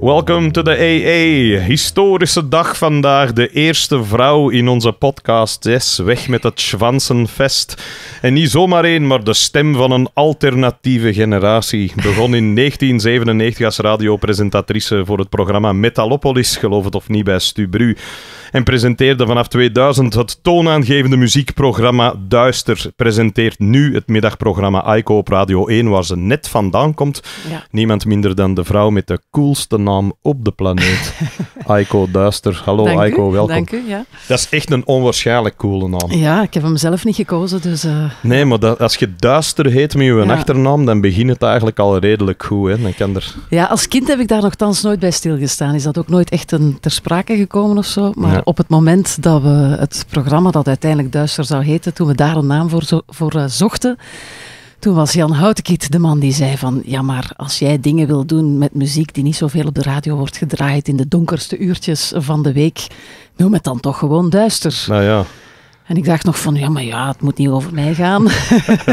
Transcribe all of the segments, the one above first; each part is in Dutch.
Welkom to the AA. Historische dag vandaag. De eerste vrouw in onze podcast is weg met het Schwanzenfest. En niet zomaar één, maar de stem van een alternatieve generatie. Begon in 1997 als radiopresentatrice voor het programma Metalopolis, geloof het of niet, bij Stubru en presenteerde vanaf 2000 het toonaangevende muziekprogramma Duister. Presenteert nu het middagprogramma ICO op Radio 1, waar ze net vandaan komt. Niemand minder dan de vrouw met de coolste naam op de planeet. Aiko Duister. Hallo dank Aiko, welkom. Dank u, ja. Dat is echt een onwaarschijnlijk coole naam. Ja, ik heb hem zelf niet gekozen, dus... Eh, nee, maar dat, als je Duister heet met je achternaam, dan begint het eigenlijk al redelijk goed. Hè? Dan kan er... Ja, als kind heb ik daar nogthans nooit bij stilgestaan. Is dat ook nooit echt een, ter sprake gekomen of zo? Maar op het moment dat we het programma dat uiteindelijk Duister zou heten, toen we daar een naam voor, zo voor eh, zochten, toen was Jan Houtekiet de man die zei van... Ja, maar als jij dingen wil doen met muziek die niet zoveel op de radio wordt gedraaid in de donkerste uurtjes van de week, noem het dan toch gewoon duister. Nou ja. En ik dacht nog van, ja, maar ja, het moet niet over mij gaan.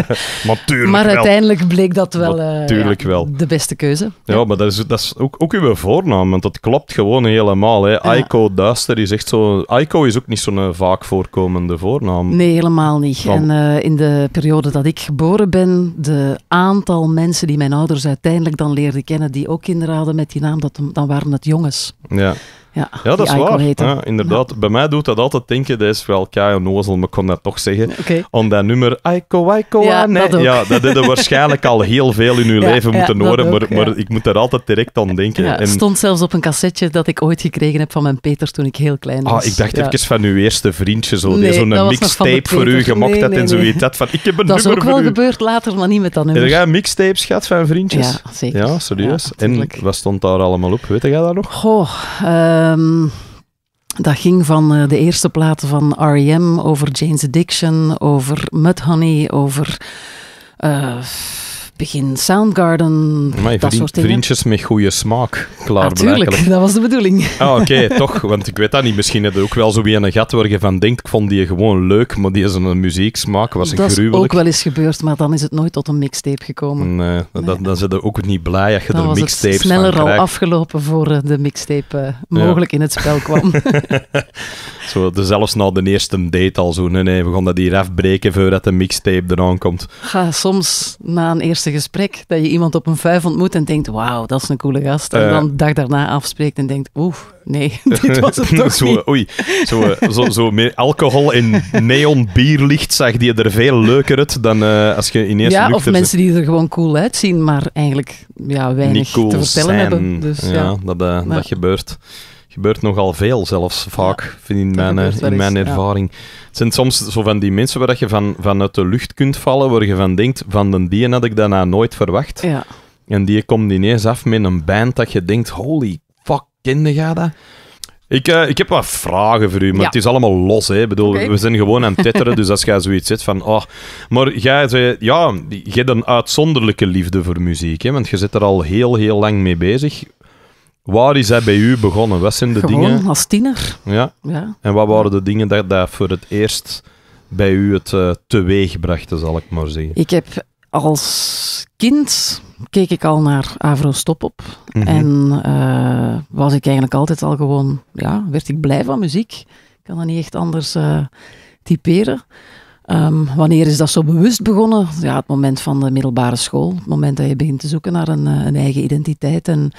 maar, uiteindelijk bleek dat wel, uh, wel, de beste keuze. Ja, maar dat is, dat is ook, ook uw voornaam, want dat klopt gewoon helemaal. Hè. Aiko Duister is echt zo... Aiko is ook niet zo'n eh, vaak voorkomende voornaam. Nee, helemaal niet. En eh, in de periode dat ik geboren ben, de aantal mensen die mijn ouders uiteindelijk dan leerden kennen, die ook kinderen hadden met die naam, dat, dan waren het jongens. Ja. Ja, ja dat is waar. Ja, inderdaad. Bij mij doet dat altijd denken, dat is wel kei nozel, maar ik kon dat toch zeggen. Om dat nummer Aiko Aiko ja, nee. Dat ja, dat hebben waarschijnlijk al heel veel in uw leven moeten horen, maar, maar ik moet daar altijd direct aan denken. Het stond zelfs op een cassetje dat ik ooit gekregen heb van mijn Peter toen ik heel klein ah, was. Ah, ik dacht even van uw eerste vriendje, zo, nee, zo'n mixtape voor u gemokt nee, had en zoiets. Dat, van, ik heb een dat is ook wel gebeurd later, maar niet met dat nummer. Heb jij mixtapes gehad van vriendjes? Ja, zeker. Ja, serieus. en wat stond daar allemaal op? Weet jij dat nog? Goh, eh, Ehm, dat ging van eh, de eerste platen van R.E.M. over Jane's Addiction, over Mudhoney, over... Eh, begin. Soundgarden, Vriendjes met goede smaak, klaar Natuurlijk, dat was de bedoeling. Ah, oké, toch. Want ik weet dat niet. Misschien heb je ook wel zo wie een gat waar je van denkt, ik vond die gewoon leuk, maar die is een muzieksmaak, was een dat Dat is ook wel eens gebeurd, maar dan is het nooit tot een mixtape gekomen. Nee, Dan, dan zijn ook niet blij dat je dan er mixtapes van sneller al afgelopen voor eh, de mixtape eh, mogelijk in het spel kwam. zo, dus zelfs na de eerste date al zo, nee, nee, we gaan dat ref afbreken voordat de mixtape eraan komt. Ja, soms na een eerste gesprek dat je iemand op een vijf ontmoet en denkt, wauw, dat is een coole gast. En eh. dan de dag daarna afspreekt en denkt, oeh, nee, dit was het toch zo, niet. Oei, zo, eh, zo, zo alcohol in neon bierlicht zag die er veel leuker uit dan eh, als je ineens Ja, of mensen die er gewoon cool uitzien, maar eigenlijk ja, weinig cool te vertellen zijn. hebben. Dus, ja, dat, ja. dat gebeurt gebeurt nogal veel zelfs, vaak, vind ik in mijn, mijn ervaring. Het zijn soms zo van die mensen waar je van, vanuit de lucht kunt vallen, waar je van denkt, van den die had ik daarna nooit verwacht. Ja. En die komt ineens af met een band dat je denkt, holy fuck, kende dat? Ik, eh, ik heb wat vragen voor u, maar het is allemaal los. Hè. bedoel, We zijn gewoon aan het tetteren, dus als jij zoiets zit van... Oh, maar jij zei, ja, je hebt een uitzonderlijke liefde voor muziek, hè, want je zit er al heel, heel lang mee bezig. Waar is hij bij u begonnen? Wat zijn de Gewoon dingen... als tiener. Ja? ja. En wat waren de dingen dat, dat voor het eerst bij u het uh, teweeg brachten, zal ik maar zeggen? Ik heb als kind keek ik al naar Avro Stopop. Mhm. En uh, was ik eigenlijk altijd al gewoon, ja, werd ik blij van muziek. Ik kan dat niet echt anders eh, typeren. Ehm, wanneer is dat zo bewust begonnen? Ja, het moment van de middelbare school. Het moment dat je begint te zoeken naar een, een eigen identiteit. En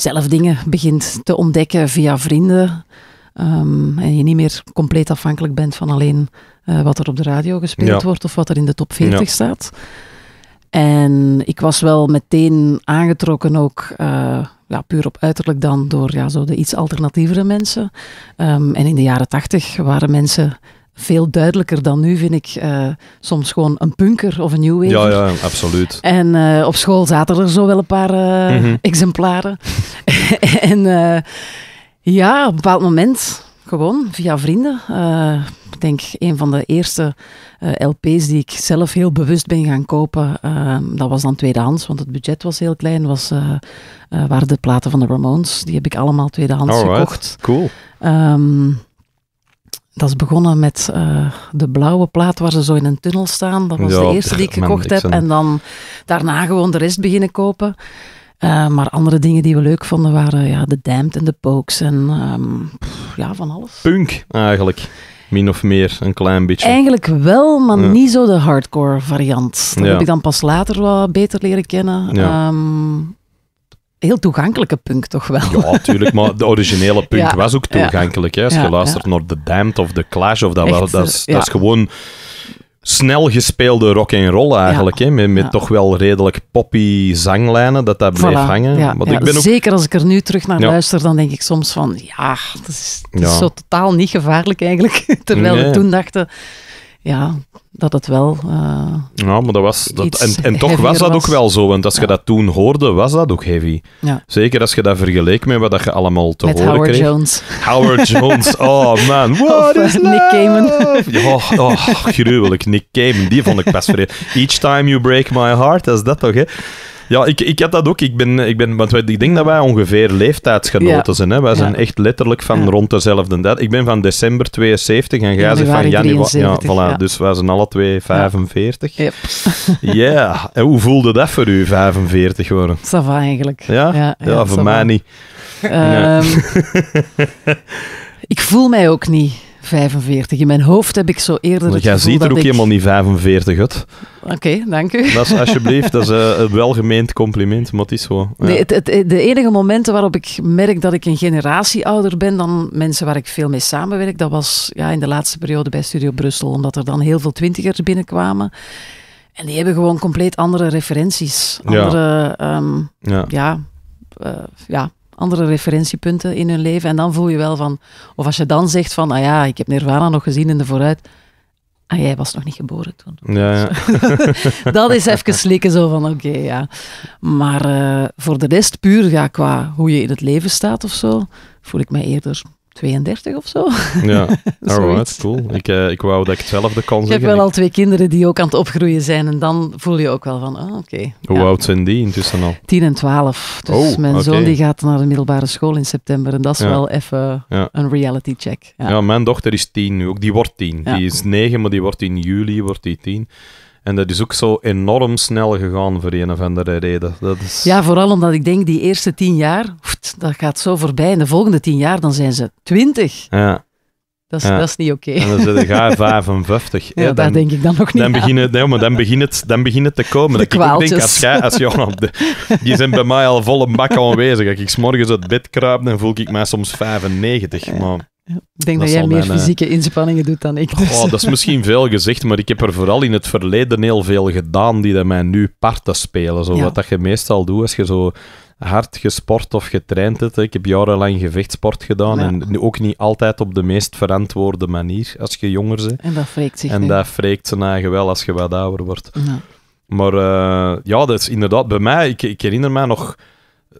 zelf dingen begint te ontdekken via vrienden. Ehm, en je niet meer compleet afhankelijk bent van alleen eh, wat er op de radio gespeeld wordt of wat er in de top 40 staat. En ik was wel meteen aangetrokken ook, eh, puur op uiterlijk dan, door ja, zo de iets alternatievere mensen. Ehm, en in de jaren tachtig waren mensen veel duidelijker dan nu, vind ik. Eh, soms gewoon een punker of een new wave. Ja, ja, absoluut. En eh, op school zaten er zo wel een paar eh, mhm. exemplaren. en ja, op een bepaald moment, gewoon via vrienden. ik denk een van de eerste LP's die ik zelf heel bewust ben gaan kopen. Ehm, dat was dan tweedehands, want het budget was heel klein. Was, waren de platen van de Ramones. Die heb ik allemaal tweedehands gekocht. Cool. Um, dat is begonnen met eh, de blauwe plaat waar ze zo in een tunnel staan. Dat was de eerste die ik gekocht heb. En dan daarna gewoon de rest beginnen kopen. Eh, maar andere dingen die we leuk vonden waren ja, de Damned en de Pokes en ehm, ja, van alles. Punk eigenlijk, min of meer, een klein beetje. Eigenlijk wel, maar niet zo de hardcore variant. Dat heb ik dan pas later wel beter leren kennen. Ja. Ehm, heel toegankelijke punk toch wel. Ja, tuurlijk, maar de originele punk was ook toegankelijk. Ja. Hè? Als je luistert naar The Damned of The Clash of dat, wel, eh, dat, is, gewoon snel gespeelde rock and roll eigenlijk. Hè? Met, met toch wel redelijk poppy zanglijnen, dat dat bleef hangen. Ja, ik ben ook... Zeker als ik er nu terug naar luister, dan denk ik soms van ja, het is, zo totaal niet gevaarlijk eigenlijk. Terwijl we toen dachten eh, ja, dat het wel. Eh, ja, maar dat was. Dat, en, en toch was dat ook wel zo, want als je dat toen hoorde, was dat ook heavy. Ja. Zeker als je dat vergeleek met wat je allemaal te met horen Howard Jones. Howard Jones, oh man, what of, eh, is Nick Cayman. Oh, oh, gruwelijk, Nick Cayman, die vond ik pas vreemd. Each time you break my heart, dat is dat toch, hè? Ja, ik, ik had dat ook. Ik, ben, ik, ben, want ik denk dat wij ongeveer leeftijdsgenoten zijn. Hè? Wij zijn echt letterlijk van rond dezelfde tijd. Ik ben van december 72 en jij bent van januari. Ja, Dus wij zijn alle twee 45. Ja. En hoe voelde dat voor u, 45 worden? Ça eigenlijk. Ja? Ja, voor mij niet. Ehm, ik voel mij ook niet. 45. In mijn hoofd heb ik zo eerder het Jij ziet er ook ik... helemaal niet 45 Oké, dank u. Dat is alsjeblieft, dat is eh, een welgemeend compliment, maar het is zo. Nee, het, de enige momenten waarop ik merk dat ik een generatie ouder ben dan mensen waar ik veel mee samenwerk, dat was ja, in de laatste periode bij Studio Brussel, omdat er dan heel veel twintigers binnenkwamen. En die hebben gewoon compleet andere referenties. Andere, ehm, ja. ja. Eh, ja, andere referentiepunten in hun leven. En dan voel je wel van, of als je dan zegt van, ah ja, ik heb Nirvana nog gezien in de vooruit. Ah, jij was nog niet geboren toen. Ja, ja. dat is even slikken zo van, oké, ja. Maar eh, voor de rest, puur ja, qua hoe je in het leven staat of zo, voel ik mij eerder 32 of zo. Ja, alright, cool. Ik, uh, ik wou dat ik hetzelfde kan zeggen. Ik heb wel al twee kinderen die ook aan het opgroeien zijn en dan voel je ook wel van, oh, oké. Hoe oud zijn die intussen al? 10 en 12. Dus oh, mijn zoon die gaat naar de middelbare school in september en dat is wel even een reality check. Ja. mijn dochter is 10 nu, ook die wordt 10. Die is 9, maar die wordt in juli wordt 10. En dat is ook zo enorm snel gegaan voor een of andere reden. Dat is... Ja, vooral omdat ik denk, die eerste tien jaar, dat gaat zo voorbij. En de volgende tien jaar, dan zijn ze twintig. Ja. Dat is, dat is niet oké. En dan zit je 55. Ja, daar denk ik dan nog niet dan aan. nee, maar dan begint het, dan begin het te komen. dat ik denk, als jij, als de, die zijn bij mij al volle bak aanwezig. Als ik s morgens uit bed kruip, dan voel ik mij soms 95. Maar... Ik denk dat, jij meer eh, fysieke inspanningen doet dan ik. Dus. Oh, dat is misschien veel gezegd, maar ik heb er vooral in het verleden heel veel gedaan die dat mij nu parten spelen. Zo, Wat dat je meestal doet als je zo hard gesport of getraind hebt. Ik heb jarenlang gevechtsport gedaan en ook niet altijd op de meest verantwoorde manier als je jonger bent. En dat freekt zich. En dat freekt zijn eigen wel als je wat ouder wordt. Ja. Maar eh, ja, dat is inderdaad bij mij. Ik, ik herinner mij nog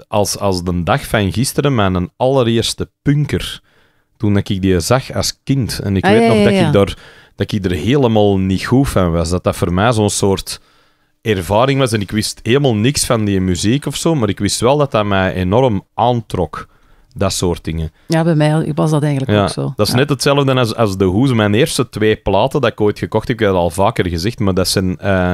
als, als de dag van gisteren mijn allereerste punker toen ik die zag als kind. En ik ah, weet nog dat, ik daar, dat ik er helemaal niet goed van was. Dat dat voor mij zo'n soort ervaring was. En ik wist helemaal niks van die muziek of zo, maar ik wist wel dat dat mij enorm aantrok dat soort dingen. Ja, bij mij was dat eigenlijk ook zo. Dat is net hetzelfde als, als de hoes. Mijn eerste twee platen dat ik ooit gekocht heb, ik heb al vaker gezegd, maar dat zijn... Uh,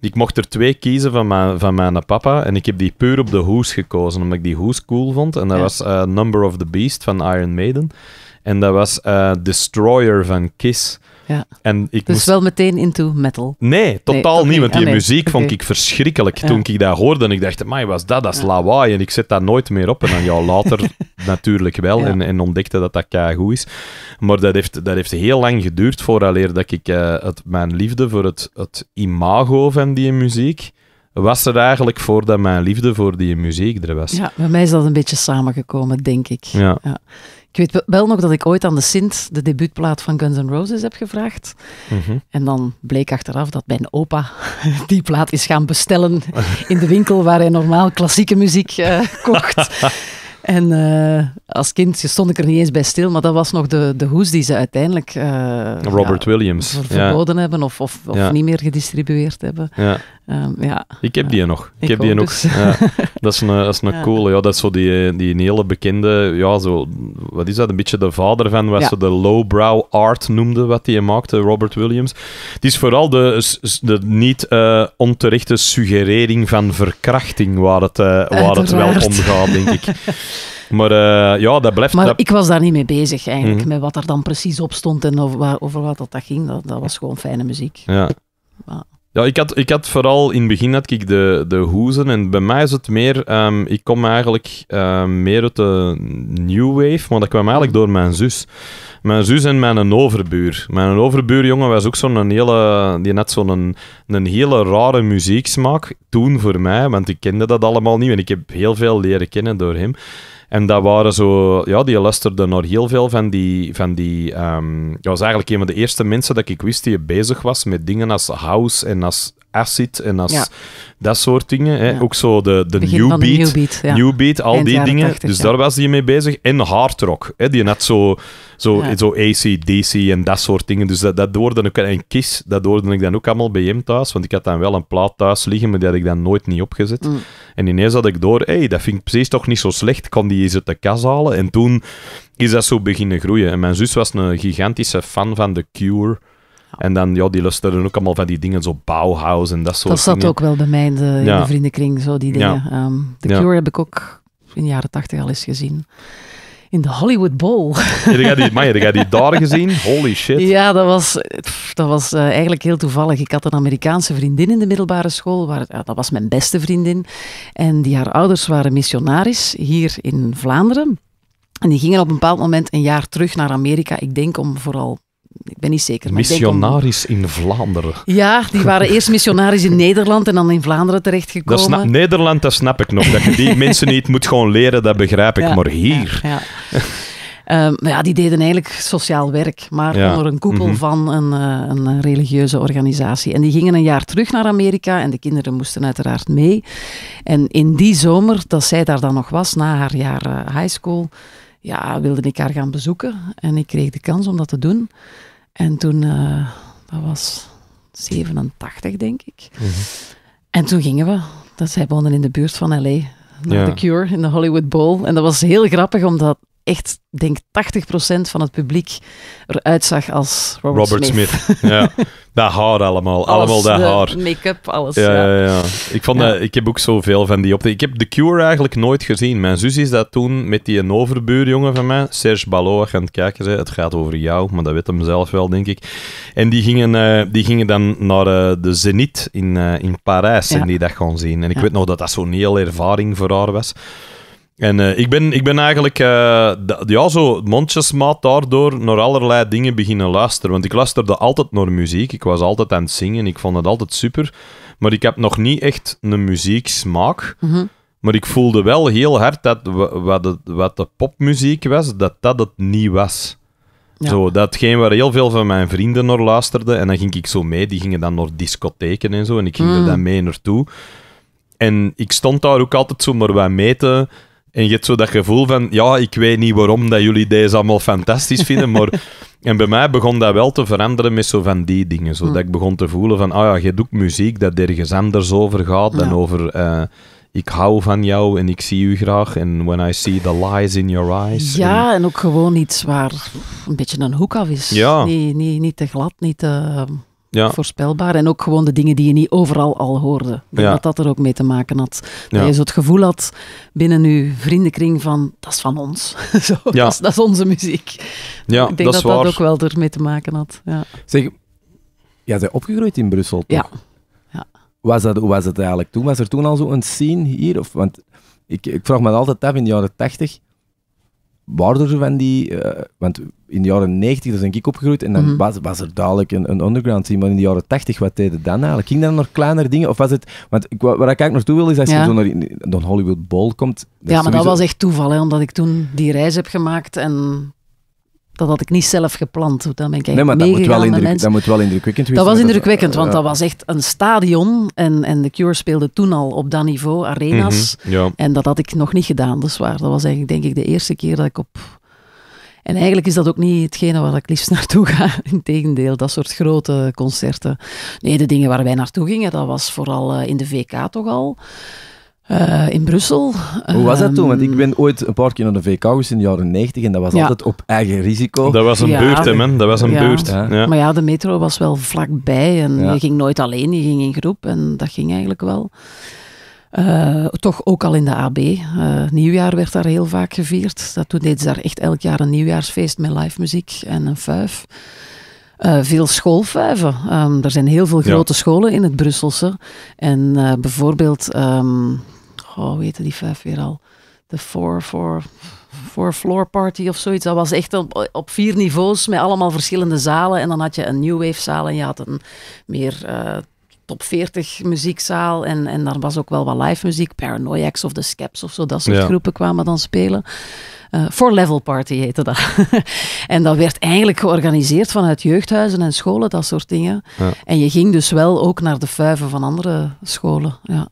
ik mocht er twee kiezen van mijn, van mijn papa en ik heb die puur op de hoes gekozen, omdat ik die hoes cool vond. En dat was eh, Number of the Beast van Iron Maiden. En dat was eh, Destroyer van Kiss. Ja. En ik dus wel meteen into metal? Nee, totaal niet, want ah, die muziek vond ik verschrikkelijk. Toen ik dat hoorde, en ik dacht, maar was dat, dat is lawaai, en ik zet dat nooit meer op. En dan jou later natuurlijk wel, en, en, ontdekte dat dat goed is. Maar dat heeft, dat heeft heel lang geduurd voordat dat ik eh, het, mijn liefde voor het, het imago van die muziek was er eigenlijk voordat mijn liefde voor die muziek er was. Ja, bij mij is dat een beetje samengekomen, denk ik. ja. Ik weet wel nog dat ik ooit aan de Sint de debuutplaat van Guns N' Roses heb gevraagd. Mhm. En dan bleek achteraf dat mijn opa die plaat is gaan bestellen in de winkel waar hij normaal klassieke muziek uh, kocht. En eh, als kind stond ik er niet eens bij stil, maar dat was nog de, de hoes die ze uiteindelijk eh, Robert ja, Williams. verboden hebben of, of, of niet meer gedistribueerd hebben. Ja. Ehm, ik heb die nog. Ik, heb die nog. dat is een, dat is een coole. Ja, dat is zo die, die een hele bekende, ja, zo, wat is dat? Een beetje de vader van wat ze de lowbrow art noemde, wat die maakte, Robert Williams. Het is vooral de, de niet uh, onterechte suggerering van verkrachting waar het, waar het wel om gaat, denk ik. Maar eh, ja, dat blijft... Maar ik was daar niet mee bezig eigenlijk, mhm. met wat er dan precies op stond en over, over wat dat, ging. Dat, dat was gewoon fijne muziek. Ja. Maar, ja, ik had, ik had vooral in het begin had ik de, de hoezen. En bij mij is het meer. Ehm, ik kom eigenlijk ehm, meer uit de New Wave. Maar dat kwam eigenlijk door mijn zus. Mijn zus en mijn overbuur. Mijn overbuurjongen was ook zo'n hele. Die had zo'n een hele rare muzieksmaak. Toen voor mij, want ik kende dat allemaal niet. En ik heb heel veel leren kennen door hem. En dat waren zo, ja, die luisterden nog heel veel van die. Van die um, dat was eigenlijk een van de eerste mensen dat ik wist die bezig was met dingen als house en als Acid en als dat soort dingen. Hè. Ook zo de, de New Beat, new beat, al die dingen. dus daar was hij mee bezig. En hard rock. Hè. Die had zo, zo, zo AC, DC en dat soort dingen. Dus dat, dat hoorde ik, en Kiss, dat hoorde ik dan ook allemaal bij hem thuis. Want ik had dan wel een plaat thuis liggen, maar die had ik dan nooit niet opgezet. Mm. En ineens had ik door, hé, hey, dat vind ik precies toch niet zo slecht. Kan die eens uit de kas halen. En toen is dat zo beginnen groeien. En mijn zus was een gigantische fan van The Cure. En dan, ja, die luisteren ook allemaal van die dingen, zo Bauhaus en dat soort dingen. Dat zat ook wel bij mij in de, vriendenkring, zo die dingen. de Um, The Cure heb ik ook in de jaren tachtig al eens gezien. In de Hollywood Bowl. Heb die, maar, heb die daar gezien? Holy shit. Ja, dat was, dat was eh, eigenlijk heel toevallig. Ik had een Amerikaanse vriendin in de middelbare school. Waar, dat was mijn beste vriendin. En die, haar ouders waren missionaris hier in Vlaanderen. En die gingen op een bepaald moment een jaar terug naar Amerika. Ik denk om vooral ik ben niet zeker. missionaris in Vlaanderen. Ja, die waren eerst missionaris in Nederland en dan in Vlaanderen terechtgekomen. Dat snap, Nederland, dat snap ik nog. Dat je die mensen niet moet gewoon leren, dat begrijp ik. maar hier... Ja, ja. Ehm, ja, die deden eigenlijk sociaal werk, maar onder een koepel mhm. van een, eh, een religieuze organisatie. En die gingen een jaar terug naar Amerika en de kinderen moesten uiteraard mee. En in die zomer, dat zij daar dan nog was, na haar jaar eh, high school, ja, wilde ik haar gaan bezoeken. En ik kreeg de kans om dat te doen. En toen, eh, dat was 87 denk ik. Mhm. En toen gingen we, dat zij woonden in de buurt van L.A., naar The Cure in de Hollywood Bowl. En dat was heel grappig, omdat echt, denk 80% van het publiek eruit zag als Robert, Robert Smith. Ja, dat haar allemaal. allemaal dat haar. Make-up, alles. Ja, ja. ja, Ik, vond dat, ik heb ook zoveel van die op. Ik heb The Cure eigenlijk nooit gezien. Mijn zus is dat toen met die overbuurjongen van mij, Serge Ballot, gaan kijken. Zei, het gaat over jou, maar dat weet hem zelf wel, denk ik. En die gingen, eh, die gingen dan naar eh, de Zenit in, eh, in Parijs en die dat gaan zien. En ik weet nog dat dat zo'n heel ervaring voor haar was. En eh, ik, ben, ik ben eigenlijk uh, ja, zo mondjesmaat daardoor naar allerlei dingen beginnen luisteren. Want ik luisterde altijd naar muziek. Ik was altijd aan het zingen. Ik vond het altijd super. Maar ik heb nog niet echt een muzieksmaak. Mhm. Maar ik voelde wel heel hard dat wat de, wat de popmuziek was, dat dat het niet was. Ja. Zo, datgene waar heel veel van mijn vrienden naar luisterden. En dan ging ik zo mee. Die gingen dan naar discotheken en zo. En ik ging er mhm. dan mee naartoe. En ik stond daar ook altijd zo maar wat meten en je hebt zo dat gevoel van, ja, ik weet niet waarom dat jullie deze allemaal fantastisch vinden, maar... En bij mij begon dat wel te veranderen met zo van die dingen. Mm. dat ik begon te voelen van, ah oh ja, je doet muziek dat ergens anders over gaat dan over... Eh, ik hou van jou en ik zie u graag. En when I see the lies in your eyes. Ja, en, ook gewoon iets waar een beetje een hoek af is. Ja. Nee, nee, niet te glad, niet te voorspelbaar. En ook gewoon de dingen die je niet overal al hoorde. Dat dat er ook mee te maken had. Dat je zo het gevoel had binnen je vriendenkring van, dat is van ons. zo, dat, is, onze muziek. Ja, Ik denk dat dat, dat ook wel ermee te maken had. Ja. Zeg, jij bent opgegroeid in Brussel, toch? Ja. Was dat, hoe was het eigenlijk toen? Was er toen al zo'n scene hier? Of, want ik, ik vraag me altijd af, in de jaren tachtig... 80 waardoor zo van die... Eh, want in de jaren 90 dat een ik opgegroeid en dan mhm. was, er duidelijk een, een, underground scene. Maar in de jaren 80, wat deden dan eigenlijk? Ging dan nog kleinere dingen? Of was het... Want waar ik eigenlijk naartoe wil, is als je zo naar de Hollywood Bowl komt... Ja, maar dat was echt toeval, hè, omdat ik toen die reis heb gemaakt en dat had ik niet zelf gepland. Dan ben ik nee, maar dat moet, wel dat moet wel indrukwekkend zijn. Dat was indrukwekkend, want eh, dat was echt een stadion. En, en The Cure speelde toen al op dat niveau, arenas. Mhm, en dat had ik nog niet gedaan, dus waar. Dat was eigenlijk denk ik de eerste keer dat ik op... En eigenlijk is dat ook niet hetgene waar ik liefst naartoe ga. Integendeel, dat soort grote concerten. Nee, de dingen waar wij naartoe gingen, dat was vooral eh, in de VK toch al. Eh, in Brussel. Hoe was dat toen? Want ik ehm, ben ooit een paar keer naar de VK geweest in de jaren 90 en dat was altijd op eigen risico. Dat was een beurt, hè, man. Dat was een ja. beurt. Maar ja, de metro was wel vlakbij en je ging nooit alleen, je ging in groep en dat ging eigenlijk wel. Eh, toch ook al in de AB. Eh, nieuwjaar werd daar heel vaak gevierd. Dat toen deden ze daar echt elk jaar een nieuwjaarsfeest met live muziek en een fuif. veel schoolvijven. Ehm, er zijn heel veel grote scholen in het Brusselse. En bijvoorbeeld ehm, oh hoe die vijf weer al? De four, four, four Floor Party of zoiets. Dat was echt op, vier niveaus met allemaal verschillende zalen. En dan had je een New Wave zaal en je had een meer eh, top 40 muziekzaal. En, en daar was ook wel wat live muziek. Paranoiacs of The Skeps of zo, dat soort groepen kwamen dan spelen. Uh, Level Party heette dat. en dat werd eigenlijk georganiseerd vanuit jeugdhuizen en scholen, dat soort dingen. En je ging dus wel ook naar de vuiven van andere scholen. Ja.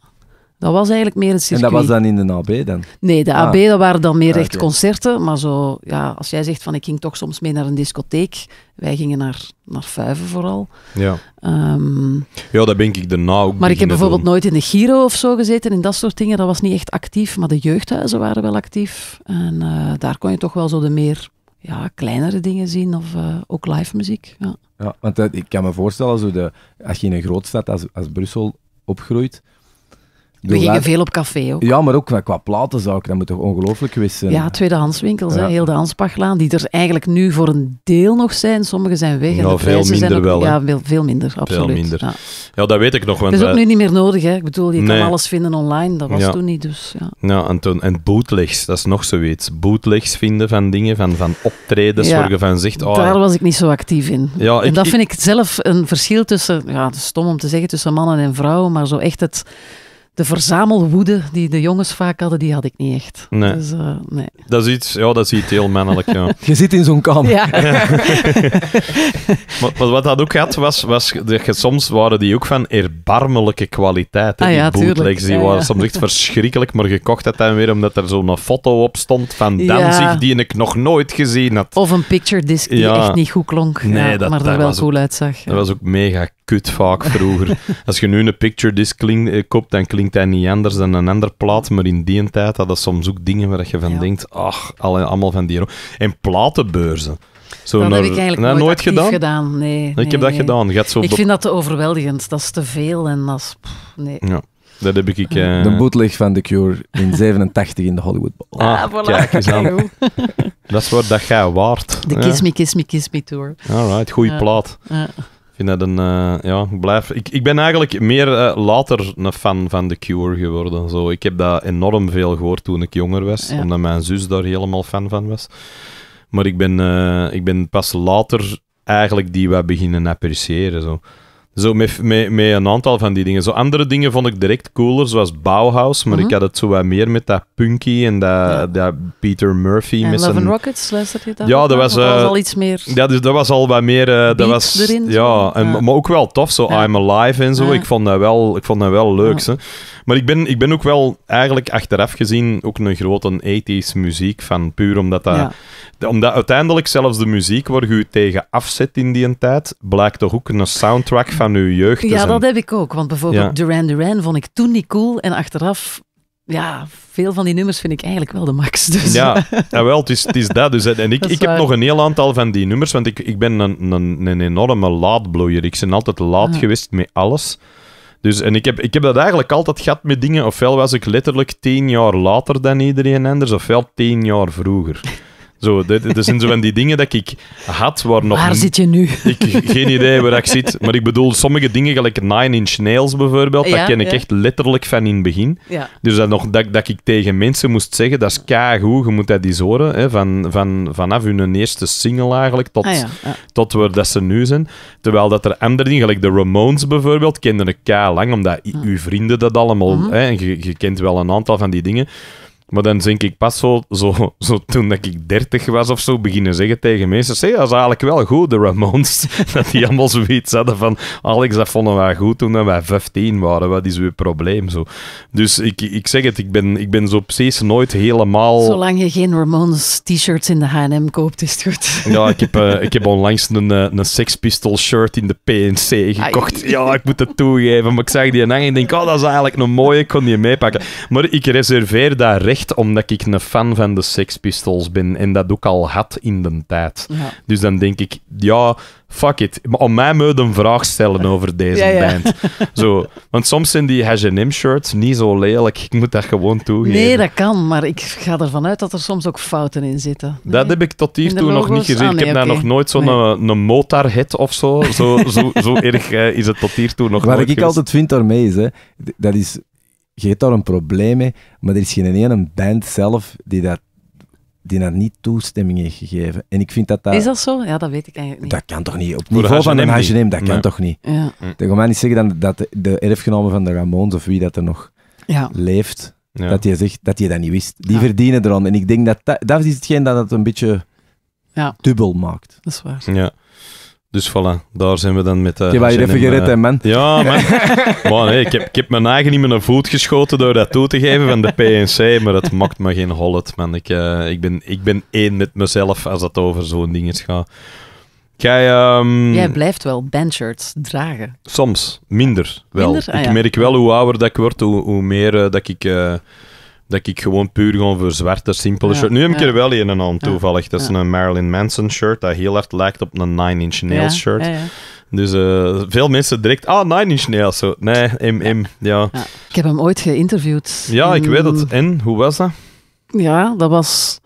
Dat was eigenlijk meer een circuit. En dat was dan in de AB dan? Nee, de AB ah. dat waren dan meer ah, echt concerten. Maar zo, ja, als jij zegt van ik ging toch soms mee naar een discotheek. Wij gingen naar, naar Vuiven vooral. Ja. Ehm, ja, dat ben ik de ook. Maar ik heb bijvoorbeeld nooit in de Giro of zo gezeten in dat soort dingen. Dat was niet echt actief, maar de jeugdhuizen waren wel actief. En eh, daar kon je toch wel zo de meer ja, kleinere dingen zien of eh, ook live muziek. Ja. ja, want eh, ik kan me voorstellen, zo de, als je in een grootstad als, als Brussel opgroeit we gingen veel op café ook. Ja, maar ook qua, qua platenzaken, dat moet toch ongelooflijk geweest zijn? Ja, tweedehandswinkels, ja. heel de Hanspachlaan, die er eigenlijk nu voor een deel nog zijn. Sommige zijn weg. Nou, en de veel minder zijn ook, wel. Ja, veel, minder, absoluut. Veel minder. Ja. ja. dat weet ik nog. Want, dat is ook eh, nu niet meer nodig, hè. Ik bedoel, je kan alles vinden online, dat was toen niet, dus ja. Ja, en, toen, en bootlegs, dat is nog zoiets. Bootlegs vinden van dingen, van, van optreden, zorgen van zicht. Oh, daar was ik niet zo actief in. Ja, en dat vind ik zelf een verschil tussen, ja, stom om te zeggen, tussen mannen en vrouwen, maar zo echt het de verzamelwoede die de jongens vaak hadden, die had ik niet echt. Nee. Dus, eh, nee. Dat is iets, ja, dat is iets heel mannelijk. Ja. je zit in zo'n kamer. Ja. maar, wat dat ook had, was, was dat je, soms waren die ook van erbarmelijke kwaliteit. ah, die ja, bootlegs, die waren soms echt verschrikkelijk, maar gekocht had dan weer omdat er zo'n foto op stond van Danzig die ik nog nooit gezien had. Of een picture disc die echt niet goed klonk, nee, dat, maar er wel cool uitzag. Dat was ook mega vaak vroeger. Als je nu een picture disc eh, koopt, dan klinkt hij niet anders dan een ander plaat. Maar in die tijd hadden soms ook dingen waar je van denkt, ach, allemaal van die... En platenbeurzen. Zo dat heb ik eigenlijk nooit, gedaan. Nee, ik heb dat gedaan. ik vind dat te overweldigend. Dat is te veel en dat is... nee. Ja. Dat heb ik... Eh. Eh, de bootleg van The Cure in 87 in de Hollywood Bowl. Ah, ah voilà. dat is wat dat jij waard. De Kiss Me, Kiss Me, Kiss Me Tour. Alright, goede plaat. Eh, ja, ik blijf... Ik, ik ben eigenlijk meer eh, later een fan van The Cure geworden. Zo. Ik heb dat enorm veel gehoord toen ik jonger was, omdat mijn zus daar helemaal fan van was. Maar ik ben, eh, ik ben pas later eigenlijk die wat beginnen appreciëren. Zo. Zo met, met, met een aantal van die dingen. Zo andere dingen vond ik direct cooler, zoals Bauhaus, maar ik mhm. had het zo wat meer met dat punky en dat, Peter Murphy. En Rockets, luisterde je dat? Ja, dat was, dat was, eh, al iets meer... Ja, dus dat was al wat meer... Uh, dat was, ja, en, maar ook wel tof, zo I'm Alive en zo. Ik, vond dat wel, ik vond dat wel leuk. Hè. Maar ik ben, ik ben ook wel eigenlijk achteraf gezien ook een grote 80s muziek van puur omdat dat... Omdat uiteindelijk zelfs de muziek waar u je tegen afzet in die tijd, blijkt toch ook een soundtrack van jeugd. Ja, dus dat heb ik ook. Want bijvoorbeeld Duran Duran vond ik toen niet cool. En achteraf ja, veel van die nummers vind ik eigenlijk wel de max. Dus. Ja, ja ah, wel, het is, het is dat. Dus, en ik, ik heb nog een heel aantal van die nummers, want ik, ik ben een, een, enorme laadbloeier. Ik ben altijd laat geweest met alles. Dus, en ik heb, ik heb dat eigenlijk altijd gehad met dingen. Ofwel was ik letterlijk tien jaar later dan iedereen anders, ofwel tien jaar vroeger. Zo, dit, zijn zo van die dingen dat ik had waar nog... Waar zit je nu? Ik, geen idee waar ik zit. Maar ik bedoel, sommige dingen, gelijk Nine Inch Nails bijvoorbeeld, dat ken ik echt letterlijk van in het begin. Ja. Dus dat, nog, dat, dat ik tegen mensen moest zeggen, dat is keigoed, je moet dat eens horen. Hè, van, van, vanaf hun eerste single eigenlijk tot, ah, tot waar dat ze nu zijn. Terwijl dat er andere dingen, gelijk de Ramones bijvoorbeeld, kenden ik lang, omdat ah. uw vrienden dat allemaal... Mhm. hè, en je kent wel een aantal van die dingen. Maar dan denk ik pas zo, zo, zo toen dat ik dertig was of zo, beginnen zeggen tegen mensen, hey, dat is eigenlijk wel goed, de Ramones. dat die allemaal zoiets hadden van, Alex, dat vonden wij goed toen wij 15 waren, wat is uw probleem? Zo. Dus ik, ik zeg het, ik ben, ik ben zo precies nooit helemaal... Zolang je geen Ramones t-shirts in de H&M koopt, is het goed. ja, ik heb, eh, ik heb onlangs een, eh, een Sex shirt in de PNC gekocht. Ja, ik moet het toegeven, maar ik zag die aan en denk, oh, dat is eigenlijk een mooie, ik kon die meepakken. Maar ik reserveer daar recht omdat ik een fan van de Sex Pistols ben en dat ook al had in de tijd. Dus dan denk ik, ja, fuck it. Maar om mij moet een vraag stellen over deze band. Zo, want soms zijn die H&M-shirts niet zo lelijk. Ik moet dat gewoon toegeven. Nee, dat kan, maar ik ga ervan uit dat er soms ook fouten in zitten. Dat heb ik tot hiertoe nog niet gezien. Ah, ik heb daar nog nooit zo'n nee. Eh, motorhead of zo. Zo, zo, erg eh, is het tot hiertoe nog niet. Wat ik altijd vind daarmee is, hè, dat is je hebt daar een probleem mee, maar er is geen ene band zelf die dat die daar niet toestemming heeft gegeven. En ik vind dat dat... Is dat zo? Ja, dat weet ik eigenlijk niet. Dat kan toch niet? Op het niveau van H&M een H&M, dat kan toch niet? Ja. Mm. Dat kan niet zeggen dat, dat de, erfgenomen van de Ramones of wie dat er nog ja. leeft, dat je zegt dat je dat niet wist. Die ja. verdienen aan. En ik denk dat, dat is hetgeen dat het een beetje dubbel maakt. Dat is waar. Ja. Dus voilà, daar zijn we dan met... Uh, je hebt even gered, hè, eh, man. Ja, man. maar nee, ik heb, ik heb mijn eigen niet voet geschoten door dat toe te geven van de PNC, maar dat maakt me geen hollet, man. Ik, eh, ik, ben, ik ben één met mezelf als het over zo'n ding gaat. Jij, ehm, Jij blijft wel bandshirts dragen. Soms, minder wel. Minder? Ah, ik merk wel oh. hoe ouder dat ik word, hoe, hoe meer dat ik dat ik gewoon puur gewoon voor zwarte, simpele shirt. Nu heb ik er wel een en aan toevallig. Dat is een Marilyn Manson shirt dat heel erg lijkt op een Nine Inch Nails shirt. Dus eh, veel mensen direct, ah, Nine Inch Nails. Zo. Nee, MM, ja. Ik heb hem ooit geïnterviewd. Ja, ik weet het. En, hoe was dat? Ja, dat was...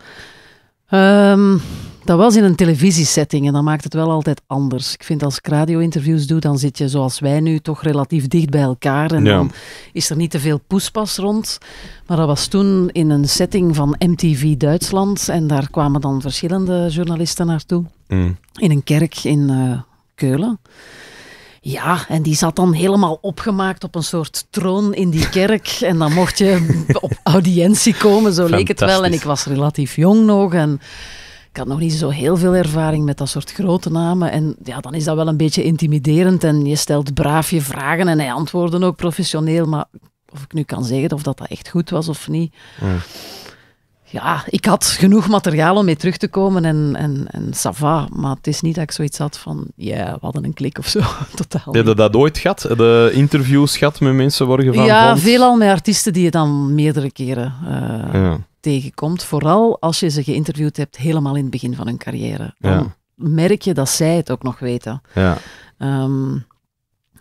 Ehm, dat was in een televisiesetting en dat maakt het wel altijd anders. Ik vind als ik radiointerviews doe, dan zit je zoals wij nu toch relatief dicht bij elkaar. En dan is er niet te veel poespas rond. Maar dat was toen in een setting van MTV Duitsland. En daar kwamen dan verschillende journalisten naartoe. Mm. In een kerk in eh, Keulen. Ja, en die zat dan helemaal opgemaakt op een soort troon in die kerk. En dan mocht je op audiëntie komen, zo leek het wel. En ik was relatief jong nog. En ik had nog niet zo heel veel ervaring met dat soort grote namen. En ja, dan is dat wel een beetje intimiderend. En je stelt braaf je vragen en hij antwoordde ook professioneel. Maar of ik nu kan zeggen of dat, dat echt goed was of niet. Mm. Ja, ik had genoeg materiaal om mee terug te komen en, en, en sava. Maar het is niet dat ik zoiets had van, ja, we hadden een klik of zo. Totaal. Heb dat ooit gehad? De interviews gehad met mensen worden van Ja, veelal met artiesten die je dan meerdere keren... Eh, ja tegenkomt, vooral als je ze geïnterviewd hebt helemaal in het begin van hun carrière. Dan merk je dat zij het ook nog weten. Ja. Ehm,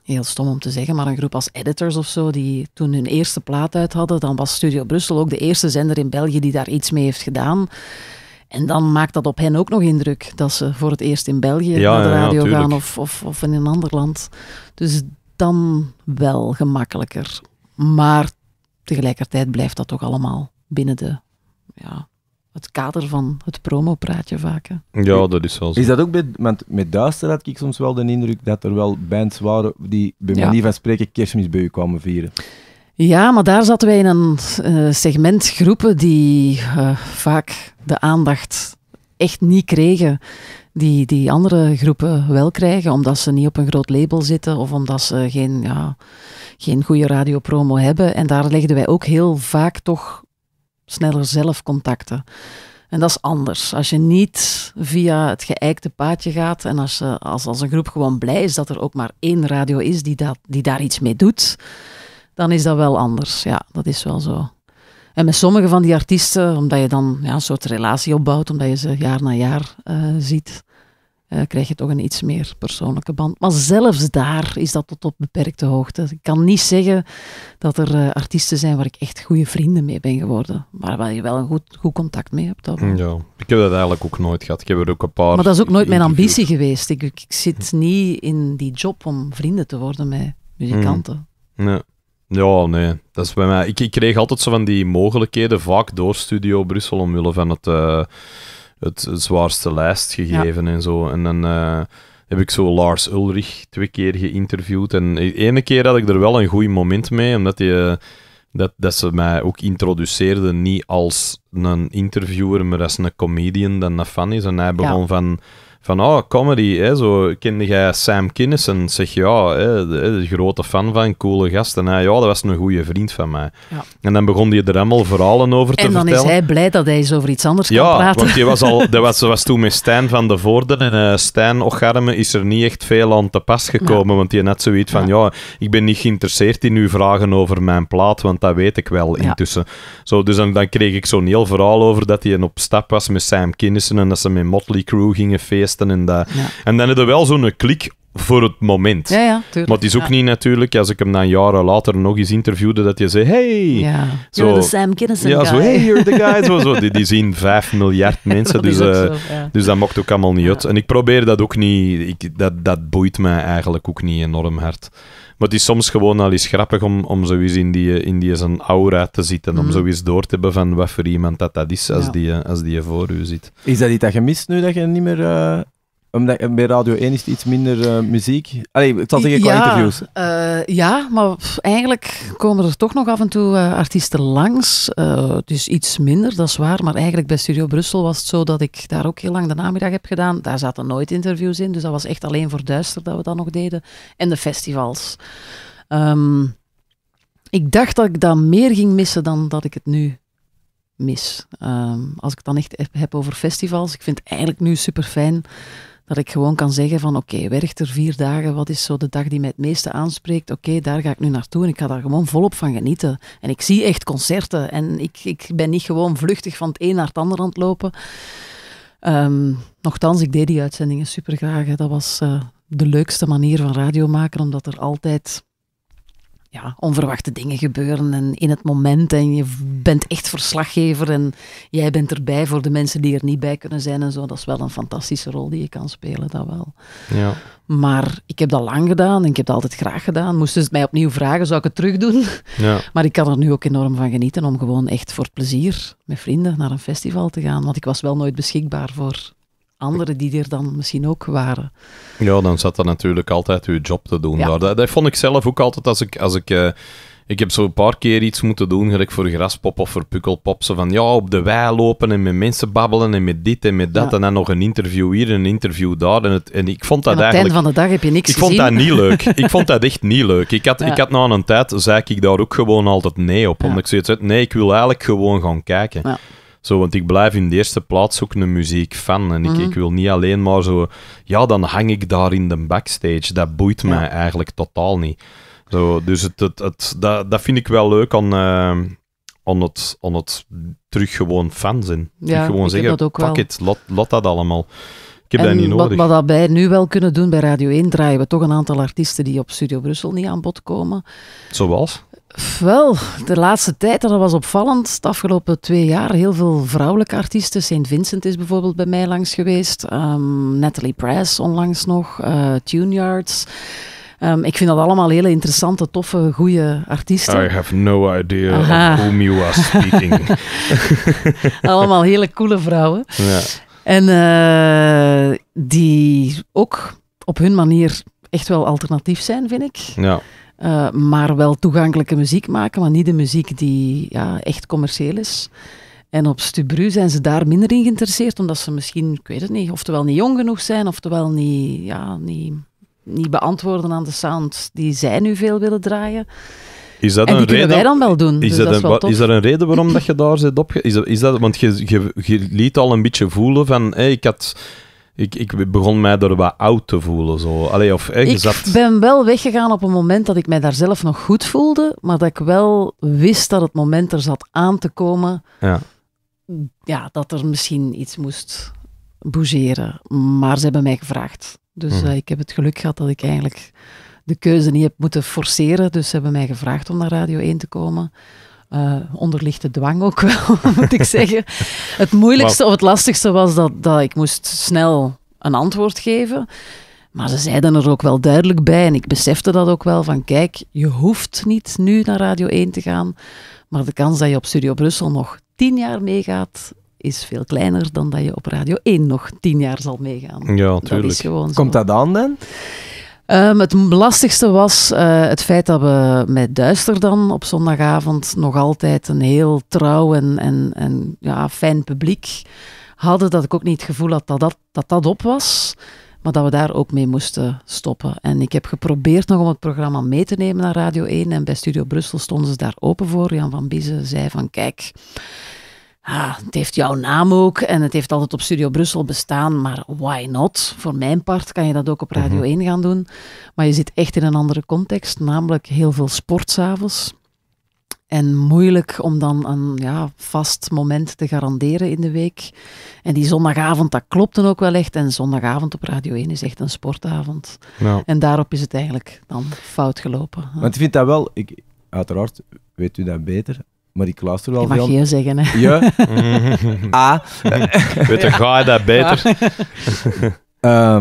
heel stom om te zeggen, maar een groep als editors of zo, die toen hun eerste plaat uit hadden, dan was Studio Brussel ook de eerste zender in België die daar iets mee heeft gedaan. En dan maakt dat op hen ook nog indruk dat ze voor het eerst in België naar de radio gaan of, of, of, in een ander land. Dus dan wel gemakkelijker. Maar tegelijkertijd blijft dat toch allemaal binnen de ja, het kader van het promopraatje vaak. Ja, dat is zo. Is dat ook bij, want met Duister had ik soms wel de indruk dat er wel bands waren die bij ja. manier van spreken kerstmis bij u kwamen vieren. Ja, maar daar zaten wij in een eh, segment groepen die eh, vaak de aandacht echt niet kregen die, die andere groepen wel krijgen, omdat ze niet op een groot label zitten of omdat ze geen, ja, geen goede radiopromo hebben. En daar legden wij ook heel vaak toch sneller zelf contacten. En dat is anders. Als je niet via het geëikte paadje gaat en als, je, eh, als, als een groep gewoon blij is dat er ook maar één radio is die, dat, die daar iets mee doet, dan is dat wel anders. Ja, dat is wel zo. En met sommige van die artiesten, omdat je dan ja, een soort relatie opbouwt, omdat je ze jaar na jaar eh, ziet, eh, krijg je toch een iets meer persoonlijke band. Maar zelfs daar is dat tot op beperkte hoogte. Ik kan niet zeggen dat er eh, artiesten zijn waar ik echt goede vrienden mee ben geworden, maar waar je wel een goed, goed contact mee hebt. Dat... Ja, ik heb dat eigenlijk ook nooit gehad. Ik heb er ook een paar. Maar dat is ook nooit mijn ambitie geweest. Ik, ik zit niet in die job om vrienden te worden met muzikanten. Mm. Nee. Ja, nee. Dat is bij mij. Ik, kreeg altijd zo van die mogelijkheden, vaak door Studio Brussel, omwille van het. Eh, het zwaarste lijst gegeven en zo. En dan eh, heb ik zo Lars Ulrich twee keer geïnterviewd. En de ene keer had ik er wel een goed moment mee, omdat die, eh, dat, dat ze mij ook introduceerden niet als een interviewer, maar als een comedian dan dat fan is. En hij begon van van oh, comedy, hè, zo kende jij Sam Kinison? Zeg ja, hè, de, grote fan van, coole gasten, ja, dat was een goede vriend van mij. Ja. En dan begon hij er allemaal verhalen over te vertellen. En dan is hij blij dat hij eens over iets anders ja, kan praten. Ja, want ze was, al, dat was, was toen met Stijn van de Voorden. En uh, Stijn Ocharme is er niet echt veel aan te pas gekomen, ja. want hij net zoiets van, ja. ik ben niet geïnteresseerd in uw vragen over mijn plaat, want dat weet ik wel intussen. Zo, dus dan, dan kreeg ik zo'n heel verhaal over dat hij op stap was met Sam Kinnison. en dat ze met Motley Crew gingen feesten testen en dat. En dan hebben we wel zo'n klik voor het moment. Ja, ja, tuurlijk. Maar het is ook niet natuurlijk, als ik hem dan jaren later nog eens interviewde, dat je zei, hey, zo, you're the Sam Kinison ja, guy. Zo, hey, you're the guy. zo, zo, die, zien 5 miljard mensen, dus, eh, dus dat mocht ook allemaal niet uit. En ik probeer dat ook niet, ik, dat, dat boeit mij eigenlijk ook niet enorm hard. Maar het is soms gewoon al eens grappig om, om zoiets in die, in die zijn aura te zitten. Mm Om mhm. zoiets door te hebben van wat voor iemand dat, dat is als, die, eh, als die voor u zit. Is dat iets dat je mist nu dat je niet meer eh, omdat, eh, bij Radio 1 is het iets minder eh, muziek. Allee, ik zal zeggen qua ja, interviews. Eh, ja, maar eigenlijk komen er toch nog af en toe artiesten langs. dus iets minder, dat is waar. Maar eigenlijk bij Studio Brussel was het zo dat ik daar ook heel lang de namiddag heb gedaan. Daar zaten nooit interviews in. Dus dat was echt alleen voor Duister dat we dat nog deden. En de festivals. Ehm, ik dacht dat ik dat meer ging missen dan dat ik het nu mis. Ehm, als ik het dan echt heb over festivals, ik vind het eigenlijk nu super fijn dat ik gewoon kan zeggen van oké, okay, werkt er vier dagen, wat is zo de dag die mij het meeste aanspreekt? Oké, daar ga ik nu naartoe en ik ga daar gewoon volop van genieten. En ik zie echt concerten en ik, ik ben niet gewoon vluchtig van het een naar het ander aan het lopen. Ehm, nochtans, ik deed die uitzendingen super graag. Dat was eh, de leukste manier van radio maken, omdat er altijd ja, onverwachte dingen gebeuren en in het moment en je bent echt verslaggever en jij bent erbij voor de mensen die er niet bij kunnen zijn en zo. Dat is wel een fantastische rol die je kan spelen, dat wel. Ja. Maar ik heb dat lang gedaan en ik heb dat altijd graag gedaan. Moesten ze het mij opnieuw vragen, zou ik het terug doen. Ja. Maar ik kan er nu ook enorm van genieten om gewoon echt voor plezier met vrienden naar een festival te gaan, want ik was wel nooit beschikbaar voor anderen die er dan misschien ook waren. Ja, dan zat er natuurlijk altijd uw job te doen. Daar. Nou, dat, dat, vond ik zelf ook altijd als ik. Als ik eh, ik heb zo een paar keer iets moeten doen, gelijk voor graspop of voor pukkelpop. Zo van ja, op de wei lopen en met mensen babbelen en met dit en met dat. En dan nog een interview hier en een interview daar. En, het, en ik vond dat eigenlijk. Op het einde van de dag heb je niks ik gezien. Ik vond dat niet leuk. ik vond dat echt niet leuk. Ik had, ik had na een tijd, zei ik daar ook gewoon altijd nee op. Omdat ik zoiets uit, nee, ik wil eigenlijk gewoon gaan kijken. Zo, want ik blijf in de eerste plaats ook een muziekfan. En ik, mhm. ik wil niet alleen maar zo... Ja, dan hang ik daar in de backstage. Dat boeit ja. mij eigenlijk totaal niet. Zo, dus het, het, het, dat, dat vind ik wel leuk aan, eh, aan, het, aan het terug gewoon fan zijn. gewoon zeggen, pak het, laat, laat dat allemaal. Ik heb dat niet nodig. Wat, wat wij nu wel kunnen doen bij Radio 1, draaien we toch een aantal artiesten die op Studio Brussel niet aan bod komen. Zoals? Wel, de laatste tijd, dat was opvallend. De afgelopen twee jaar heel veel vrouwelijke artiesten. St. Vincent is bijvoorbeeld bij mij langs geweest. Ehm, Natalie Press onlangs nog. Uh, eh, Tune Yards. Ehm, ik vind dat allemaal hele interessante, toffe, goede artiesten. I have no idea Aha. of whom you are speaking. allemaal hele coole vrouwen. Ja. En eh, die ook op hun manier echt wel alternatief zijn, vind ik. Ja. Eh, maar wel toegankelijke muziek maken, maar niet de muziek die ja, echt commercieel is. En op Stubru zijn ze daar minder in geïnteresseerd, omdat ze misschien, ik weet het niet, oftewel niet jong genoeg zijn, oftewel niet, ja, niet, niet beantwoorden aan de sound die zij nu veel willen draaien. Is dat en een reden, wij dan wel doen. Is, dus dat, is, een, een, reden waarom dat je daar zit op? Is dat, want je, je, je, liet al een beetje voelen van... ik had ik, ik begon mij er wat oud te voelen. Zo. Allee, of, ik ben wel weggegaan op een moment dat ik mij daar zelf nog goed voelde, maar dat ik wel wist dat het moment er zat aan te komen. Ja. Ja, dat er misschien iets moest bougeren. Maar ze hebben mij gevraagd. Dus mhm. eh, ik heb het geluk gehad dat ik eigenlijk de keuze niet heb moeten forceren. Dus ze hebben mij gevraagd om naar Radio 1 te komen uh, onderlichte dwang ook wel, moet ik zeggen. Het moeilijkste of het lastigste was dat, dat ik moest snel een antwoord geven. Maar ze zeiden er ook wel duidelijk bij en ik besefte dat ook wel van kijk, je hoeft niet nu naar Radio 1 te gaan, maar de kans dat je op Studio Brussel nog tien jaar meegaat, is veel kleiner dan dat je op Radio 1 nog tien jaar zal meegaan. Ja, natuurlijk. Komt dat aan dan? Ehm, het lastigste was eh, het feit dat we met Duister dan op zondagavond nog altijd een heel trouw en, en, en ja, fijn publiek hadden. Dat ik ook niet het gevoel had dat dat, dat, dat op was. Maar dat we daar ook mee moesten stoppen. En ik heb geprobeerd nog om het programma mee te nemen naar Radio 1. En bij Studio Brussel stonden ze daar open voor. Jan van Biezen zei van kijk, ah, het heeft jouw naam ook en het heeft altijd op Studio Brussel bestaan, maar why not? Voor mijn part kan je dat ook op mhm. Radio 1 gaan doen. Maar je zit echt in een andere context, namelijk heel veel sportsavonds. En moeilijk om dan een ja, vast moment te garanderen in de week. En die zondagavond, dat klopt dan ook wel echt. En zondagavond op Radio 1 is echt een sportavond. En daarop is het eigenlijk dan fout gelopen. Want ik vind dat wel, ik, uiteraard weet u dat beter, maar ik luister wel veel. Mag je zeggen, hè? Ja. A, Weet ga je dat beter? ja,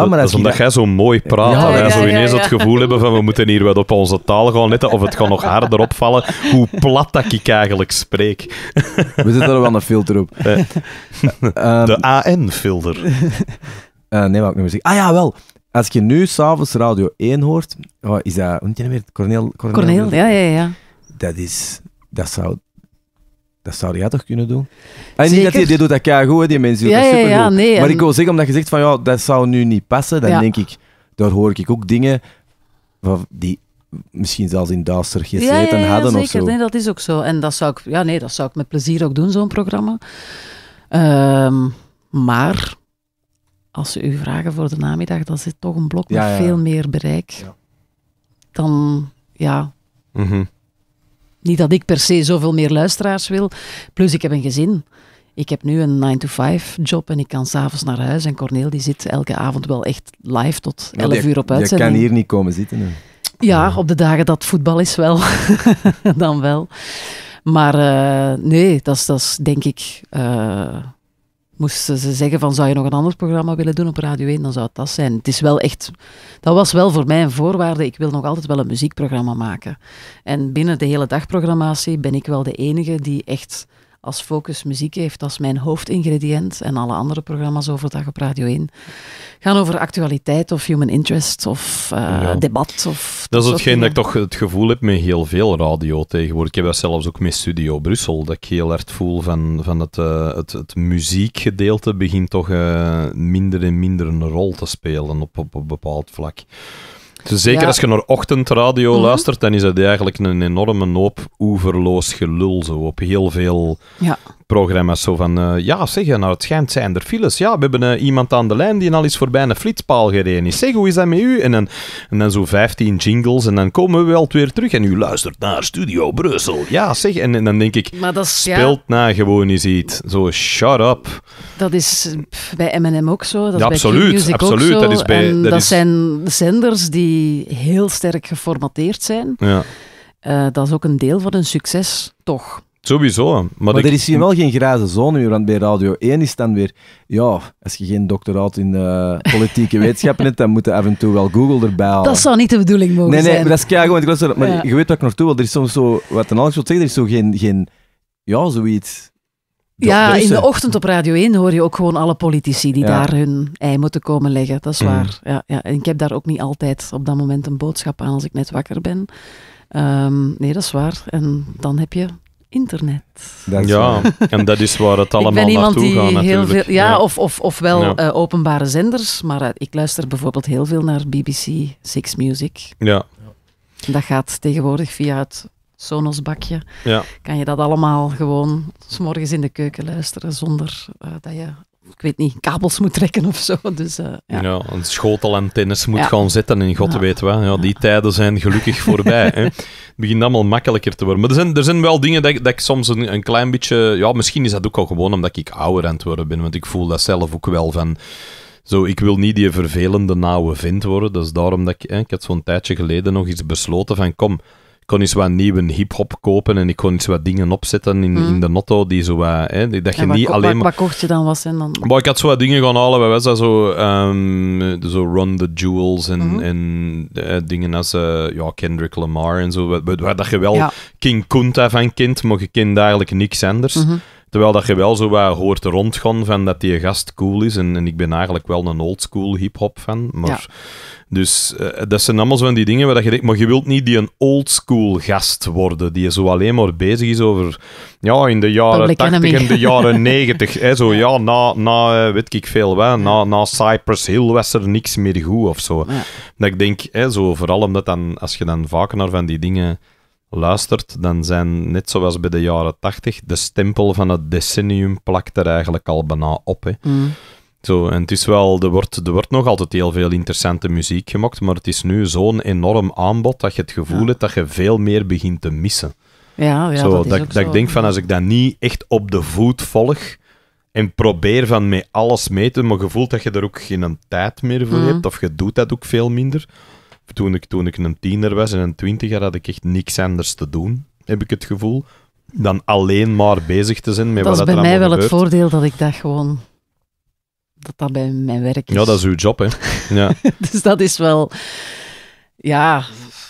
ehm, maar dat is omdat jij zo mooi praat ja, wij ja, zo ineens het gevoel hebben van we moeten hier wat op onze taal gaan letten of het gaat nog harder opvallen hoe plat dat ik eigenlijk spreek. We zetten er wel een filter op. Ehm, de de AN-filter. Eh, nee, maar ik muziek. Ah ja, wel. Als je nu s'avonds Radio 1 hoort, is dat... Hoe heet je meer? Cornel, Cornel? ja, ja, ja. Dat is dat zou, dat zou jij toch kunnen doen? En niet dat je dit doet, dat kan goed, die mensen ja, dat ja, nee, Maar ik wil zeggen, omdat je zegt van ja, dat zou nu niet passen, dan denk ik, daar hoor ik ook dingen die misschien zelfs in duister gezeten ja, ja, hadden zeker. of zo. dat is ook zo. En dat zou ik, ja, nee, dat zou ik met plezier ook doen, zo'n programma. Ehm, maar als ze u vragen voor de namiddag, dan zit toch een blok met veel meer bereik dan, ja. Mhm. Niet dat ik per se zoveel meer luisteraars wil. Plus, ik heb een gezin. Ik heb nu een 9-to-5 job en ik kan s'avonds naar huis. En Corneel die zit elke avond wel echt live tot 11 uur op uitzending. Je kan hier niet komen zitten. Ja, op de dagen dat voetbal is wel. Dan wel. Maar eh, nee, dat is denk ik... Eh, Moesten ze zeggen van, zou je nog een ander programma willen doen op Radio 1, dan zou het dat zijn. Het is wel echt, dat was wel voor mij een voorwaarde. Ik wil nog altijd wel een muziekprogramma maken. En binnen de hele dagprogrammatie ben ik wel de enige die echt als focus muziek heeft als mijn hoofdingrediënt. En alle andere programma's over dag op Radio 1 gaan over actualiteit of human interest of eh, debat. Of dat is hetgeen dat ik toch het gevoel heb met heel veel radio tegenwoordig. Ik heb dat zelfs ook met Studio Brussel, dat ik heel erg voel van, van het, eh, het, het muziekgedeelte begint toch eh, minder en minder een rol te spelen op, op, op een bepaald vlak. Dus zeker als je naar ochtendradio mhm. luistert, dan is het eigenlijk een enorme hoop oeverloos gelul op heel veel ja programma's. Zo van, eh, ja zeg, nou het schijnt zijn er files. Ja, we hebben eh, iemand aan de lijn die al eens voorbij een flitspaal gereden is. Zeg, hoe is dat met u? En dan, en dan zo 15 jingles en dan komen we weer terug. En u luistert naar Studio Brussel. Ja zeg, en, dan denk ik, maar dat speelt na nou gewoon eens iets. Zo, shut up. Dat is bij M&M ook zo. Dat is absoluut, bij absoluut. Ook zo. Dat, is bij, dat, zijn zenders die heel sterk geformateerd zijn. Ja. Eh, dat is ook een deel van hun succes, toch? Sowieso. Maar, er is hier wel geen grijze zone meer, want bij Radio 1 is dan weer... Ja, als je geen doctoraat in eh, politieke wetenschappen hebt, dan moet je af en toe wel Google erbij halen. Dat zou niet de bedoeling mogen nee, nee, maar dat is keigoed. Want ik was er, maar je weet wat ik naartoe wil. Er is soms zo... Wat een ander zeggen, er is zo geen... geen ja, zoiets... Ja, in de ochtend op Radio 1 hoor je ook gewoon alle politici die daar hun ei moeten komen leggen. Dat is mm. waar. Ja, ja. En ik heb daar ook niet altijd op dat moment een boodschap aan als ik net wakker ben. Ehm, nee, dat is waar. En dan heb je internet. ja, en dat is waar het allemaal naartoe gaat natuurlijk. Veel, ja, Of, of, of wel eh, openbare zenders, maar eh, ik luister bijvoorbeeld heel veel naar BBC Six Music. Ja. Dat gaat tegenwoordig via het Sonos bakje. Ja. Kan je dat allemaal gewoon s in de keuken luisteren zonder eh, dat je ik weet niet, kabels moet trekken of zo. Dus, eh, ja. ja. een schotel en tennis moet ja. gaan zitten en god weet wat. Ja, die tijden zijn gelukkig voorbij. hè. Het begint allemaal makkelijker te worden. Maar er zijn, er zijn wel dingen dat, dat ik soms een, een klein beetje... Ja, misschien is dat ook al gewoon omdat ik ouder aan het worden ben, want ik voel dat zelf ook wel van... Zo, ik wil niet die vervelende nauwe vind worden. Dat is daarom dat ik... Hè, ik had zo'n tijdje geleden nog iets besloten van... Kom, kon eens wat nieuwe hip-hop kopen en ik kon eens wat dingen opzetten in, mhm. in de notto die zo wat, hè, dat je wat, niet alleen Wat kocht je dan was en dan... Maar ik had zo wat dingen gaan halen, wat was dat zo, um, zo Run the Jewels en, mhm. en eh, dingen als uh, ja, Kendrick Lamar en zo, waar, waar dat je wel King Kunta van kent, maar je kent eigenlijk niks anders. Mhm. Terwijl dat je wel zo wat hoort rondgaan van dat die gast cool is. En, en ik ben eigenlijk wel een oldschool hip-hop fan. Maar Dus eh, dat zijn allemaal zo van die dingen waar je denkt, maar je wilt niet die een oldschool gast worden, die zo alleen maar bezig is over, ja, in de jaren Public en de jaren 90. hè, zo, ja, na, na eh, weet ik veel, hè, na, na Cypress Hill was er niks meer goed of zo. Dat ik denk, hè, zo, vooral omdat dan, als je dan vaker naar van die dingen luistert, dan zijn, net zoals bij de jaren tachtig, de stempel van het decennium plakt er eigenlijk al bijna op. Hè. Mm. Zo, en het is wel, er wordt, er wordt nog altijd heel veel interessante muziek gemaakt, maar het is nu zo'n enorm aanbod dat je het gevoel hebt dat je veel meer begint te missen. Ja, ja zo, dat, dat, dat ik denk van als ik dat niet echt op de voet volg en probeer van mij alles mee te doen, maar gevoel dat je er ook geen tijd meer voor mm. hebt of je doet dat ook veel minder toen ik, toen ik een tiener was en een twintiger, had ik echt niks anders te doen, heb ik het gevoel, dan alleen maar bezig te zijn met dat wat er allemaal Dat is bij mij wel het voordeel dat ik dat gewoon... Dat dat bij mijn werk is. Ja, dat is uw job, hè. Ja. dus dat is wel... Ja,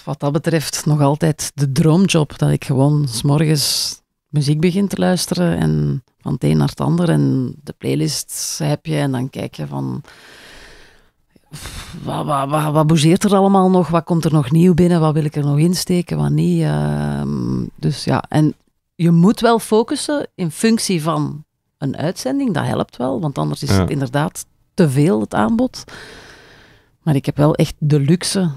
wat dat betreft nog altijd de droomjob. Dat ik gewoon s'morgens muziek begin te luisteren en van het een naar het ander. En de playlists heb je en dan kijk je van wat, wat, er allemaal nog? Wat komt er nog nieuw binnen? Wat wil ik er nog insteken? Wat niet? Ehm, dus ja, en je moet wel focussen in functie van een uitzending. Dat helpt wel, want anders is het inderdaad te veel, het aanbod. Maar ik heb wel echt de luxe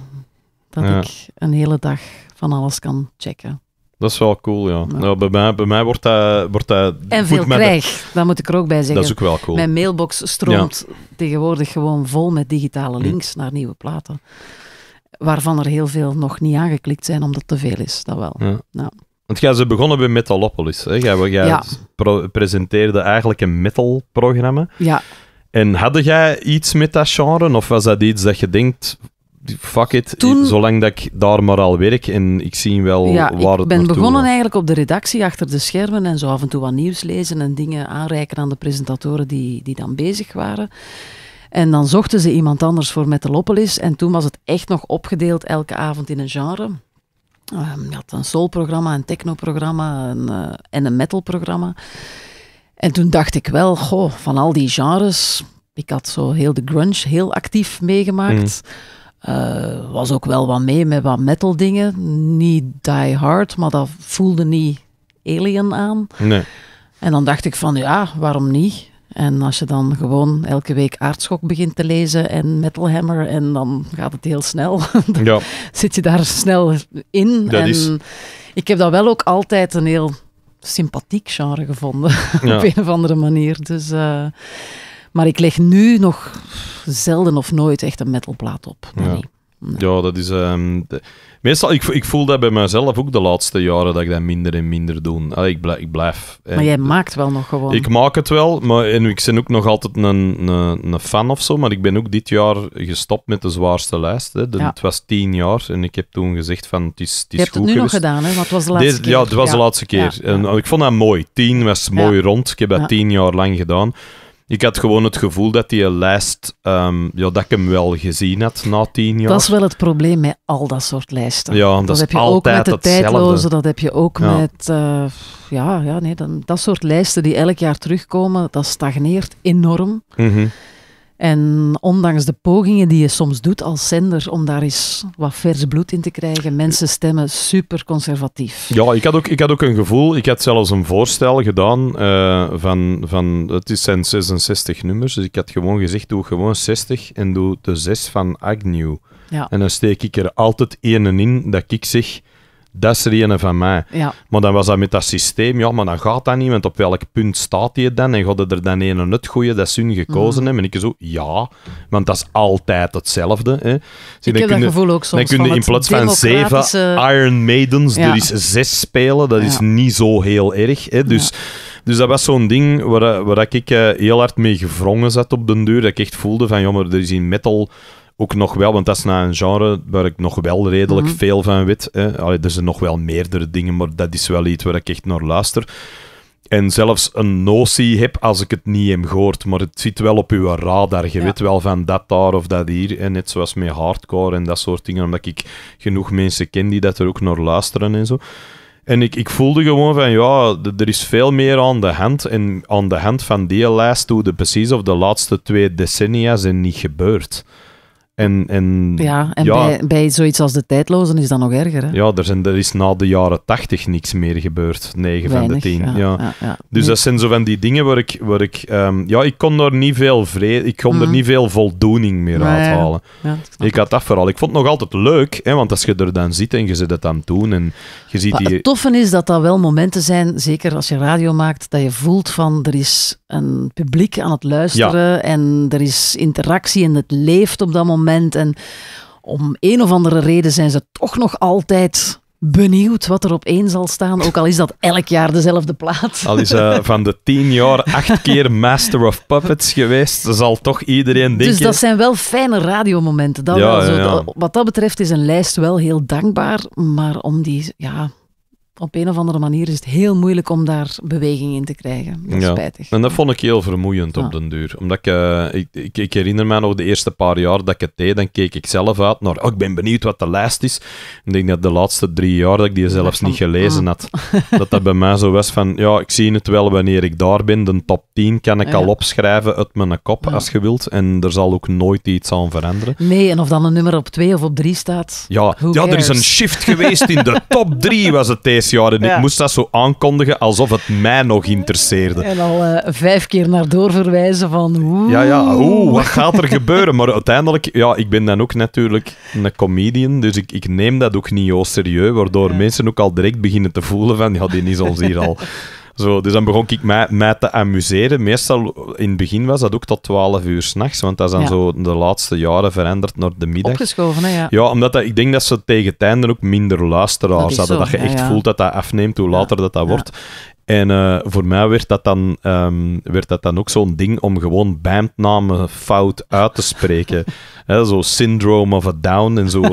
dat ik een hele dag van alles kan checken. Dat is wel cool, ja. Nou, bij, mij, bij mij wordt dat... Wordt dat en veel krijg, dat moet ik er ook bij zeggen. Dat is ook wel cool. Mijn mailbox stroomt tegenwoordig gewoon vol met digitale links naar nieuwe platen. Waarvan er heel veel nog niet aangeklikt zijn, omdat te veel is, dat wel. Ja. Nou. Want jij ze begonnen bij Metalopolis. Hè? Jij, presenteerde eigenlijk een metalprogramma. Ja. En hadden jij iets met dat genre? Of was dat iets dat je denkt, fuck it, Toen... zolang dat ik daar maar al werk en ik zie wel waar het naartoe Ik ben begonnen eigenlijk op de redactie, achter de schermen en zo af en toe wat nieuws lezen en dingen aanreiken aan de presentatoren die, die dan bezig waren. En dan zochten ze iemand anders voor Metalopolis. En toen was het echt nog opgedeeld elke avond in een genre. Um, je had een soulprogramma, een technoprogramma een, eh, en een metalprogramma. En toen dacht ik wel, goh, van al die genres... Ik had zo heel de grunge heel actief meegemaakt... Mm. Eh, was ook wel wat mee met wat metal dingen. Niet die hard, maar dat voelde niet alien aan. Nee. En dan dacht ik van ja, waarom niet? En als je dan gewoon elke week Aardschok begint te lezen en Metal Hammer en dan gaat het heel snel. ja. zit je daar snel in. en ik heb dat wel ook altijd een heel sympathiek genre gevonden. op een of andere manier. Dus eh, maar ik leg nu nog zelden of nooit echt een metalplaat op. ja. dat is... Ehm, meestal, ik, ik voel dat bij mezelf ook de laatste jaren, dat ik dat minder en minder doe. ik, blijf, eh, Maar jij maakt wel nog gewoon. Ik maak het wel, maar ik ben ook nog altijd een, een, een fan of zo, maar ik ben ook dit jaar gestopt met de zwaarste lijst. Hè. Het was tien jaar en ik heb toen gezegd van, het is, het is Je hebt het nu nog gedaan, hè? want was de laatste keer. Ja, het was de laatste keer. En, ik vond dat mooi. Tien was mooi rond. Ik heb dat tien jaar lang gedaan. Ik had gewoon het gevoel dat die lijst, ehm, ja, dat ik hem wel gezien had na tien jaar. Dat is wel het probleem met al dat soort lijsten. Ja, dat, heb je ook met de hetzelfde. dat heb je ook met, eh, ja, ja nee, dan, dat soort lijsten die elk jaar terugkomen, dat stagneert enorm. Mm en ondanks de pogingen die je soms doet als zender om daar eens wat vers bloed in te krijgen, mensen stemmen super conservatief. Ja, ik had ook, ik had ook een gevoel, ik had zelfs een voorstel gedaan eh, van, van, het zijn 66 nummers, dus ik had gewoon gezegd, doe gewoon 60 en doe de 6 van Agnew. Ja. En dan steek ik er altijd één in dat ik zeg, dat is de een van mij. Ja. Maar dan was dat met dat systeem, ja, maar dan gaat dat niet, want op welk punt staat je dan? En gaat er dan een het goede dat ze hun gekozen hebben? Mhm. En ik zo, ja, want dat is altijd hetzelfde. Hè. ik heb dat gevoel ook soms. Dan kun je in plaats van zeven Iron Maidens, er is zes spelen, dat is niet zo heel erg. Hè. Dus... Dus dat was zo'n ding waar, waar ik eh, heel hard mee gevrongen zat op den deur. Dat ik echt voelde van, jongen, er is in metal ook nog wel, want dat is naar een genre waar ik nog wel redelijk mhm. veel van weet. Hè. er zijn nog wel meerdere dingen, maar dat is wel iets waar ik echt naar luister. En zelfs een notie heb als ik het niet heb gehoord, maar het zit wel op uw radar. Je weet wel van dat daar of dat hier. En net zoals met hardcore en dat soort dingen, omdat ik genoeg mensen ken die dat er ook naar luisteren en zo. En ik, ik voelde gewoon van, ja, er is veel meer aan de hand. En aan de hand van die lijst hoe de precies of de laatste twee decennia zijn niet gebeurd. En, en, ja, en bij, bij zoiets als de tijdlozen is dat nog erger. Hè? Ja, er, zijn, er is na de jaren tachtig niks meer gebeurd. 9 van de 10. Ja, Dus dat zijn zo van die dingen waar ik. Waar ik ehm, ja, ik kon, daar niet veel vrede, ik kon er mhm. niet veel voldoening meer nee, ik had dat vooral. Ik vond het nog altijd leuk, hè, want als je er dan zit en je zit het aan het doen. En je ziet die... Het toffe is dat dat wel momenten zijn, zeker als je radio maakt, dat je voelt van er is een publiek aan het luisteren en er is interactie en het leeft op dat moment. En om een of andere reden zijn ze toch nog altijd benieuwd wat er op één zal staan, ook al is dat elk jaar dezelfde plaats. Al is uh, van de tien jaar acht keer Master of Puppets geweest, zal toch iedereen dus denken... Dus dat zijn wel fijne radiomomenten. Dat Wat dat betreft is een lijst wel heel dankbaar, maar om die... Ja, op een of andere manier is het heel moeilijk om daar beweging in te krijgen. Dat ja. spijtig. En dat vond ik heel vermoeiend op den duur. Omdat ik, eh, ik, ik, herinner me nog de eerste paar jaar dat ik het deed, dan keek ik zelf uit naar, oh, ik ben benieuwd wat de lijst is. Ik denk dat de laatste drie jaar dat ik die zelfs niet gelezen had. dat dat bij mij zo was van, ja, ik zie het wel wanneer ik daar ben. De top 10 kan ik al opschrijven uit mijn kop, als je wilt. En er zal ook nooit iets aan veranderen. Nee, en of dan een nummer op twee of op drie staat. Ja, ja er is een shift geweest in de top drie, was het deze feestjaar en ik moest dat zo aankondigen alsof het mij nog interesseerde. En al eh, vijf keer naar doorverwijzen van oeh. Ja, ja, oeh, wat gaat er gebeuren? Maar uiteindelijk, ja, ik ben dan ook natuurlijk een comedian, dus ik, ik neem dat ook niet serieus, waardoor mensen ook al direct beginnen te voelen van ja, die is ons hier al... Zo, dus dan begon ik mij, te amuseren. Meestal in het begin was dat ook tot 12 uur s'nachts, want dat is dan zo de laatste jaren veranderd naar de middag. Opgeschoven, ja. Ja, omdat dat, ik denk dat ze tegen het einde ook minder luisteraars hadden. Dat je echt voelt dat dat afneemt hoe later dat dat wordt. En eh, voor mij werd dat dan, ehm, werd dat dan ook zo'n ding om gewoon bandnamen fout uit te spreken. hè, zo Syndrome of a Down en zo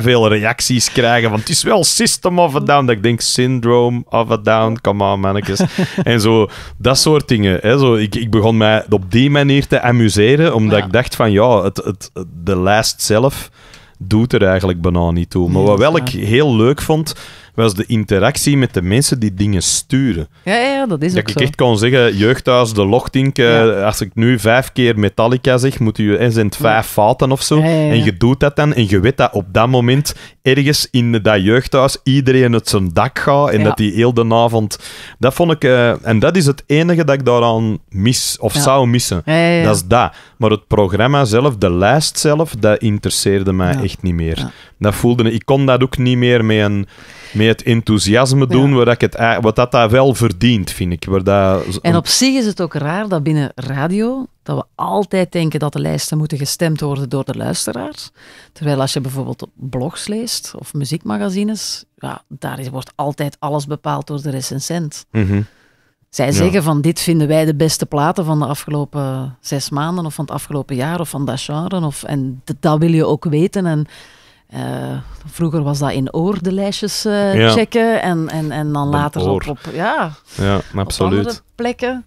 veel reacties krijgen. van het is wel System of a Down. Dat ik denk, Syndrome of a Down, come on mannetjes. en zo, dat soort dingen. Hè, zo, ik, ik begon mij op die manier te amuseren, omdat ik dacht van, ja, het, het, de lijst zelf doet er eigenlijk bijna niet toe. Maar wat wel ik heel leuk vond, was de interactie met de mensen die dingen sturen. Ja, ja dat is dat ik echt kon zeggen, jeugdhuis, de lochtink, eh, als ik nu vijf keer Metallica zeg, moet je, eh, in zijn vijf fouten of zo. en je doet dat dan en je weet dat op dat moment ergens in dat jeugdhuis iedereen het zijn dak gaat en dat die heel de avond... Dat vond ik... Eh, en dat is het enige dat ik daaraan mis, of zou missen. Dat is dat. Maar het programma zelf, de lijst zelf, dat interesseerde mij echt niet meer. Dat voelde... Ik kon dat ook niet meer met een met enthousiasme doen waar ik het, wat dat, daar wel verdient, vind ik. Waar dat... En op zich is het ook raar dat binnen radio dat we altijd denken dat de lijsten moeten gestemd worden door de luisteraars. Terwijl als je bijvoorbeeld blogs leest of muziekmagazines, ja, daar wordt altijd alles bepaald door de recensent. Mhm. Zij zeggen van dit vinden wij de beste platen van de afgelopen zes maanden of van het afgelopen jaar of van dat genre. Of, en dat wil je ook weten. En eh, vroeger was dat in oordelijstjes eh, checken en, en, en dan later op, op, ja, ja, absoluut. op andere plekken.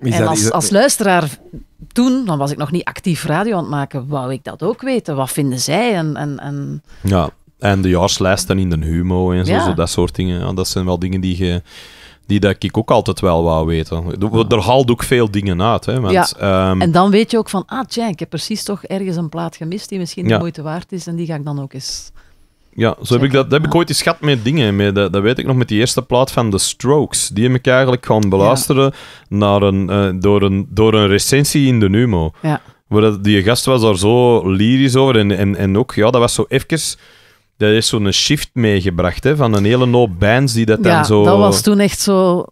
en als, als luisteraar toen, dan was ik nog niet actief radio aan het maken, wou ik dat ook weten. Wat vinden zij? En, en, en... Ja, en de jaarslijsten in de humo en zo, zo dat soort dingen. Ja, dat zijn wel dingen die je... Ge die dat ik ook altijd wel wou weten. Er, er haalt ook veel dingen uit. Hè, want, ja. Ehm, en dan weet je ook van, ah tja, ik heb precies toch ergens een plaat gemist die misschien de moeite waard is en die ga ik dan ook eens... Ja, zo heb ik dat, dat heb ik ooit eens schat met dingen. Met, dat, dat weet ik nog met die eerste plaat van The Strokes. Die heb ik eigenlijk gaan beluisteren naar een, eh, door, een, door een recensie in de Numo. Ja. Waar die gast was daar zo lyrisch over. En, en, en ook, ja, dat was zo even dat is zo'n shift meegebracht hè, van een hele hoop bands die dat dan zo... dat was toen echt zo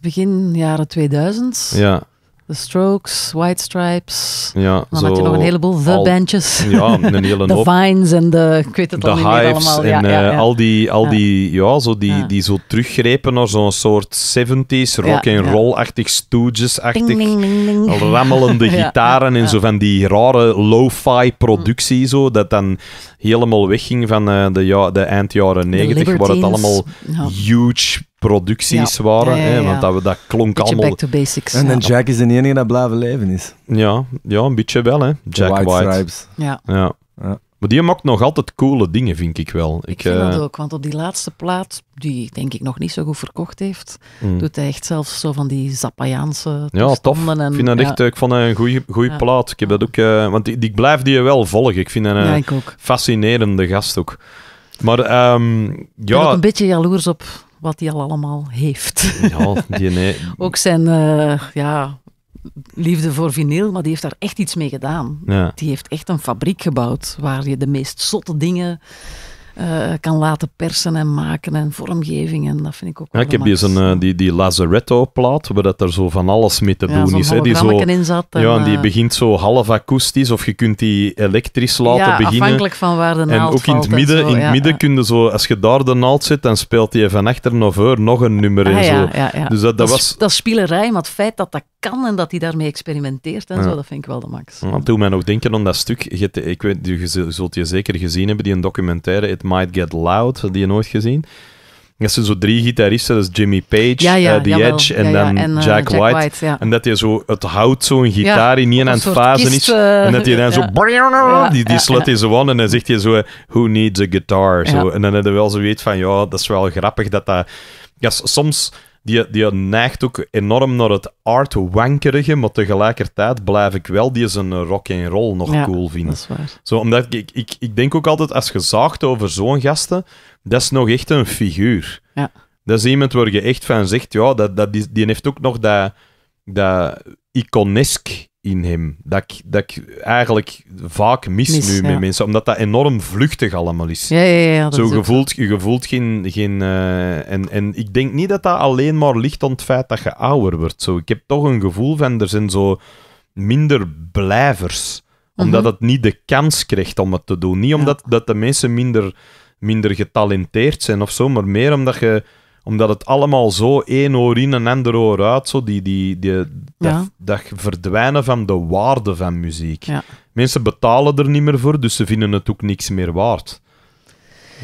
begin jaren 2000. Ja, The Strokes, White Stripes. Ja, dan had je nog een heleboel The al, Bandjes. Ja, een hele De Vines en de, ik weet het allemaal. en eh, ja, al die, al die, ja, zo die, die zo teruggrepen naar zo'n soort 70s rock and roll-achtig, Stooges-achtig, rammelende gitaren en zo van die rare lo-fi productie, mm. zo, dat dan helemaal wegging van eh, de, ja, de eind jaren 90, waar het allemaal huge producties waren. want dat, we, dat klonk allemaal... to basics. En, dan Jack is de enige dat blijven leven is. Ja, ja een beetje wel, hè. Jack White. White. Ja. ja. Maar die maakt nog altijd coole dingen, vind ik wel. Ik, vind dat eh, ook, want op die laatste plaat, die denk ik nog niet zo goed verkocht heeft, mm. doet hij echt zelfs zo van die en Ja, tof. En, ik vind dat echt eh, ik vond een goede goede plaat. Ik heb dat ook... Eh, want ik, ik, blijf die wel volgen. Ik vind een fascinerende gast ook. Maar ehm, ja... Ik ben een beetje jaloers op wat hij al allemaal heeft. Ja, die, nee. Ook zijn eh, ja, liefde voor vinyl, maar die heeft daar echt iets mee gedaan. Ja. Die heeft echt een fabriek gebouwd waar je de meest zotte dingen eh, kan laten persen en maken en vormgeving. En dat vind ik ook ja, Ik heb hier eh, die, die Lazaretto-plaat, waar dat er zo van alles mee te doen is. die zo, in zat. En, ja, en die eh, begint zo half akoestisch, of je kunt die elektrisch laten ja, beginnen. afhankelijk van waar de naald En ook in het midden, in het midden kun je zo, als je daar de naald zit, dan speelt hij van achter naar voor nog een nummer ah, en zo. Dus dat, dat was... dat is spielerij, maar het feit dat dat kan en dat hij daarmee experimenteert en zo, dat vind ik wel de max. Want doet mij ook denken aan dat stuk. Ik weet, je zult je zeker gezien hebben, die een documentaire, It Might Get Loud, die je nooit gezien. Dat zijn zo drie gitaristen, dat is Jimmy Page, eh, The Edge en dan eh, Jack, White. en dat hij zo, het houdt zo'n gitaar in niet aan het fasen is. En dat hij dan zo, die, die sluit is zo aan en dan zegt hij zo, who needs a guitar? Zo. En dan heb je wel zoiets van, ja, dat is wel grappig dat dat... Ja, soms die, die neigt ook enorm naar het art wankerige, maar tegelijkertijd blijf ik wel die zijn rock en roll nog cool vinden. Dat is waar. Zo, omdat ik, ik, ik denk ook altijd, als je zaagt over zo'n gasten, dat is nog echt een figuur. Ja. Dat is iemand waar je echt van zegt, ja, dat, dat, die, die heeft ook nog dat, dat iconesk in hem. Dat ik, dat ik eigenlijk vaak mis, nu met mensen, omdat dat enorm vluchtig allemaal is. Ja, ja, zo, gevoelt, je voelt geen... geen eh, en, en ik denk niet dat dat alleen maar ligt aan het feit dat je ouder wordt. Zo, ik heb toch een gevoel van, er zijn zo minder blijvers. Omdat mhm. het niet de kans krijgt om het te doen. Niet omdat dat de mensen minder, minder getalenteerd zijn of zo, maar meer omdat je omdat het allemaal zo één oor in en ander oor uit, zo die, die, die, dat, verdwijnen van de waarde van muziek. Mensen betalen er niet meer voor, dus ze vinden het ook niks meer waard.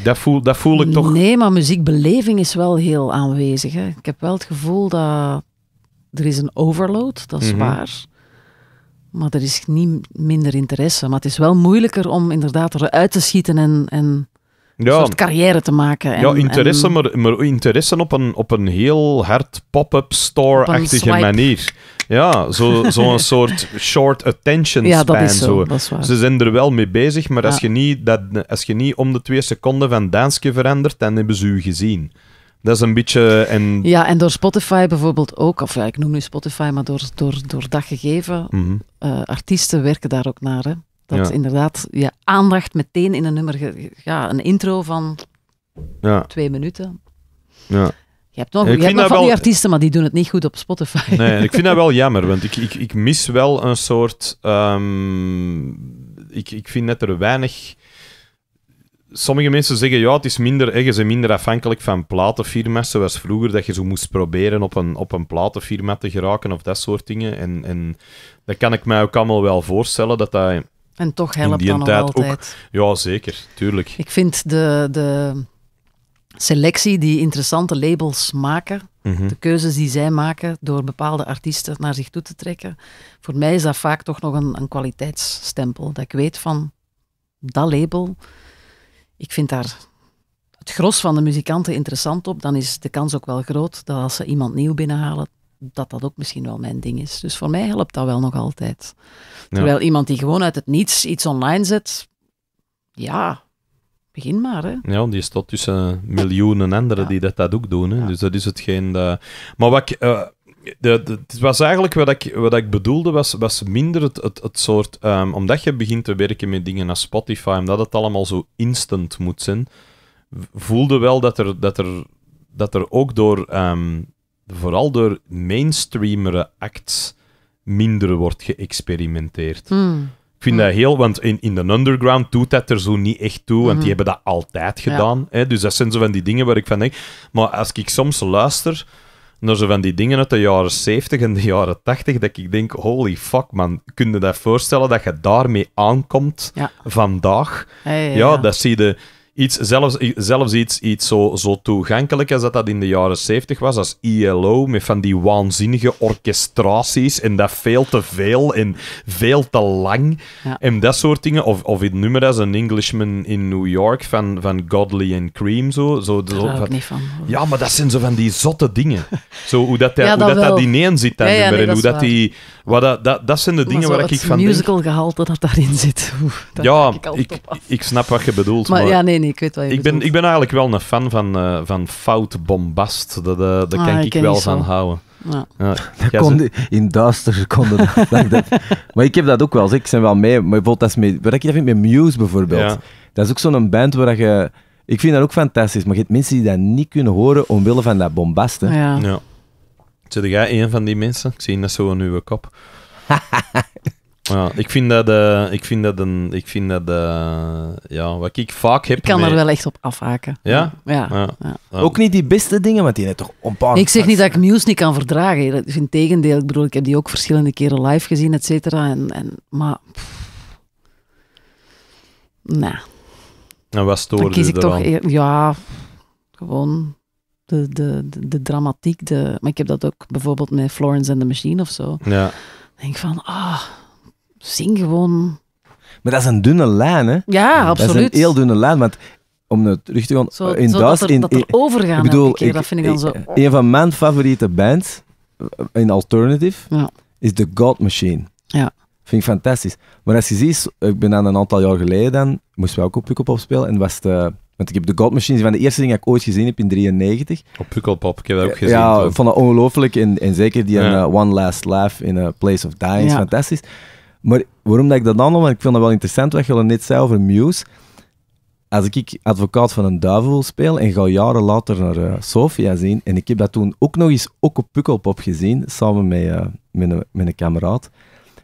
Dat voel, dat voel ik toch. Nee, maar muziekbeleving is wel heel aanwezig. Hè. Ik heb wel het gevoel dat er is een overload, dat is mhm. waar. Maar er is niet minder interesse. Maar het is wel moeilijker om inderdaad eruit te schieten en, en ja. soort carrière te maken. En, ja, interesse, maar, maar, interesse op een, op een heel hard pop-up store-achtige manier. Ja, zo'n zo een soort short attention ja, span. Dat is zo, Dat is waar. Ze zijn er wel mee bezig, maar als, je niet dat, als je niet om de twee seconden van dansje verandert, dan hebben ze u gezien. Dat is een beetje. En... Ja, en door Spotify bijvoorbeeld ook, of ja, ik noem nu Spotify, maar door, door, door dat gegeven, mhm. eh, artiesten werken daar ook naar. Dat ja. inderdaad je aandacht meteen in een nummer, ja, een intro van ja. twee minuten. Ja. Je hebt nog, je hebt van die artiesten, maar die doen het niet goed op Spotify. Nee, ik vind dat wel jammer, want ik, ik, ik mis wel een soort... Ehm, ik, ik vind net er weinig... Sommige mensen zeggen, ja, het is minder, hè, je minder afhankelijk van platenfirma's, zoals vroeger, dat je zo moest proberen op een, op een platenfirma te geraken of dat soort dingen. En, en dat kan ik mij ook allemaal wel voorstellen, dat dat en toch helpt dat nog altijd. Ook, ja, zeker, tuurlijk. Ik vind de, de selectie die interessante labels maken, mhm. de keuzes die zij maken door bepaalde artiesten naar zich toe te trekken, voor mij is dat vaak toch nog een, een kwaliteitsstempel. Dat ik weet van dat label, ik vind daar het gros van de muzikanten interessant op, dan is de kans ook wel groot dat als ze iemand nieuw binnenhalen, dat dat ook misschien wel mijn ding is. Dus voor mij helpt dat wel nog altijd. Terwijl iemand die gewoon uit het niets iets online zet, ja, begin maar. Hè. Ja, die staat tussen miljoenen anderen die dat, dat ook doen. Hè. Dus dat is hetgeen dat... Maar wat ik... Eh, het was eigenlijk wat ik, wat ik bedoelde, was, was minder het, het, het soort... Ehm, omdat je begint te werken met dingen als Spotify, omdat het allemaal zo instant moet zijn, voelde wel dat er, dat er, dat er ook door... Ehm, vooral door mainstreamere acts minder wordt geëxperimenteerd. Hmm. Ik vind hmm. dat heel, want in, in de underground doet dat er zo niet echt toe, want die hmm. hebben dat altijd gedaan. Hè? Dus dat zijn zo van die dingen waar ik van denk. Maar als ik soms luister naar zo van die dingen uit de jaren 70 en de jaren 80, dat ik denk, holy fuck man, kun je dat voorstellen dat je daarmee aankomt vandaag? ja, ja, dat zie je... Iets, zelfs, zelfs iets, iets zo, zo toegankelijk als dat dat in de jaren 70 was, als ILO, met van die waanzinnige orchestraties en dat veel te veel en veel te lang en dat soort dingen. Of, of in nummer als een Englishman in New York van, van Godley and Cream. Zo, zo, Daar zo, niet van. Ja, maar dat zijn zo van die zotte dingen. Zo, hoe dat, dat, hoe dat, zit, dat nummer. en hoe dat, die... Wat dat, dat, dat zijn de dingen waar ik, van musical musical gehalte dat daarin zit. dat ja, ik, ik, ik, snap wat je bedoelt. Maar, ja, nee ik Ik ben, ik ben eigenlijk wel een fan van, eh, van fout bombast. Dat, eh, dat ah, kan ik, wel van houden. Ja. ja. kon, in duister seconden. maar ik heb dat ook wel. Zeg. Ik ben wel mee. Maar bijvoorbeeld, dat is mee, wat ik dat vind met Muse bijvoorbeeld. Dat is ook zo'n band waar je. Ik vind dat ook fantastisch. Maar je hebt mensen die dat niet kunnen horen omwille van dat bombasten. Ja. ja. Zit jij een van die mensen? Ik zie dat zo een nieuwe kop. Ja, ik vind dat, eh, ik vind dat, een, ik vind dat eh, ja, wat ik vaak heb. Ik kan er wel echt op afhaken. Ja? Ja. Ook niet die beste dingen, want die net toch onpaard. Ik zeg niet dat ik Muse niet kan verdragen. Dat is in tegendeel. Ik bedoel, ik heb die ook verschillende keren live gezien, et cetera. En, en, maar. Nou. Nah. was wat Dan kies ik toch e- Ja, gewoon de, de, de, dramatiek. De, maar ik heb dat ook bijvoorbeeld met Florence and the Machine of zo. Ja. denk van, ah. Zing gewoon. Maar dat is een dunne lijn, hè? Ja, absoluut. Dat is een heel dunne lijn, want om het terug te gaan... Eh, in zo Duits, dat er, in, overgaan ik bedoel, dat vind ik zo... Eh, een van mijn favoriete bands eh, in alternative ja. is The God Machine. Ja. Vind ik fantastisch. Maar als je ziet, ik ben aan een aantal jaar geleden dan, moesten we ook op Pukkelpop spelen en was de... Want ik heb The God Machine, van de eerste dingen die ik ooit gezien heb in 93. Op Pukkelpop, ik heb dat ook gezien. Ja, ik vond dat ongelooflijk. En, zeker die One Last Laugh in a Place of Dying is fantastisch. Maar waarom dat ik dat aanhoor, ik vind dat wel interessant wat je net zei over Muse. Als ik advocaat van een duivel wil spelen en ga jaren later naar eh, Sofia zien, en ik heb dat toen ook nog eens ook op Pukkelpop gezien, samen met, uh, met, een, kameraad.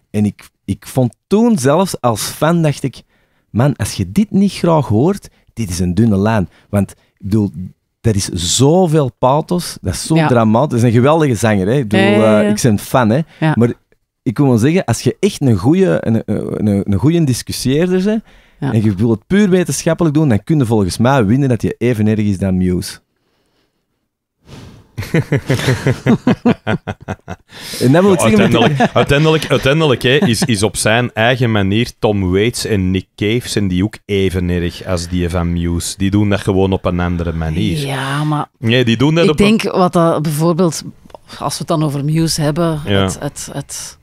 En ik, ik vond toen zelfs als fan, dacht ik, man, als je dit niet graag hoort, dit is een dunne lijn. Want ik bedoel, dat is zoveel pathos, dat is zo dramatisch. Dat is een geweldige zanger, hè? Ik, bedoel, eh, ik ben fan, hè? Maar ik wil wel zeggen, als je echt een goede een, een, een goeie discussieerder bent en je wil het puur wetenschappelijk doen, dan kun je volgens mij winnen dat je even erg is dan Muse. en dat wil ik zeggen, uiteindelijk, uiteindelijk, uiteindelijk hè, is, is op zijn eigen manier Tom Waits en Nick Cave zijn die ook even erg als die van Muse. Die doen dat gewoon op een andere manier. Ja, maar... Nee, die doen dat ik denk wat dat bijvoorbeeld... Als we het dan over Muse hebben, het, het, het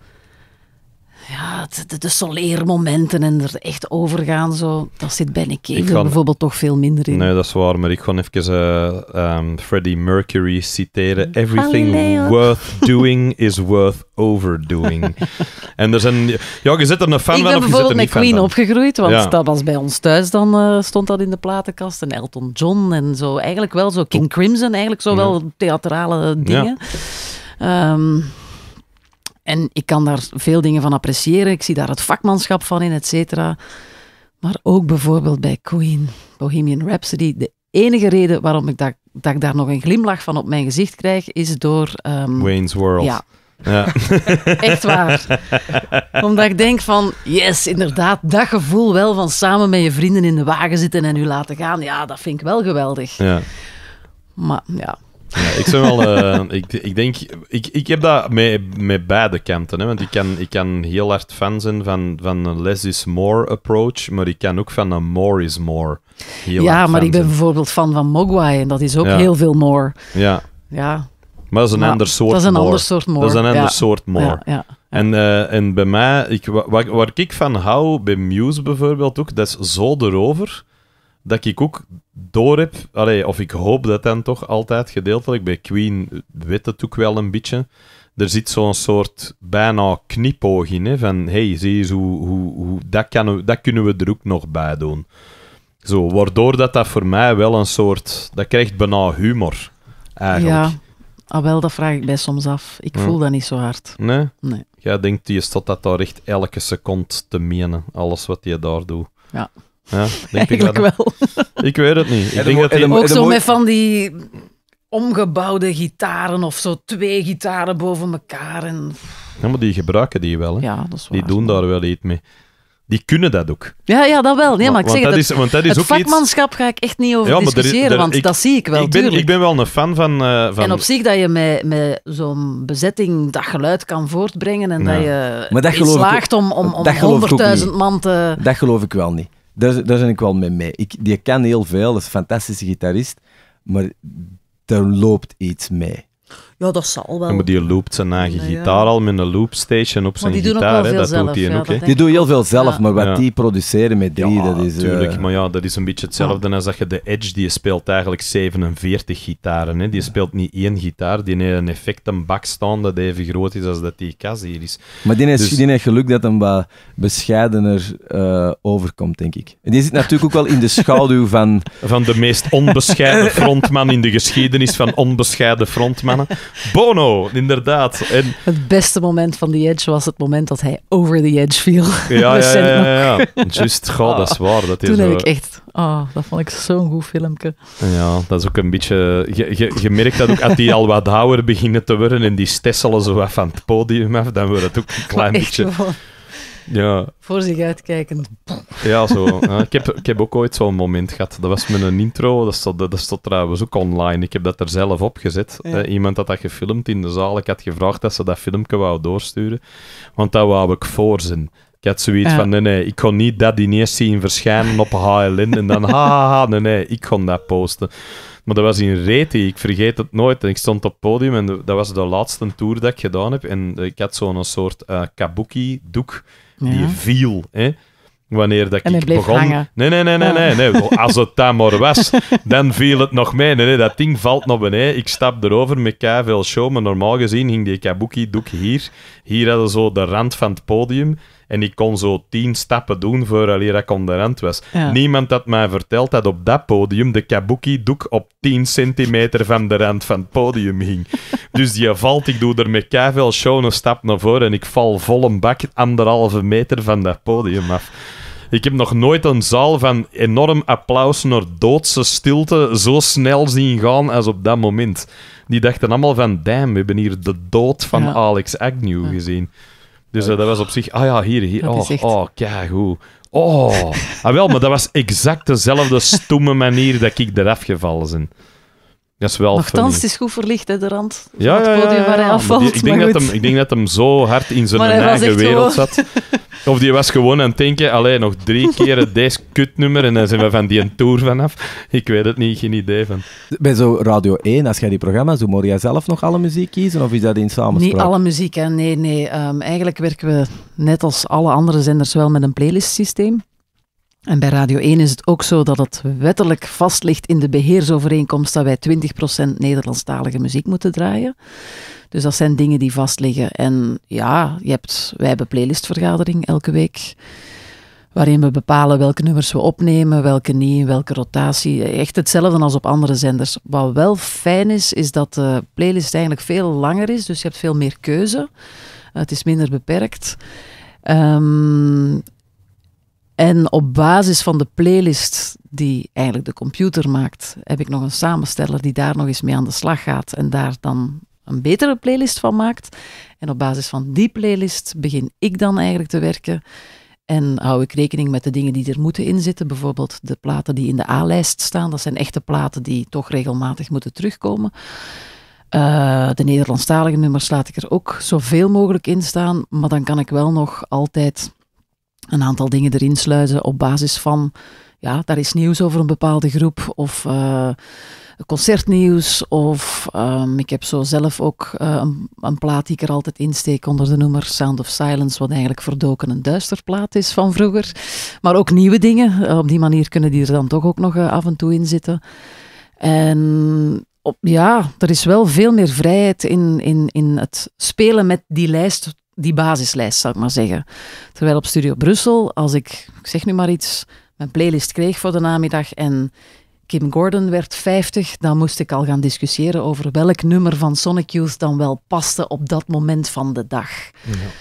ja, de, de soleermomenten en er echt overgaan, zo, dat zit bij een keer bijvoorbeeld toch veel minder in. Nee, dat is waar, maar ik ga even uh, Freddie Mercury citeren. Everything worth doing is worth overdoing. en er zijn, ja, je zit er een fan van of je zit er niet fan Ik ben bijvoorbeeld met Queen opgegroeid, want dat was bij ons thuis, dan eh, stond dat in de platenkast. En Elton John en zo, eigenlijk wel zo King Crimson, eigenlijk zo wel theatrale dingen. Ja. Ehm, en ik kan daar veel dingen van appreciëren. Ik zie daar het vakmanschap van in, et cetera. Maar ook bijvoorbeeld bij Queen, Bohemian Rhapsody. De enige reden waarom ik, dat, dat ik daar nog een glimlach van op mijn gezicht krijg, is door... Um, Wayne's World. Ja. ja. Echt waar. Omdat ik denk van, yes, inderdaad, dat gevoel wel van samen met je vrienden in de wagen zitten en u laten gaan. Ja, dat vind ik wel geweldig. Ja. Maar ja, ja, ik, wel, eh, ik, ik denk, ik, ik heb dat met, met beide kanten. Hè, want ik kan, ik kan heel hard fan zijn van, van een less is more approach, maar ik kan ook van een more is more. Heel ja, maar ik ben bijvoorbeeld fan van Mogwai en dat is ook heel veel more. Ja. ja. Maar dat is een ander soort Dat is een more. ander soort more. Dat is een ander soort more. ja. En, eh, en bij mij, ik, waar, waar, ik van hou, bij Muse bijvoorbeeld ook, dat is zo erover dat ik ook door heb, of ik hoop dat dan toch altijd gedeeltelijk, bij Queen weet dat ook wel een beetje, er zit zo'n soort bijna knipoog in, hè, van hey, zie je hoe, hoe, dat, kan, dat kunnen we er ook nog bij doen. Zo, waardoor dat, dat voor mij wel een soort, dat krijgt bijna humor, eigenlijk. Ja, ah, wel, dat vraag ik bij soms af. Ik voel dat niet zo hard. Nee? Nee. Jij denkt, je stot dat daar echt elke seconde te menen, alles wat je daar doet. Ja. Ja, denk Eigenlijk ik wel. Ik weet het niet. Ik denk dat die... Ook zo met van die omgebouwde gitaren of zo, twee gitaren boven elkaar. En... Ja, maar die gebruiken die wel. Hè. Ja, dat is Die doen daar wel iets mee. Die kunnen dat ook. Ja, ja dat wel. Nee, maar ik zeg dat, is, want dat is het ook vakmanschap ga ik echt niet over discussiëren, want dat zie ik wel, ik ben, Ik ben wel een fan van... Eh, van... En op zich dat je met, met zo'n bezetting dat geluid kan voortbrengen en dat je maar slaagt om, om, om 100.000 man te... Dat geloof ik wel niet daar, daar ben ik wel mee mee. Ik, die kan heel veel, dat is een fantastische gitarist, maar er loopt iets mee. Ja, dat zal wel. maar die loopt zijn eigen gitaar al met een loopstation op zijn gitaar. hè? dat doet hij ook. Die doet heel veel zelf, maar wat die produceren met drie, dat is... Eh, tuurlijk, maar ja, dat is een beetje hetzelfde als dat je de Edge, die speelt eigenlijk 47 gitaren. Hè? Die speelt niet één gitaar, die heeft een effect, een bak dat even groot is als dat die kas hier is. Maar die heeft, dus... geluk dat hem wat bescheidener eh, overkomt, denk ik. En die zit natuurlijk ook wel in de schaduw van... Van de meest onbescheiden frontman in de geschiedenis van onbescheiden frontmannen. Bono, inderdaad. En... Het beste moment van The Edge was het moment dat hij over The Edge viel. Ja, ja, ja. Dus ja, ja. Just, dat is waar. Dat Toen zo... heb ik echt... Oh, dat vond ik zo'n goed filmpje. Ja, dat is ook een beetje... Je, merkt dat ook, als die al wat houder beginnen te worden en die stesselen zo wat van het podium af, dan wordt het ook een klein beetje... Ja. Voor zich uitkijkend. Ja, zo. Ik, heb, ik heb ook ooit zo'n moment gehad. Dat was met een intro, dat stond, dat stond trouwens ook online. Ik heb dat er zelf op gezet. Eh, iemand had dat gefilmd in de zaal. Ik had gevraagd dat ze dat filmpje wou doorsturen. Want dat wou ik voorzien. Ik had zoiets van, nee, nee, ik kon niet dat ineens zien verschijnen op HLN en dan, haha, nee, nee, ik kon dat posten. Maar dat was in Reti, ik vergeet het nooit. En ik stond op het podium en dat was de laatste tour dat ik gedaan heb. En ik had zo'n soort uh, kabuki-doek die viel. Hè? Wanneer dat ik begon... Nee, nee, nee, nee, nee, Als het daar maar was, dan viel het nog mee. Nee, nee, dat ding valt nog beneden. Ik stap erover met veel show, maar normaal gezien hing die kabuki doek hier. Hier hadden ze zo de rand van het podium. En ik kon zo tien stappen doen vooraleer ik rand was. Niemand had mij verteld dat op dat podium de kabuki-doek op 10 centimeter van de rand van het podium hing. dus die valt, ik doe er met veel show een stap naar voren en ik val vol een bak anderhalve meter van dat podium af. Ik heb nog nooit een zaal van enorm applaus naar doodse stilte zo snel zien gaan als op dat moment. Die dachten allemaal van, damn, we hebben hier de dood van Alex Agnew gezien. Dus dat was op zich, ah ja, hier, hier. Oh, oké, oh, goed. hoe. Oh, ah wel, maar dat was exact dezelfde stomme manier dat ik eraf gevallen ben. Dat is wel Nochtans, het is goed verlicht, hè, de rand ja, het podium waar hij afvalt. ik, denk dat hem, ik denk dat hem zo hard in zijn eigen wereld zat. Of die was gewoon aan het denken, Alleen nog drie keer deze kutnummer en dan zijn we van die tour vanaf. Ik weet het niet, geen idee van. Bij zo Radio 1, als jij die programma's doet, moet jij zelf nog alle muziek kiezen of is dat in samenspraak? Niet alle muziek, hè. nee, nee. Ehm, eigenlijk werken we net als alle andere zenders wel met een playlist systeem. En bij Radio 1 is het ook zo dat het wettelijk vast ligt in de beheersovereenkomst dat wij 20% Nederlandstalige muziek moeten draaien. Dus dat zijn dingen die vast liggen. En ja, je hebt, wij hebben playlistvergadering elke week. Waarin we bepalen welke nummers we opnemen, welke niet, welke rotatie. Echt hetzelfde als op andere zenders. Wat wel fijn is, is dat de playlist eigenlijk veel langer is. Dus je hebt veel meer keuze. Het is minder beperkt. Um, en op basis van de playlist die eigenlijk de computer maakt, heb ik nog een samensteller die daar nog eens mee aan de slag gaat en daar dan een betere playlist van maakt. En op basis van die playlist begin ik dan eigenlijk te werken. En hou ik rekening met de dingen die er moeten inzitten. Bijvoorbeeld de platen die in de A-lijst staan. Dat zijn echte platen die toch regelmatig moeten terugkomen. Eh, de Nederlandstalige nummers laat ik er ook zoveel mogelijk in staan. Maar dan kan ik wel nog altijd een aantal dingen erin sluizen op basis van, ja, daar is nieuws over een bepaalde groep of eh, concertnieuws. Of ehm, ik heb zo zelf ook eh, een, plaat die ik er altijd insteek onder de noemer Sound of Silence, wat eigenlijk verdoken een duister plaat is van vroeger. Maar ook nieuwe dingen, eh, op die manier kunnen die er dan toch ook nog af en toe in zitten. En op, ja, er is wel veel meer vrijheid in, in, in het spelen met die lijst die basislijst, zou ik maar zeggen. Terwijl op Studio Brussel, als ik, ik zeg nu maar iets, mijn playlist kreeg voor de namiddag en Kim Gordon werd 50, dan moest ik al gaan discussiëren over welk nummer van Sonic Youth dan wel paste op dat moment van de dag.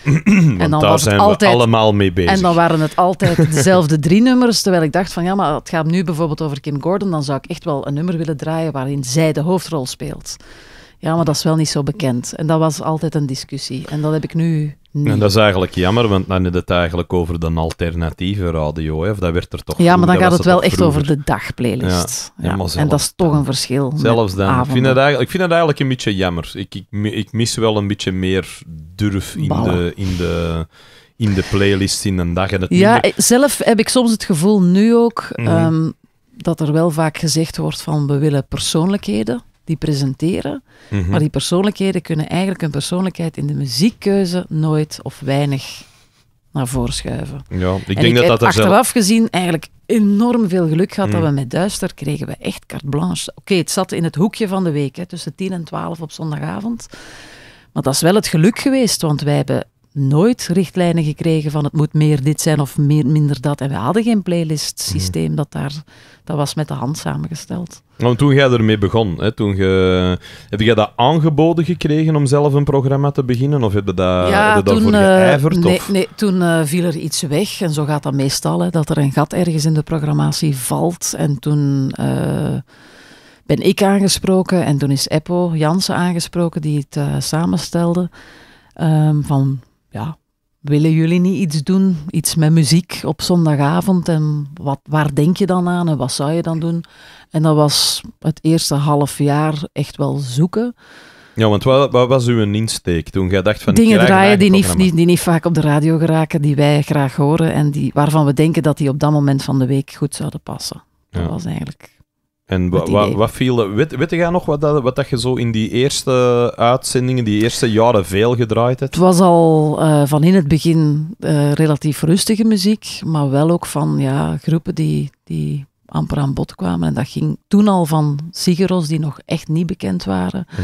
Ja. en dan daar het zijn altijd, we allemaal mee bezig. En dan waren het altijd dezelfde drie nummers, terwijl ik dacht van ja, maar het gaat nu bijvoorbeeld over Kim Gordon, dan zou ik echt wel een nummer willen draaien waarin zij de hoofdrol speelt ja, maar dat is wel niet zo bekend. En dat was altijd een discussie. En dat heb ik nu niet. En dat is eigenlijk jammer, want dan je het eigenlijk over de alternatieve radio. Of dat werd er toch Ja, maar dan gaat het wel echt over de dagplaylist. Ja. Ja. en dat is toch een verschil. Zelfs dan. Ik vind, het eigenlijk, ik vind eigenlijk een beetje jammer. Ik, ik, ik mis wel een beetje meer durf in de... In de in de playlist in een dag en het Ja, zelf heb ik soms het gevoel nu ook mhm. ehm, dat er wel vaak gezegd wordt van we willen persoonlijkheden die presenteren. Mhm. Maar die persoonlijkheden kunnen eigenlijk een persoonlijkheid in de muziekkeuze nooit of weinig naar voren schuiven. Ja, ik denk dat dat achteraf zelf... gezien eigenlijk enorm veel geluk gehad dat mhm. we met Duister kregen we echt carte blanche. Oké, het zat in het hoekje van de week, hè, tussen 10 en 12 op zondagavond. Maar dat is wel het geluk geweest, want wij hebben nooit richtlijnen gekregen van het moet meer dit zijn of meer, minder dat. En we hadden geen playlist systeem mhm. dat daar, dat was met de hand samengesteld. toen jij ermee begon, hè, toen je, heb jij dat aangeboden gekregen om zelf een programma te beginnen? Of heb je, dat, voor je eh, daarvoor geijverd? Nee, nee toen eh, viel er iets weg. En zo gaat dat meestal, hè, dat er een gat ergens in de programmatie valt. En toen... Eh, ben ik aangesproken en toen is Eppo Jansen aangesproken die het samenstelde. Ehm, van ja, willen jullie niet iets doen? Iets met muziek op zondagavond? En wat, waar denk je dan aan en wat zou je dan doen? En dat was het eerste half jaar echt wel zoeken. Ja, want wat, wat was uw insteek toen jij dacht van... Dingen draaien die niet, die, die niet vaak op de radio geraken, die wij graag horen en die, waarvan we denken dat die op dat moment van de week goed zouden passen. Dat was eigenlijk en wat viel... Weet, weet jij nog wat, dat, wat dat je zo in die eerste uitzendingen, die eerste jaren veel gedraaid hebt? Het was al eh, van in het begin eh, relatief rustige muziek, maar wel ook van ja, groepen die, die amper aan bod kwamen. En dat ging toen al van Sigaros, die nog echt niet bekend waren... Mhm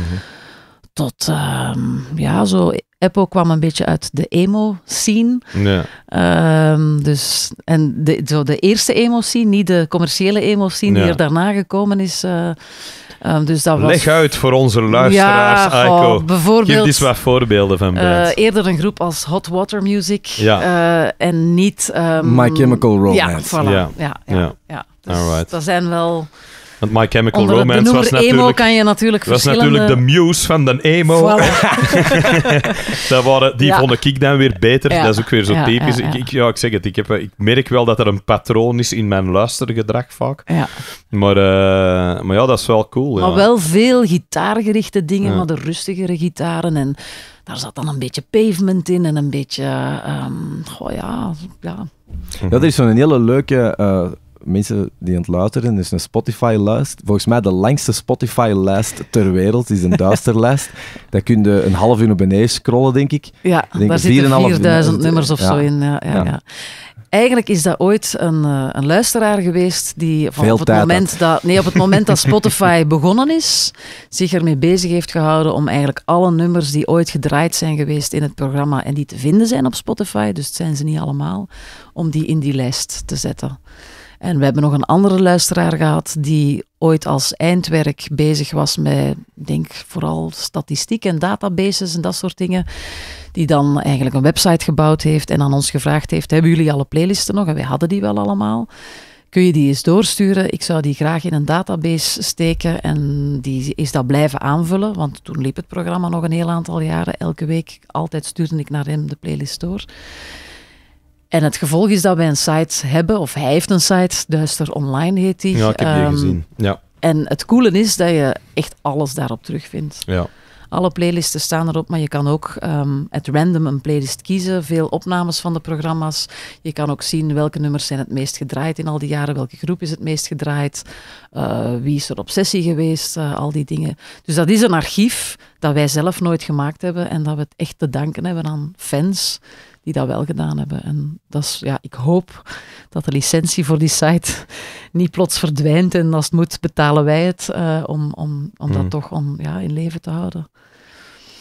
tot, ehm, ja, zo. Eppo kwam een beetje uit de emo-scene. Ja. Ehm, dus, en de, zo de eerste emo-scene, niet de commerciële emo-scene die er daarna gekomen is. Eh, ehm, dus dat was... Leg uit voor onze luisteraars, ja, Aiko. Bijvoorbeeld, Geef eens wat voorbeelden van eh, eerder een groep als Hot Water Music eh, en niet... My Chemical Romance. Ja, voilà. Ja, ja, ja. Dus dat zijn wel... Want My Chemical Romance de was natuurlijk... emo kan je natuurlijk verschillende... was natuurlijk de muse van de emo. dat waren, die ja. vond ik dan weer beter. Dat is ook weer zo typisch. Ja, ik, ja, ik zeg het, ik, heb, eh, ik merk wel dat er een patroon is in mijn luistergedrag vaak. Maar, eh, maar ja, dat is wel cool. Maar wel veel gitaargerichte dingen, maar de rustigere gitaren en... Daar zat dan een beetje pavement in en een beetje... Um, ehm, ja, ja, ja, dat is zo'n hele leuke eh, mensen die aan het luisteren, dus een Spotify-lijst. Volgens mij de langste Spotify-lijst ter wereld is een duisterlijst. Daar kun je een half uur naar beneden scrollen, denk ik. Ja, daar zitten 4000 nummers of zo in. Ja, ja, ja, Eigenlijk is dat ooit een, eh, een luisteraar geweest die van, op, het moment dat, nee, op het moment dat Spotify begonnen is, zich ermee bezig heeft gehouden om eigenlijk alle nummers die ooit gedraaid zijn geweest in het programma en die te vinden zijn op Spotify, dus het zijn ze niet allemaal, om die in die lijst te zetten. En we hebben nog een andere luisteraar gehad die ooit als eindwerk bezig was met, denk vooral statistiek en databases en dat soort dingen. Die dan eigenlijk een website gebouwd heeft en aan ons gevraagd heeft: Hebben jullie alle playlisten nog? En wij hadden die wel allemaal. Kun je die eens doorsturen? Ik zou die graag in een database steken en die is dat blijven aanvullen. Want toen liep het programma nog een heel aantal jaren. Elke week altijd stuurde ik naar hem de playlist door. En het gevolg is dat wij een site hebben, of hij heeft een site, Duister Online heet die. Ja, ik heb die ehm, gezien. Ja. En het coole is dat je echt alles daarop terugvindt. Ja. Alle playlisten staan erop, maar je kan ook um, at random een playlist kiezen. Veel opnames van de programma's. Je kan ook zien welke nummers zijn het meest gedraaid in al die jaren. Welke groep is het meest gedraaid? Eh, wie is er op sessie geweest? Eh, al die dingen. Dus dat is een archief dat wij zelf nooit gemaakt hebben. En dat we het echt te danken hebben aan fans die dat wel gedaan hebben. En dat is, ja, ik hoop dat de licentie voor die site niet plots verdwijnt en als het moet betalen wij het eh, om, om, om dat hmm. toch om, ja, in leven te houden.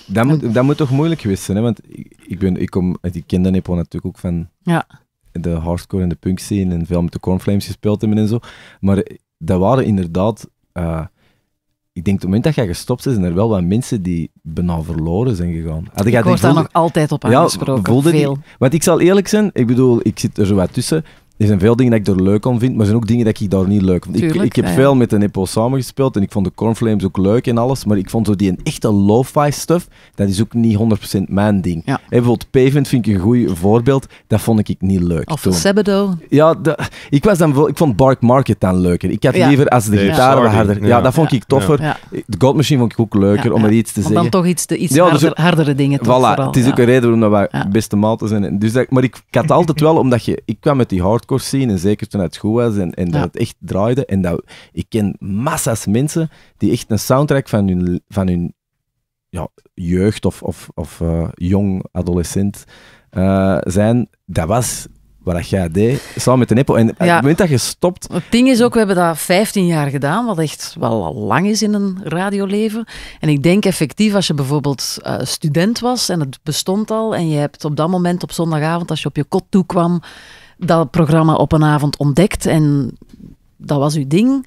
Dat moet, dat moet toch moeilijk geweest zijn, hè? want ik, ben, ik, kom, ik ken de Nepo natuurlijk ook van ja. de hardcore en de punk scene en veel met de Cornflames gespeeld hebben en zo. Maar dat waren inderdaad eh, ik denk, op het moment dat jij gestopt is, zijn er wel wat mensen die bijna verloren zijn gegaan. Had ik daar nog altijd op aangesproken, ja, veel. Die, want ik zal eerlijk zijn, ik bedoel, ik zit er zo wat tussen er zijn veel dingen dat ik er leuk om vind, maar er zijn ook dingen dat ik daar niet leuk vond. ik, ik heb veel met de Nepo samengespeeld en ik vond de Cornflames ook leuk en alles, maar ik vond zo die een echte lo-fi stuff, dat is ook niet 100% mijn ding. bijvoorbeeld Pavement vind ik een goed voorbeeld, dat vond ik, niet leuk Of Sebado. Ja, de, ik, was dan, ik vond Bark Market dan leuker. Ik had liever als de gitaar wat harder... Ja, dat vond ik toffer. De God Machine vond ik ook leuker, om er iets te zeggen. Om dan toch iets, te, iets dus hardere dingen te voilà, het is ook een reden waarom we beste te zijn. Dus dat, maar ik, ik had altijd wel, omdat je... Ik kwam met die hard hardcore en zeker toen het goed was en, en dat het echt draaide. En dat, ik ken massa's mensen die echt een soundtrack van hun, van hun ja, jeugd of, of, of eh, jong adolescent eh, zijn. Dat was wat jij deed, samen met de Apple. En op het moment dat je stopt... Het ding is ook, we hebben dat 15 jaar gedaan, wat echt wel lang is in een radioleven. En ik denk effectief, als je bijvoorbeeld eh, student was en het bestond al, en je hebt op dat moment op zondagavond, als je op je kot toe kwam, dat programma op een avond ontdekt en dat was uw ding,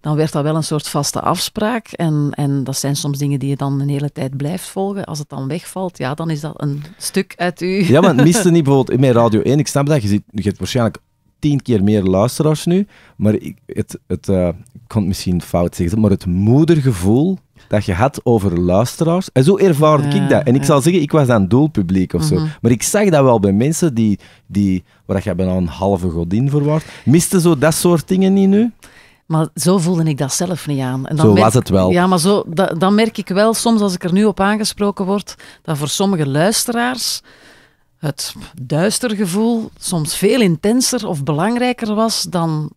dan werd dat wel een soort vaste afspraak. En, en dat zijn soms dingen die je dan een hele tijd blijft volgen. Als het dan wegvalt, ja, dan is dat een stuk uit u. Ja, maar het miste niet bijvoorbeeld in mijn Radio 1. Ik snap dat, je, ziet, je hebt waarschijnlijk tien keer meer luisteraars nu. Maar ik, het, het, uh, kon het misschien fout zeggen, maar het moedergevoel dat je had over luisteraars. En zo ervaarde ik dat. En ik zal zeggen, ik was dan doelpubliek of zo. Mhm. Maar ik zag dat wel bij mensen die, die waar je bijna een halve godin voor was. Miste zo dat soort dingen niet nu? Maar zo voelde ik dat zelf niet aan. En dan zo was het wel. Ja, maar zo, dan merk ik wel soms, als ik er nu op aangesproken word, dat voor sommige luisteraars het duistergevoel soms veel intenser of belangrijker was dan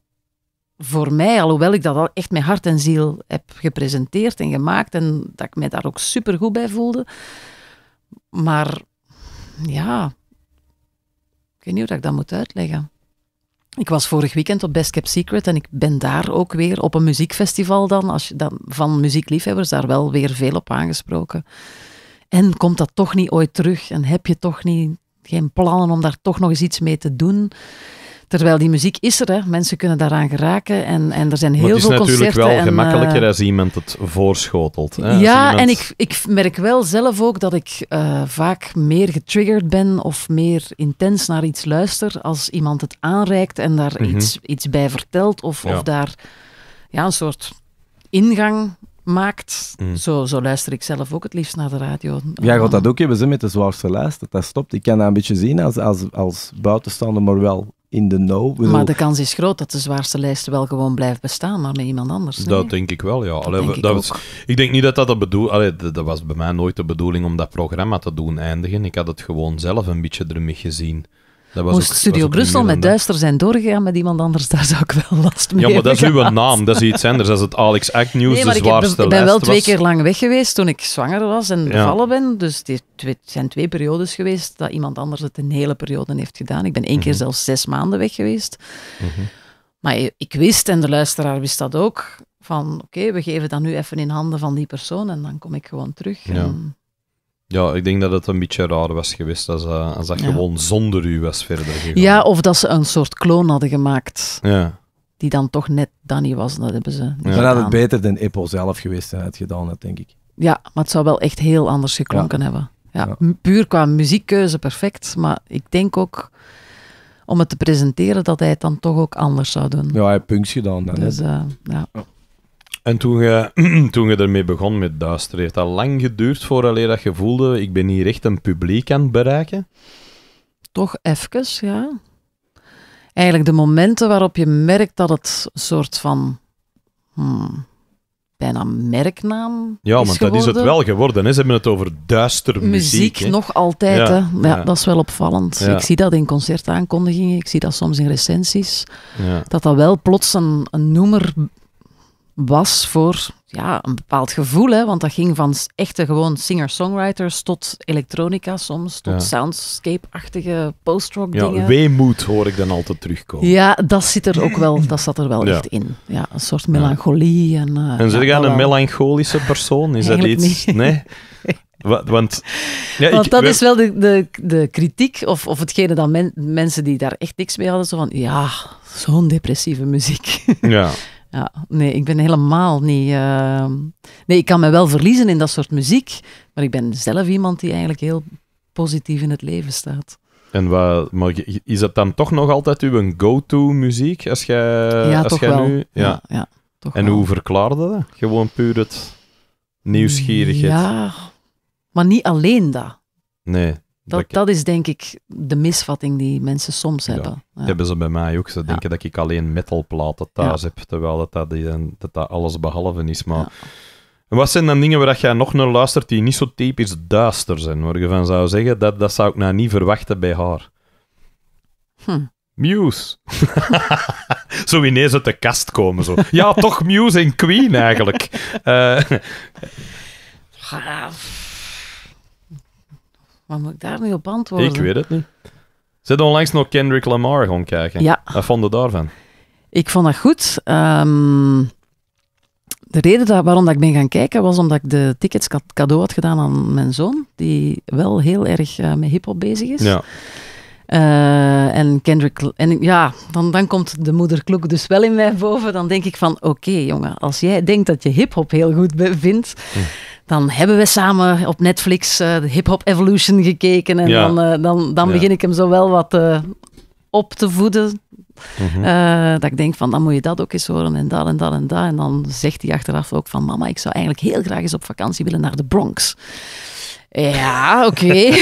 voor mij, alhoewel ik dat al echt met hart en ziel heb gepresenteerd en gemaakt en dat ik mij daar ook supergoed bij voelde. Maar ja, ik weet niet hoe dat ik dat moet uitleggen. Ik was vorig weekend op Best Kept Secret en ik ben daar ook weer op een muziekfestival dan, als je, dan van muziekliefhebbers, daar wel weer veel op aangesproken. En komt dat toch niet ooit terug? En heb je toch niet geen plannen om daar toch nog eens iets mee te doen. Terwijl die muziek is er, hè. mensen kunnen daaraan geraken en, en er zijn heel veel concerten. Het is natuurlijk wel gemakkelijker eh, als iemand het voorschotelt. Hè? Ja, en ik, ik merk wel zelf ook dat ik eh, vaak meer getriggerd ben of meer intens naar iets luister als iemand het aanreikt en daar mhm. iets, iets bij vertelt of, of daar ja, een soort ingang maakt. Mm. Zo, zo luister ik zelf ook het liefst naar de radio. Ja, gaat dat ook hebben ze met de zwaarste lijst, dat dat stopt. Ik kan dat een beetje zien als, als, als buitenstaander, maar wel in de know. Maar de kans is groot dat de zwaarste lijst wel gewoon blijft bestaan, maar met iemand anders. Dat denk ik wel, ja. ik, ik, denk niet dat dat de bedoeling... was. dat was bij mij nooit de bedoeling om dat programma te doen eindigen. Ik had het gewoon zelf een beetje ermee gezien moest Studio Brussel met Duister zijn doorgegaan met iemand anders, daar zou ik wel last mee hebben. Ja, maar dat is uw naam, dat is iets anders. Dat is het Alex Act News, nee, maar ik, ik, ben wel twee keer lang weg geweest toen ik zwanger was en bevallen ben. Dus het zijn twee periodes geweest dat iemand anders het een hele periode heeft gedaan. Ik ben één keer mhm. zelfs zes maanden weg geweest. Mhm. Maar ik wist, en de luisteraar wist dat ook, van oké, we geven dat nu even in handen van die persoon en dan kom ik gewoon terug. Ja. En ja, ik denk dat het een beetje raar was geweest als, eh, als dat gewoon zonder u was verder gegaan. Ja, of dat ze een soort kloon hadden gemaakt. Ja. Die dan toch net Danny was, dat hebben ze ja. Dan had het beter dan Apple zelf geweest en het gedaan, dat denk ik. Ja, maar het zou wel echt heel anders geklonken hebben. Ja, Puur qua muziekkeuze perfect, maar ik denk ook om het te presenteren dat hij het dan toch ook anders zou doen. Ja, hij heeft punks gedaan dan. Dus, eh, ja. En toen je, toen je ermee begon met Duister, heeft dat lang geduurd vooraleer dat je voelde, ik ben hier echt een publiek aan het bereiken? Toch even, ja. Eigenlijk de momenten waarop je merkt dat het een soort van... Hmm, bijna merknaam Ja, want dat is het wel geworden. Hè? Ze hebben het over duister muziek. Muziek nog altijd, ja, hè. Ja, dat is wel opvallend. Ik zie dat in concertaankondigingen, ik zie dat soms in recensies. Dat dat wel plots een, een noemer was voor ja, een bepaald gevoel. Hè? Want dat ging van echte gewoon singer-songwriters tot elektronica soms, tot soundscape-achtige post-rock ja, Weemoed hoor ik dan altijd terugkomen. Ja, dat zit er ook wel, dat zat er wel echt in. Ja, een soort melancholie. En, uh, en zeg aan een melancholische persoon? Is dat iets? Nee? Want, dat is wel de, de, de kritiek, of, of hetgene dat mensen die daar echt niks mee hadden, zo van, ja, zo'n depressieve muziek. Ja. Ja, nee, ik ben helemaal niet. Ehm, nee, ik kan me wel verliezen in dat soort muziek, maar ik ben zelf iemand die eigenlijk heel positief in het leven staat. En wat, maar is dat dan toch nog altijd uw go-to muziek? Als jij, ja, als jij nu. Ja, ja, toch En hoe verklaarde dat? Gewoon puur het nieuwsgierigheid. Ja, maar niet alleen dat. Nee. Dat, dat, is denk ik de misvatting die mensen soms hebben. Ja. Hebben ze bij mij ook. Ze denken dat ik alleen metalplaten thuis heb, terwijl dat eh, dat, dat, alles behalve is. Maar wat zijn dan dingen waar jij nog naar luistert die niet zo typisch duister zijn? Waar je van zou zeggen, dat, dat zou ik nou niet verwachten bij haar. Hm. Muse. zo ineens uit de kast komen. Zo. Ja, toch Muse en Queen eigenlijk. Uh... Wat moet ik daar nu op antwoorden? Ik weet het niet. Zit onlangs nog Kendrick Lamar gaan kijken. Ja. Wat vond je daarvan? Ik vond dat goed. Ehm, de reden waarom dat ik ben gaan kijken was omdat ik de tickets cadeau had gedaan aan mijn zoon, die wel heel erg eh, met hip-hop bezig is. Ja. Eh, en Kendrick, en ja, dan, dan komt de moederklok dus wel in mij boven. Dan denk ik van, oké jongen, als jij denkt dat je hip-hop heel goed vindt, hm dan hebben we samen op Netflix eh, de Hip Hop Evolution gekeken. En eh, dan, dan, dan, begin ik hem zo wel wat eh, op te voeden. Mhm. dat ik denk van, dan moet je dat ook eens horen en dat en dat en dat. En dan zegt hij achteraf ook van, mama, ik zou eigenlijk heel graag eens op vakantie willen naar de Bronx. Ja, oké.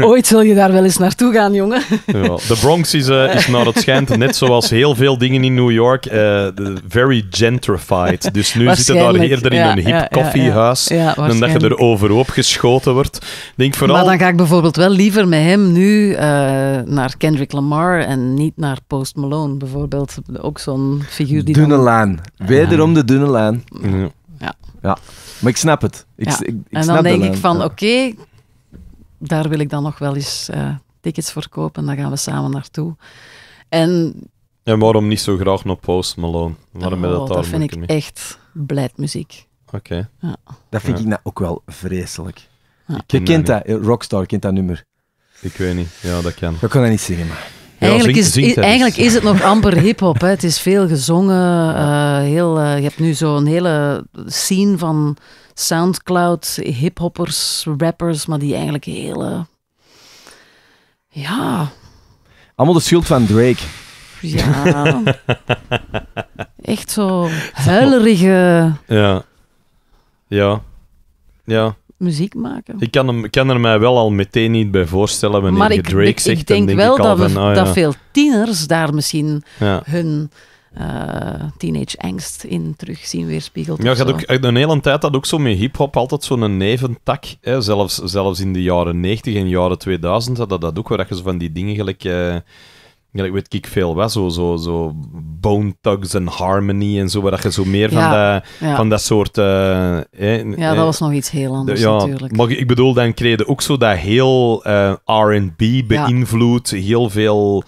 Ooit zul je daar wel eens naartoe gaan, jongen. ja, de Bronx eh, is, naar het schijnt, net zoals heel veel dingen in New York, eh, very gentrified. Dus nu zitten daar eerder in een hip koffiehuis dan dat je er overhoop geschoten wordt. Denk vooral... Maar dan ga ik bijvoorbeeld wel liever met hem nu eh, naar Kendrick Lamar en niet naar Post Malone, bijvoorbeeld. Ook zo'n figuur die... Dunne dan... Laan. Wederom de dunne laan ja. ja. Maar ik snap het. Ik, ja. en dan denk ik van, oké, daar wil ik dan nog wel eens eh, tickets voor kopen. Dan gaan we samen naartoe. En... En waarom niet zo graag naar Post Malone? Waarom dat, oh, dat vind ik echt echt muziek Oké. Ja. Dat vind ik nou ook wel vreselijk. Je kent dat, eh, Rockstar kent dat nummer. Ik weet niet, ja, dat kan. Ik kan dat niet zingen, maar eigenlijk, is, eigenlijk is het nog amper hip-hop. Het is veel gezongen. Eh, heel, eh, je hebt nu zo'n hele scene van Soundcloud, hiphoppers, rappers, maar die eigenlijk hele. Eh, ja. Allemaal de schuld van Drake. Ja. Echt zo huilerige. Ja. Ja. Ja muziek maken. Ik kan, hem, kan er mij wel al meteen niet bij voorstellen wanneer maar ik, ik, Ik denk, denk wel dat, ah, veel tieners daar misschien hun eh, teenage angst in terug zien weerspiegeld. Ja, had ook, eh, een hele tijd had ook zo met hip-hop altijd zo'n neventak. Hè? Zelfs, zelfs in de jaren 90 en jaren 2000 had dat, dat ook, dat je zo van die dingen gelijk. Eh, ik weet ik veel wat, zo, zo, zo Bone Tugs en Harmony en zo, waar je zo meer van, dat, van dat soort... Uh, ja, eh, dat was nog iets heel anders ja, natuurlijk. Maar ik bedoel, dan kreeg je ook zo dat heel uh, eh, R&B beïnvloed, heel veel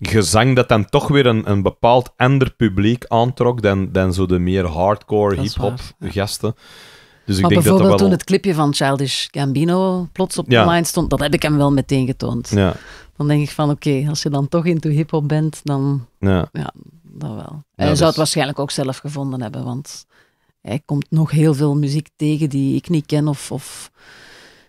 gezang dat dan toch weer een, een bepaald ander publiek aantrok dan, dan zo de meer hardcore hip-hop gasten. Dus ik denk bijvoorbeeld dat wel... toen het clipje van Childish Gambino plots op ja. de line stond, dat heb ik hem wel meteen getoond. Ja dan denk ik van oké, als je dan toch into hip-hop bent, dan ja, ja dat wel. hij zou dus- het waarschijnlijk ook zelf gevonden hebben, want hij komt nog heel veel muziek tegen die ik niet ken of, of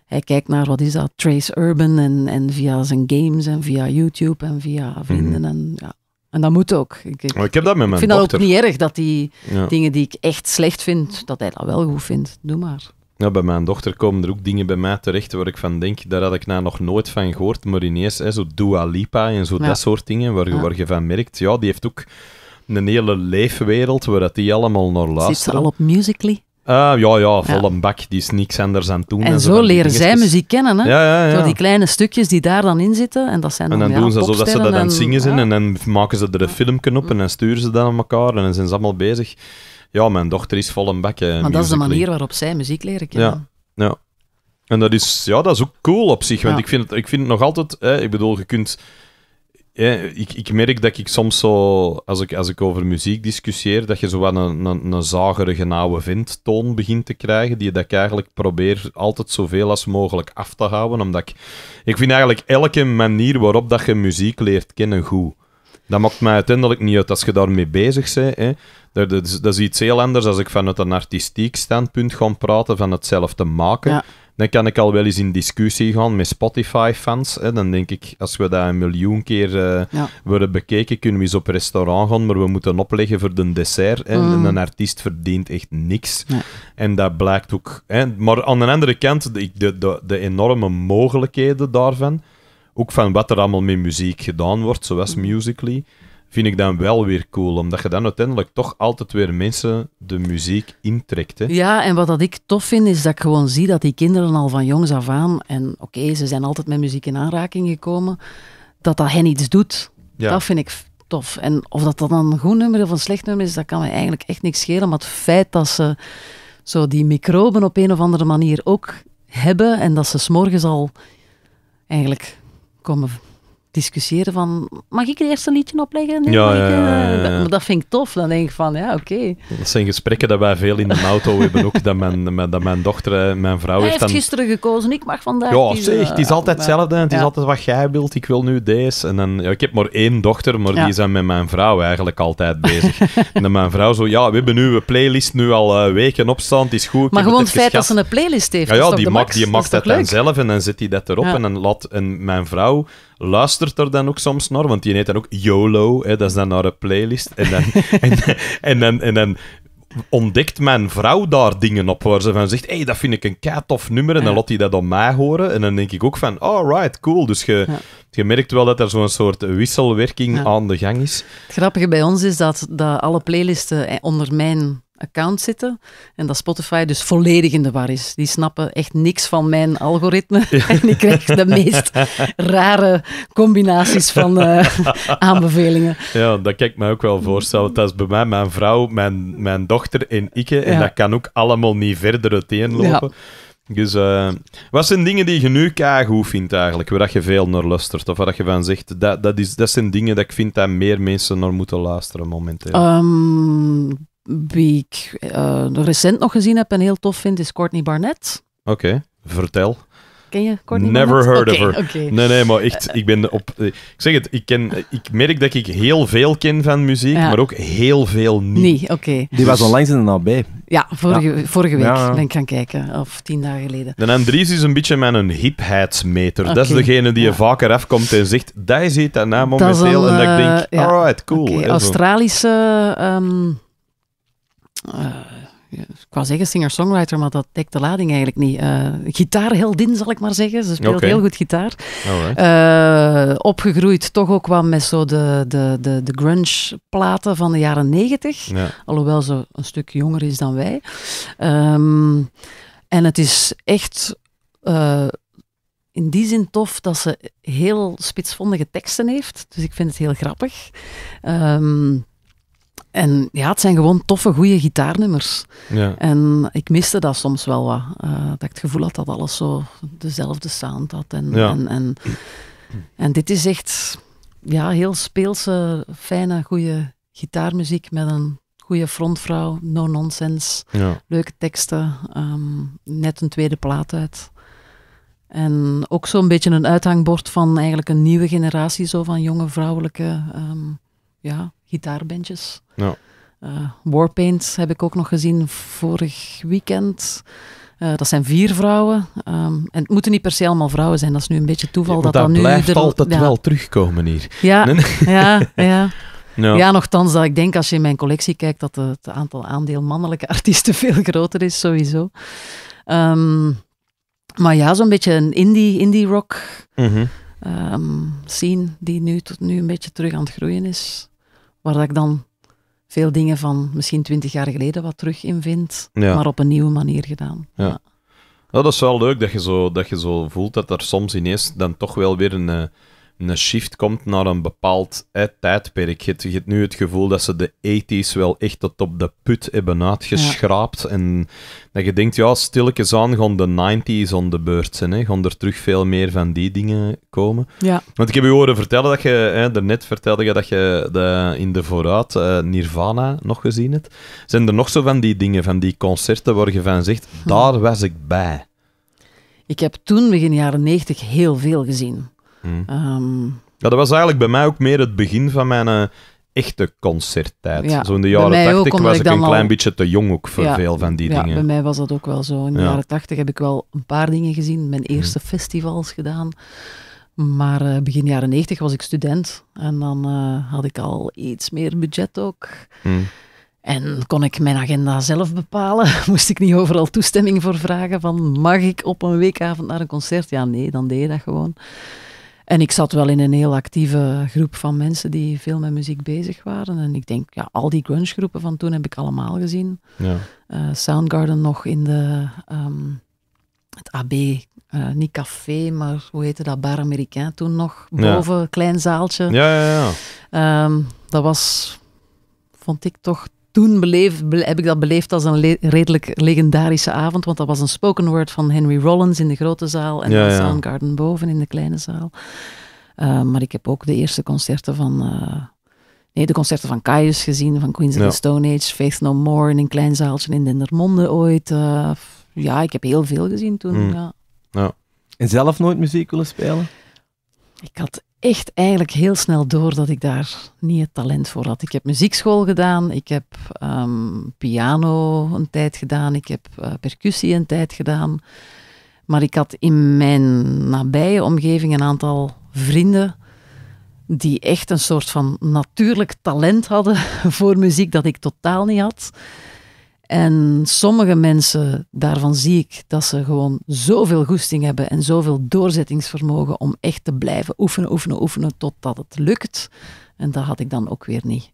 hij kijkt naar wat is dat, Trace Urban en, en via zijn games en via YouTube en via mhm. vrienden en ja. En dat moet ook. Ik, ik, oh, heb dat met mijn Ik vind dat ook niet erg dat die dingen die ik echt slecht vind, dat hij dat wel goed vindt. Doe maar. Ja, nou, bij mijn dochter komen er ook dingen bij mij terecht waar ik van denk, daar had ik nou nog nooit van gehoord, maar ineens hè, zo Dua Lipa en zo dat soort dingen, waar, je, waar je van merkt, ja, die heeft ook een hele leefwereld waar dat die allemaal naar luisteren. Zit ze al op Musical.ly? Uh, ja, ja, vol een bak. Die is niks anders aan het doen. En, en zo, leren zij muziek kennen, hè? Ja, ja, Door die kleine stukjes die daar dan in zitten. En, dat zijn dan en dan doen ze alsof ze dat aan het zingen zijn. En dan maken ze er een filmpje op en dan sturen ze dat aan elkaar. En dan zijn ze allemaal bezig ja, mijn dochter is vol een bek. maar dat is de manier waarop zij muziek leren kennen. Ja, ja. En dat is, ja, dat is ook cool op zich, want ik, vind het, ik vind het nog altijd... ik bedoel, je kunt... ik, ik merk dat ik soms zo, als ik, als ik over muziek discussieer, dat je zo wat een, een, een zagerige nauwe vindtoon begint te krijgen, die dat ik eigenlijk probeer altijd zoveel als mogelijk af te houden, omdat ik... Ik vind eigenlijk elke manier waarop dat je muziek leert kennen goed. Dat maakt mij uiteindelijk niet uit als je daarmee bezig bent. Hè. Dat is, dat iets heel anders als ik vanuit een artistiek standpunt ga praten van hetzelfde maken. Dan kan ik al wel eens in discussie gaan met Spotify-fans. Dan denk ik, als we dat een miljoen keer eh, worden bekeken, kunnen we eens op restaurant gaan, maar we moeten opleggen voor de dessert. En mm. een artiest verdient echt niks. En dat blijkt ook... Maar aan de andere kant, de, de, de enorme mogelijkheden daarvan, ook van wat er allemaal met muziek gedaan wordt, zoals Musically vind ik dan wel weer cool. Omdat je dan uiteindelijk toch altijd weer mensen de muziek intrekt. Hè? Ja, en wat dat ik tof vind, is dat ik gewoon zie dat die kinderen al van jongs af aan, en oké, ze zijn altijd met muziek in aanraking gekomen, dat dat hen iets doet. Ja. Dat vind ik tof. En of dat dan een goed nummer of een slecht nummer is, dat kan me eigenlijk echt niks schelen. Maar het feit dat ze zo die microben op een of andere manier ook hebben en dat ze s'morgens al eigenlijk komen discussiëren van, mag ik er eerst een liedje opleggen? ja, ja, eh, ja, Dat, vind ik tof. Dan denk ik van, ja, oké. Dat zijn gesprekken dat wij veel in de auto hebben ook, dat mijn, mijn, dat mijn dochter, eh, mijn vrouw Hij heeft... dan... gisteren gekozen, ik mag vandaag Ja, zeg, het is altijd hetzelfde, het is altijd wat jij wilt, ik wil nu deze. En dan, ja, ik heb maar één dochter, maar die zijn met mijn vrouw eigenlijk altijd bezig. en dan mijn vrouw zo, ja, we hebben nu een playlist nu al eh, weken opstand. het is goed. Maar gewoon het feit dat ze een playlist heeft, Ja, ja die, maakt, die maakt dat, dat dan zelf en dan zet hij dat erop en dan laat en mijn vrouw luistert er dan ook soms naar, want die heet dan ook YOLO, hè, dat is dan naar een playlist. En dan, en, dan, en dan ontdekt mijn vrouw daar dingen op waar ze van zegt, hé, hey, dat vind ik een tof nummer, en dan laat hij dat op mij horen. En dan denk ik ook van, alright, oh, cool. Dus je, je merkt wel dat er zo'n soort wisselwerking aan de gang is. Het grappige bij ons is dat, dat alle playlisten eh, onder mijn account zitten. En dat Spotify dus volledig in de war is. Die snappen echt niks van mijn algoritme. en ik krijg de meest rare combinaties van eh, aanbevelingen. Ja, dat kan ik me ook wel voorstellen. Dat is bij mij mijn vrouw, mijn, mijn dochter en ik. En dat kan ook allemaal niet verder uiteenlopen. Ja. Dus eh, wat zijn dingen die je nu hoeft vindt eigenlijk, waar dat je veel naar luistert? Of waar dat je van zegt, dat, dat, is, dat zijn dingen dat ik vind dat meer mensen naar moeten luisteren momenteel. Ehm, wie ik eh, recent nog gezien heb en heel tof vind, is Courtney Barnett. Oké, vertel. Ken je Courtney Never heard of her. Nee, nee, maar echt, ik ben op... Ik zeg het, ik, ken, ik merk dat ik heel veel ken van muziek, maar ook heel veel niet. Nee, oké. Die was dus- onlangs in de AB. Ja, vorige, vorige week ja. ben ik gaan kijken, of tien dagen geleden. De Andries is een beetje mijn hipheidsmeter. Okay. Dat is degene die je vaker afkomt en zegt, dat is dat naam momenteel. en dat ik denk, eh, alright, cool. Australische... Ehm, eh, ik wou zeggen singer-songwriter, maar dat dekt de lading eigenlijk niet. heel eh, gitaarheldin, zal ik maar zeggen. Ze speelt heel goed gitaar. Eh, opgegroeid toch ook wel met zo de, de, de, de grunge-platen van de jaren negentig. Alhoewel ze een stuk jonger is dan wij. Ehm, en het is echt... in die zin tof dat ze heel spitsvondige teksten heeft. Dus ik vind het heel grappig. Um, en ja, het zijn gewoon toffe, goede gitaarnummers. Ja. En ik miste dat soms wel wat. Eh, dat ik het gevoel had dat alles zo dezelfde sound had. En, ja. en, en, en, dit is echt ja, heel speelse, fijne, goede gitaarmuziek met een goede frontvrouw, no nonsense, ja. leuke teksten, ehm, net een tweede plaat uit. En ook zo'n beetje een uithangbord van eigenlijk een nieuwe generatie, zo van jonge vrouwelijke ehm, ja, gitaarbandjes. Ja. Eh, heb ik ook nog gezien vorig weekend. Eh, dat zijn vier vrouwen. Ehm, en het moeten niet per se allemaal vrouwen zijn. Dat is nu een beetje toeval. Ja, dat, dat, dat blijft nu altijd wel terugkomen hier. Ja, ja, ja. Ja, nogthans dat ik denk als je in mijn collectie kijkt dat het aantal aandeel mannelijke artiesten veel groter is, sowieso. Ehm, maar ja, zo'n beetje een indie, indie rock mhm. ehm, scene die nu tot nu een beetje terug aan het groeien is waar dat ik dan veel dingen van misschien twintig jaar geleden wat terug in vind, maar op een nieuwe manier gedaan. Ja. ja. dat is wel leuk dat je, zo, dat je zo voelt dat er soms ineens dan toch wel weer een, eh, een shift komt naar een bepaald tijdperk. Je hebt, nu het gevoel dat ze de 80s wel echt tot op de put hebben uitgeschraapt. En dat je denkt, ja, stilletjes aan gaan de 90s op de beurt zijn. Hè. Gaan er terug veel meer van die dingen komen. Ja. Want ik heb je horen vertellen dat je, hè, daarnet vertelde je dat je de, in de vooruit eh, Nirvana nog gezien hebt. Zijn er nog zo van die dingen, van die concerten waar je van zegt, hm. daar was ik bij? Ik heb toen, begin jaren 90, heel veel gezien. Hm. Ehm, ja, dat was eigenlijk bij mij ook meer het begin van mijn eh, echte concerttijd. zo in de jaren tachtig was ik, een klein beetje te jong ook voor veel van die ja, dingen. bij mij was dat ook wel zo. In de jaren tachtig heb ik wel een paar dingen gezien, mijn hm. eerste festivals gedaan. Maar eh, begin jaren negentig was ik student en dan eh, had ik al iets meer budget ook. Hm. En kon ik mijn agenda zelf bepalen? Moest ik niet overal toestemming voor vragen van mag ik op een weekavond naar een concert? Ja, nee, dan deed je dat gewoon. En ik zat wel in een heel actieve groep van mensen die veel met muziek bezig waren. En ik denk, ja, al die grunge groepen van toen heb ik allemaal gezien. Ja. Eh, Soundgarden nog in de, ehm, het AB, eh, niet café, maar hoe heette dat, Bar Americain toen nog, boven, klein zaaltje. Ja, ja, ja. Ehm, dat was, vond ik toch toen beleef, heb ik dat beleefd als een redelijk legendarische avond, want dat was een spoken word van Henry Rollins in de grote zaal en ja, ja. Garden boven in de kleine zaal. Eh, maar ik heb ook de eerste concerten van... Eh, nee, de concerten van Caius gezien, van Queens of the Stone Age, Faith No More in een klein zaaltje in Dendermonde ooit. Eh, ja, ik heb heel veel gezien toen, hmm. ja. En zelf nooit muziek willen spelen? Ik had echt eigenlijk heel snel door dat ik daar niet het talent voor had. Ik heb muziekschool gedaan, ik heb ehm, piano een tijd gedaan, ik heb eh, percussie een tijd gedaan. Maar ik had in mijn nabije omgeving een aantal vrienden die echt een soort van natuurlijk talent hadden voor muziek dat ik totaal niet had. En sommige mensen, daarvan zie ik dat ze gewoon zoveel goesting hebben en zoveel doorzettingsvermogen om echt te blijven oefenen, oefenen, oefenen totdat het lukt. En dat had ik dan ook weer niet.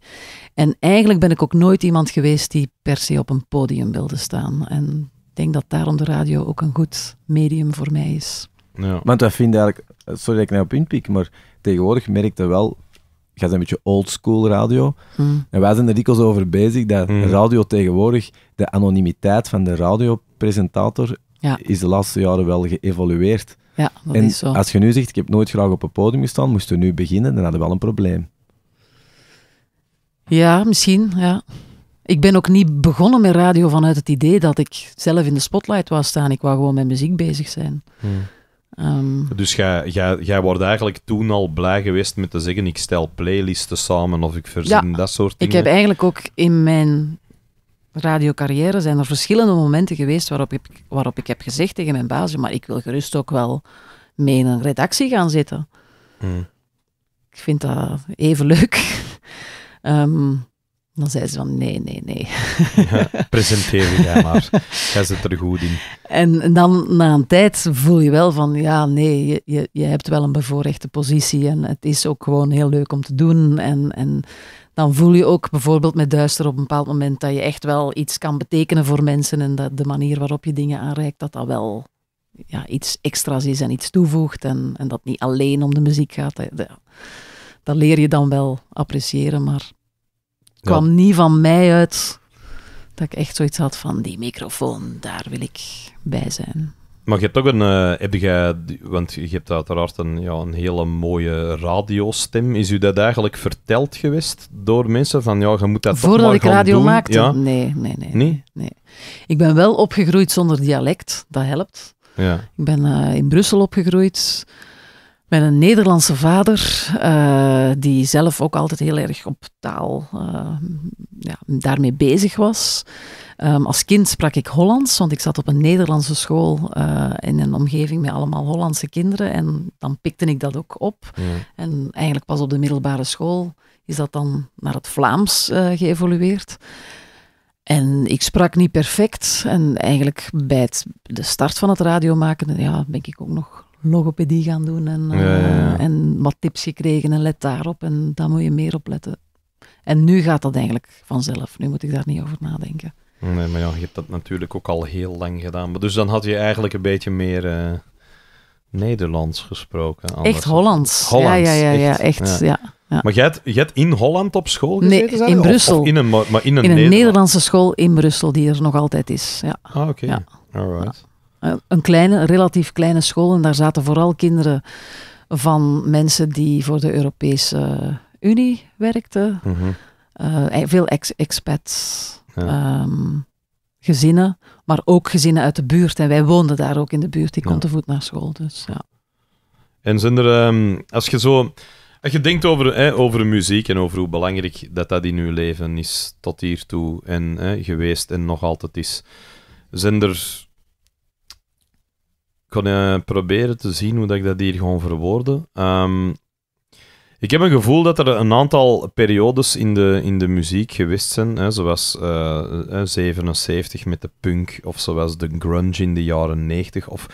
En eigenlijk ben ik ook nooit iemand geweest die per se op een podium wilde staan. En ik denk dat daarom de radio ook een goed medium voor mij is. Ja. Want wij vinden eigenlijk, sorry dat ik nou op inpiek, maar tegenwoordig merk je wel gaat een beetje old school radio. Mm. En wij zijn er dikwijls over bezig dat mm. radio tegenwoordig, de anonimiteit van de radiopresentator, is de laatste jaren wel geëvolueerd. Ja, dat en is zo. als je nu zegt, ik heb nooit graag op een podium gestaan, moesten we nu beginnen, dan hadden we wel een probleem. Ja, misschien, ja. Ik ben ook niet begonnen met radio vanuit het idee dat ik zelf in de spotlight wou staan. Ik wou gewoon met muziek bezig zijn. Mm. Ehm, dus jij wordt eigenlijk toen al blij geweest met te zeggen: ik stel playlisten samen of ik verzin dat soort dingen. Ik heb eigenlijk ook in mijn radiocarrière zijn er verschillende momenten geweest waarop ik, waarop ik heb gezegd tegen mijn baas: maar ik wil gerust ook wel mee in een redactie gaan zitten. Hmm. Ik vind dat even leuk. Ehm, dan zei ze van, nee, nee, nee. Ja, presenteer je jij maar. Jij zit er goed in. En, dan na een tijd voel je wel van, ja, nee, je, je, je hebt wel een bevoorrechte positie en het is ook gewoon heel leuk om te doen. En, en dan voel je ook bijvoorbeeld met duister op een bepaald moment dat je echt wel iets kan betekenen voor mensen en dat de manier waarop je dingen aanreikt, dat dat wel ja, iets extra's is en iets toevoegt en, en dat niet alleen om de muziek gaat. dat leer je dan wel appreciëren, maar kwam niet van mij uit dat ik echt zoiets had van die microfoon, daar wil ik bij zijn. Maar je hebt ook een, eh, heb jij, want je hebt uiteraard een, ja, een hele mooie radiostem. Is u dat eigenlijk verteld geweest door mensen van, ja, je moet dat Voordat ik radio doen. maakte? Nee, nee, nee, nee, Ik ben wel opgegroeid zonder dialect, dat helpt. Ja. Ik ben eh, in Brussel opgegroeid met een Nederlandse vader, eh, die zelf ook altijd heel erg op taal eh, ja, daarmee bezig was. Ehm, als kind sprak ik Hollands, want ik zat op een Nederlandse school eh, in een omgeving met allemaal Hollandse kinderen. En dan pikte ik dat ook op. Hmm. En eigenlijk pas op de middelbare school is dat dan naar het Vlaams geëvolueerd. En ik sprak niet perfect. En eigenlijk bij de start van het radiomaken ja, ben ik ook nog logopedie gaan doen en, eh, en wat tips gekregen en let daarop en daar moet je meer op letten. En nu gaat dat eigenlijk vanzelf, nu moet ik daar niet over nadenken. Nee, maar ja, je hebt dat natuurlijk ook al heel lang gedaan. dus dan had je eigenlijk een beetje meer eh, Nederlands gesproken. Anders. Echt Hollands. Ja, ja, ja, ja echt. ja. Ja. Maar jij hebt, jij hebt, in Holland op school gezeten? Nee, in Brussel. in een, maar in een, in een Nederlandse school in Brussel, die er nog altijd is. Ja. Ah, oké. All right. Eh, een kleine, relatief kleine school en daar zaten vooral kinderen van mensen die voor de Europese Unie werkten. Mhm. Eh, veel expats, ehm, gezinnen, maar ook gezinnen uit de buurt. En wij woonden daar ook in de buurt. Ik ja. kon te voet naar school. Dus, ja. En zijn er, ehm, als je zo. Als je denkt over, hè, over muziek en over hoe belangrijk dat dat in uw leven is tot hiertoe en hè, geweest en nog altijd is, zijn er ik ga eh, proberen te zien hoe dat ik dat hier gewoon verwoorden. Ehm, ik heb een gevoel dat er een aantal periodes in de, in de muziek geweest zijn. Hè, zoals 77 eh, eh, met de punk, of zoals de grunge in de jaren 90. Of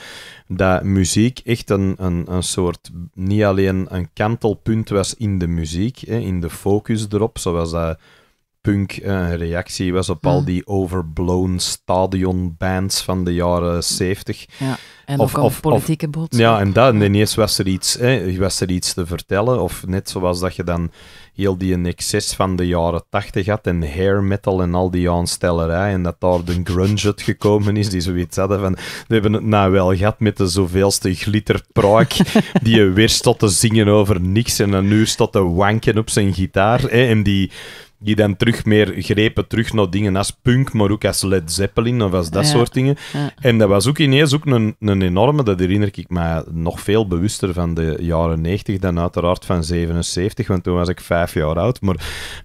dat muziek echt een, een, een soort, niet alleen een kantelpunt was in de muziek, hè, in de focus erop. Zoals dat punk eh, reactie was op al mm. die overblown stadionbands van de jaren 70. Ja, en of, politieke boodschap. Ja, en dat. ineens was er, iets, was er iets te vertellen. Of net zoals dat je dan heel die excess van de jaren 80 had en hair metal en al die aanstellerij en dat daar de grunge gekomen is, die zoiets hadden van we hebben het nou wel gehad met de zoveelste glitterpraak die je weer stond te zingen over niks en dan nu stond te wanken op zijn gitaar hè, en die die dan terug meer grepen terug naar dingen als punk, maar ook als Led Zeppelin of als dat soort dingen. En dat was ook ineens ook een, een enorme, dat herinner ik me nog veel bewuster van de jaren 90 dan uiteraard van 77, want toen was ik vijf jaar oud. Maar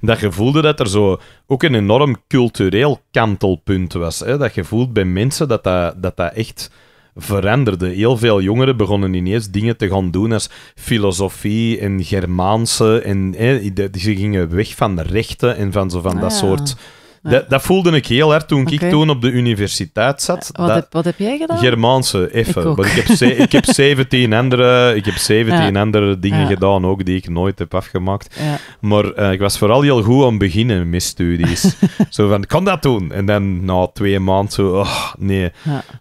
dat gevoelde dat er zo ook een enorm cultureel kantelpunt was. Hè? Dat gevoel bij mensen dat, dat, dat echt veranderde. Heel veel jongeren begonnen ineens dingen te gaan doen als filosofie en Germaanse. En, eh, ze gingen weg van de rechten en van, zo van dat ah. soort dat, dat voelde ik heel hard toen ik toen op de universiteit zat. Wat, dat, heb, wat heb, jij gedaan? Germaanse, effe. Ik, ik, heb, ik heb 17 andere, ik heb 17 andere dingen gedaan ook die ik nooit heb afgemaakt. Maar eh, ik was vooral heel goed aan beginnen met studies. zo van, kan dat doen? En dan na twee maanden zo, oh, nee.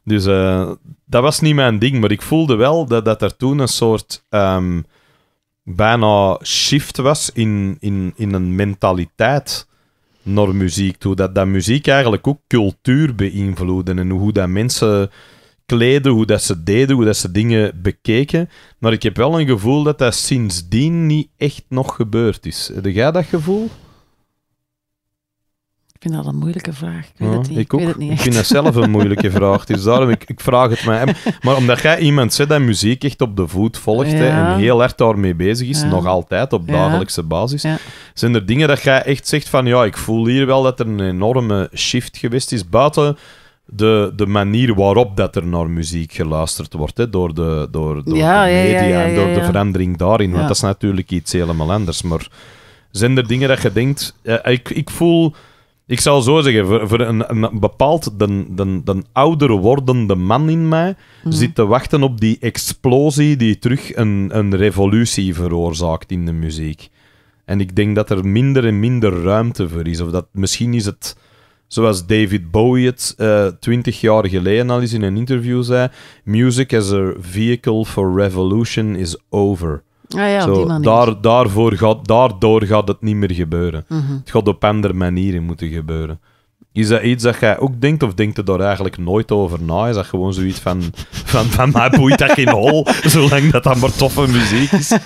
Dus eh, dat was niet mijn ding, maar ik voelde wel dat, dat er toen een soort... Ehm, bijna shift was in, in, in een mentaliteit naar muziek toe. Dat, dat muziek eigenlijk ook cultuur beïnvloedde en hoe dat mensen kleden, hoe dat ze deden, hoe dat ze dingen bekeken. Maar ik heb wel een gevoel dat dat sindsdien niet echt nog gebeurd is. Heb jij dat gevoel? Ik vind dat een moeilijke vraag. Ik weet het niet. ook. Ik, vind dat zelf een moeilijke vraag. Dus daarom, ik, ik vraag het mij. Maar omdat jij iemand zit dat muziek echt op de voet volgt hè, en heel erg daarmee bezig is, nog altijd op dagelijkse basis, zijn er dingen dat jij echt zegt van ja, ik voel hier wel dat er een enorme shift geweest is buiten de, de manier waarop dat er naar muziek geluisterd wordt, hè, door de, door, door de media en door de verandering daarin. Want dat is natuurlijk iets helemaal anders. Maar zijn er dingen dat je denkt... Eh, ik, ik voel ik zou zo zeggen, voor, een, bepaald, de, de, de ouder wordende man in mij mhm. zit te wachten op die explosie die terug een, een revolutie veroorzaakt in de muziek. En ik denk dat er minder en minder ruimte voor is. Of dat misschien is het, zoals David Bowie het eh, twintig jaar geleden al eens in een interview zei: Music as a vehicle for revolution is over. Ah ja, Zo, daar, daarvoor gaat, daardoor gaat het niet meer gebeuren. Mhm. Het gaat op andere manieren moeten gebeuren. Is dat iets dat jij ook denkt, of denkt je daar eigenlijk nooit over na? Is dat gewoon zoiets van, van, van mij boeit dat geen hol, zolang dat dan maar toffe muziek is?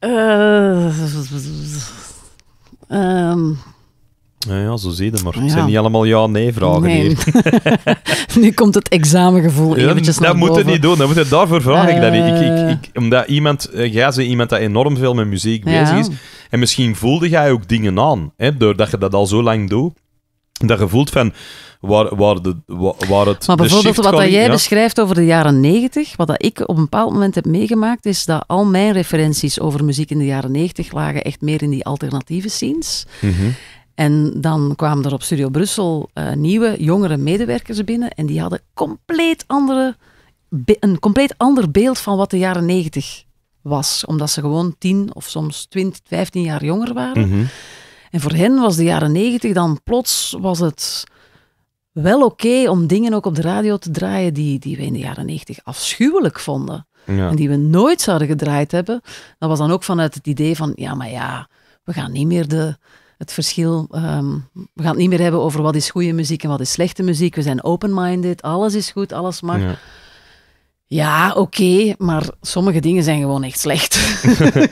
Uh, Ja, ja zo zie je maar. Het zijn niet allemaal ja-nee-vragen hier. nu komt het examengevoel eventjes naar boven. Dat moet je niet doen. Dat moet je, daarvoor vraag ik dat niet. Ik, ik, eh. ik, omdat iemand... Eh, jij bent iemand dat enorm veel met muziek bezig is. En misschien voelde jij ook dingen aan. Hè, doordat je dat al zo lang doet. Dat je voelt van waar, waar, de, waar het. Maar bijvoorbeeld wat dat jij beschrijft over de jaren negentig, wat dat ik op een bepaald moment heb meegemaakt, is dat al mijn referenties over muziek in de jaren negentig lagen echt meer in die alternatieve scenes. Mm en dan kwamen er op Studio Brussel eh, nieuwe, jongere medewerkers binnen. En die hadden compleet andere, een compleet ander beeld van wat de jaren negentig was. Omdat ze gewoon tien of soms 20, 15 jaar jonger waren. Mhm. En voor hen was de jaren negentig dan plots was het wel oké om dingen ook op de radio te draaien die, die we in de jaren negentig afschuwelijk vonden. En die we nooit zouden gedraaid hebben. Dat was dan ook vanuit het idee van, ja, maar ja, we gaan niet meer de, het verschil. Ehm, we gaan het niet meer hebben over wat is goede muziek en wat is slechte muziek. We zijn open-minded, alles is goed, alles mag. Ja, oké, maar sommige dingen zijn gewoon echt slecht. geef,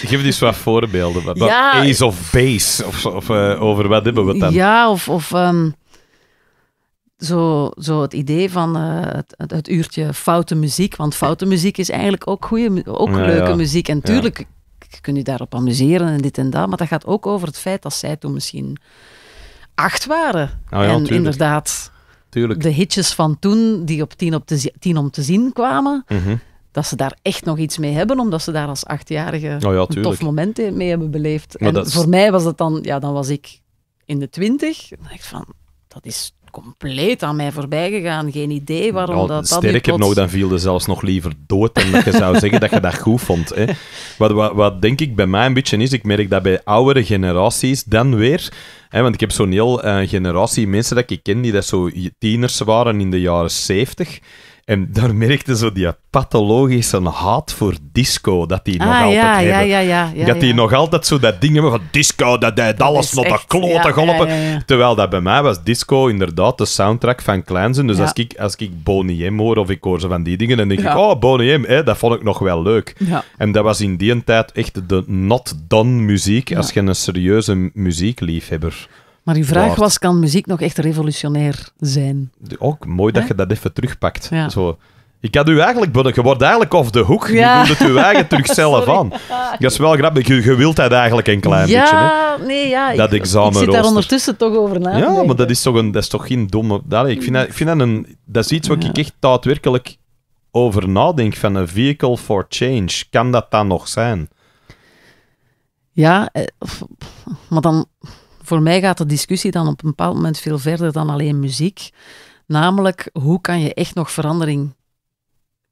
geef eens dus wat voorbeelden. Wat, ja, ace of base, of, of eh, over wat hebben we dan? Ja, of, of ehm, zo, zo het idee van eh, het, het, uurtje foute muziek. Want foute muziek is eigenlijk ook, goede, ook leuke muziek. En tuurlijk je kun je daarop amuseren en dit en dat. Maar dat gaat ook over het feit dat zij toen misschien acht waren. Ah ja, en inderdaad tuurlijk. de hitjes van toen, die op tien, op om te zien kwamen... Mhm. dat ze daar echt nog iets mee hebben, omdat ze daar als achtjarige oh een tof moment mee hebben beleefd. en voor mij was dat dan, ja, dan was ik in de twintig. En dacht ik van, dat is compleet aan mij voorbij gegaan. Geen idee waarom nou, dat, dat Sterker nog, dan viel je zelfs nog liever dood dan dat je zou zeggen dat je dat goed vond. Hè. Wat, wat, wat, denk ik bij mij een beetje is, ik merk dat bij oudere generaties dan weer... Hè, want ik heb zo'n heel eh, generatie mensen dat ik ken die dat zo tieners waren in de jaren zeventig... En daar merkte zo die pathologische haat voor disco, dat die ah, nog altijd ja, dat die nog altijd zo dat ding hebben van disco, dat hij alles nog dat klote gelopen. Terwijl dat bij mij was disco inderdaad de soundtrack van Kleinzen. Dus als, ik, als ik Bonnie M hoor of ik hoor ze van die dingen, dan denk ik, oh, Bonnie M, hè, dat vond ik nog wel leuk. En dat was in die tijd echt de not-done muziek, als je een serieuze muziekliefhebber maar uw vraag was, kan muziek nog echt revolutionair zijn? Ook mooi dat je dat even terugpakt. Zo. Ik had u eigenlijk Je wordt eigenlijk off de hoek. Je doet het u eigen terug zelf aan. Dat is wel grappig. Je, wilt dat eigenlijk een klein beetje. Hè? Nee, ja, dat ik, Ik zit daar ondertussen toch over na. Ja, maar dat is toch, een, dat is toch geen domme... Dat, ik vind ik vind dat, dat is iets wat ik echt daadwerkelijk over nadenk. Van een vehicle for change. Kan dat dan nog zijn? Ja, eh, maar dan voor mij gaat de discussie dan op een bepaald moment veel verder dan alleen muziek. Namelijk, hoe kan je echt nog verandering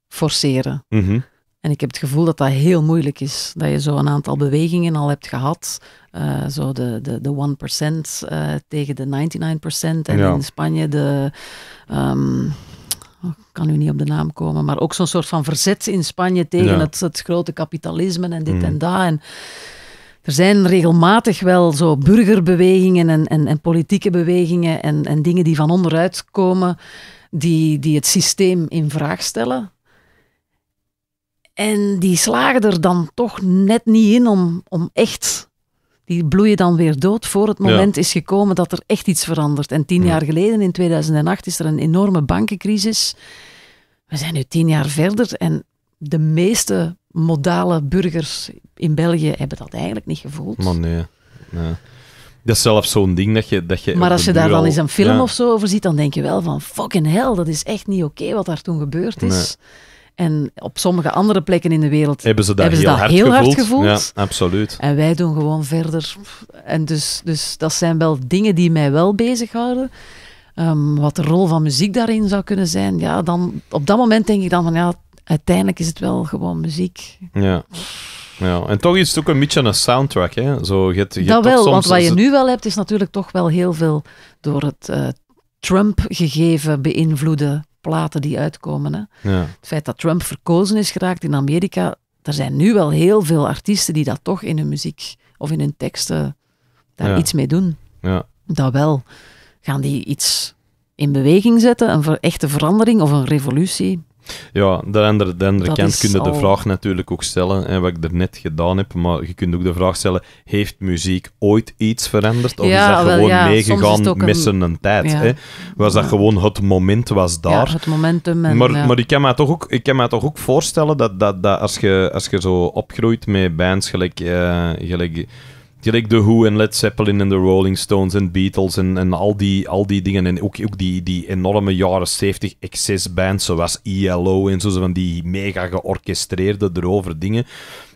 forceren? Mhm. En ik heb het gevoel dat dat heel moeilijk is. Dat je zo een aantal bewegingen al hebt gehad. Eh, zo de, de, de 1% eh, tegen de 99%. En in Spanje de... Ehm, oh, ik kan nu niet op de naam komen, maar ook zo'n soort van verzet in Spanje tegen het, het grote kapitalisme en dit mhm. en dat. En, er zijn regelmatig wel zo burgerbewegingen en, en, en politieke bewegingen en, en dingen die van onderuit komen, die, die het systeem in vraag stellen. En die slagen er dan toch net niet in om, om echt. Die bloeien dan weer dood voor het moment is gekomen dat er echt iets verandert. En tien jaar geleden, in 2008, is er een enorme bankencrisis. We zijn nu tien jaar verder en de meeste modale burgers in België hebben dat eigenlijk niet gevoeld. Maar nee. nee. Dat is zelfs zo'n ding dat je... Dat je maar als je daar dan eens een film of zo over ziet, dan denk je wel van fucking hell, dat is echt niet oké wat daar toen gebeurd is. En op sommige andere plekken in de wereld hebben ze dat, heel, hard gevoeld. Ja, absoluut. En wij doen gewoon verder. En dus, dus dat zijn wel dingen die mij wel bezighouden. Um, wat de rol van muziek daarin zou kunnen zijn. Ja, dan, op dat moment denk ik dan van ja, uiteindelijk is het wel gewoon muziek. Ja. Ja, en toch is het ook een beetje een soundtrack. Hè? Zo, je, hebt, je dat wel, want wat je nu wel hebt, is natuurlijk toch wel heel veel door het eh, Trump-gegeven beïnvloede platen die uitkomen. Hè? Ja. Het feit dat Trump verkozen is geraakt in Amerika, er zijn nu wel heel veel artiesten die dat toch in hun muziek of in hun teksten daar iets mee doen. Ja. Dat wel. Gaan die iets in beweging zetten, een echte verandering of een revolutie? Ja, de andere, kant kun je de vraag natuurlijk ook stellen, wat ik er net gedaan heb, maar je kunt ook de vraag stellen, heeft muziek ooit iets veranderd? Of is dat gewoon meegegaan missen een... tijd? Hè? Was dat gewoon het moment was daar? het momentum. En, maar maar ik, kan me toch ook, ik kan me toch ook voorstellen dat, dat, dat als, je, als je zo opgroeit met bands gelijk... Eh, gelijk Gelijk de Who en Led Zeppelin en de Rolling Stones en Beatles en, en al, die, al die dingen. En ook, ook die, die enorme jaren 70 bands zoals ELO en zo, van die mega georchestreerde erover dingen.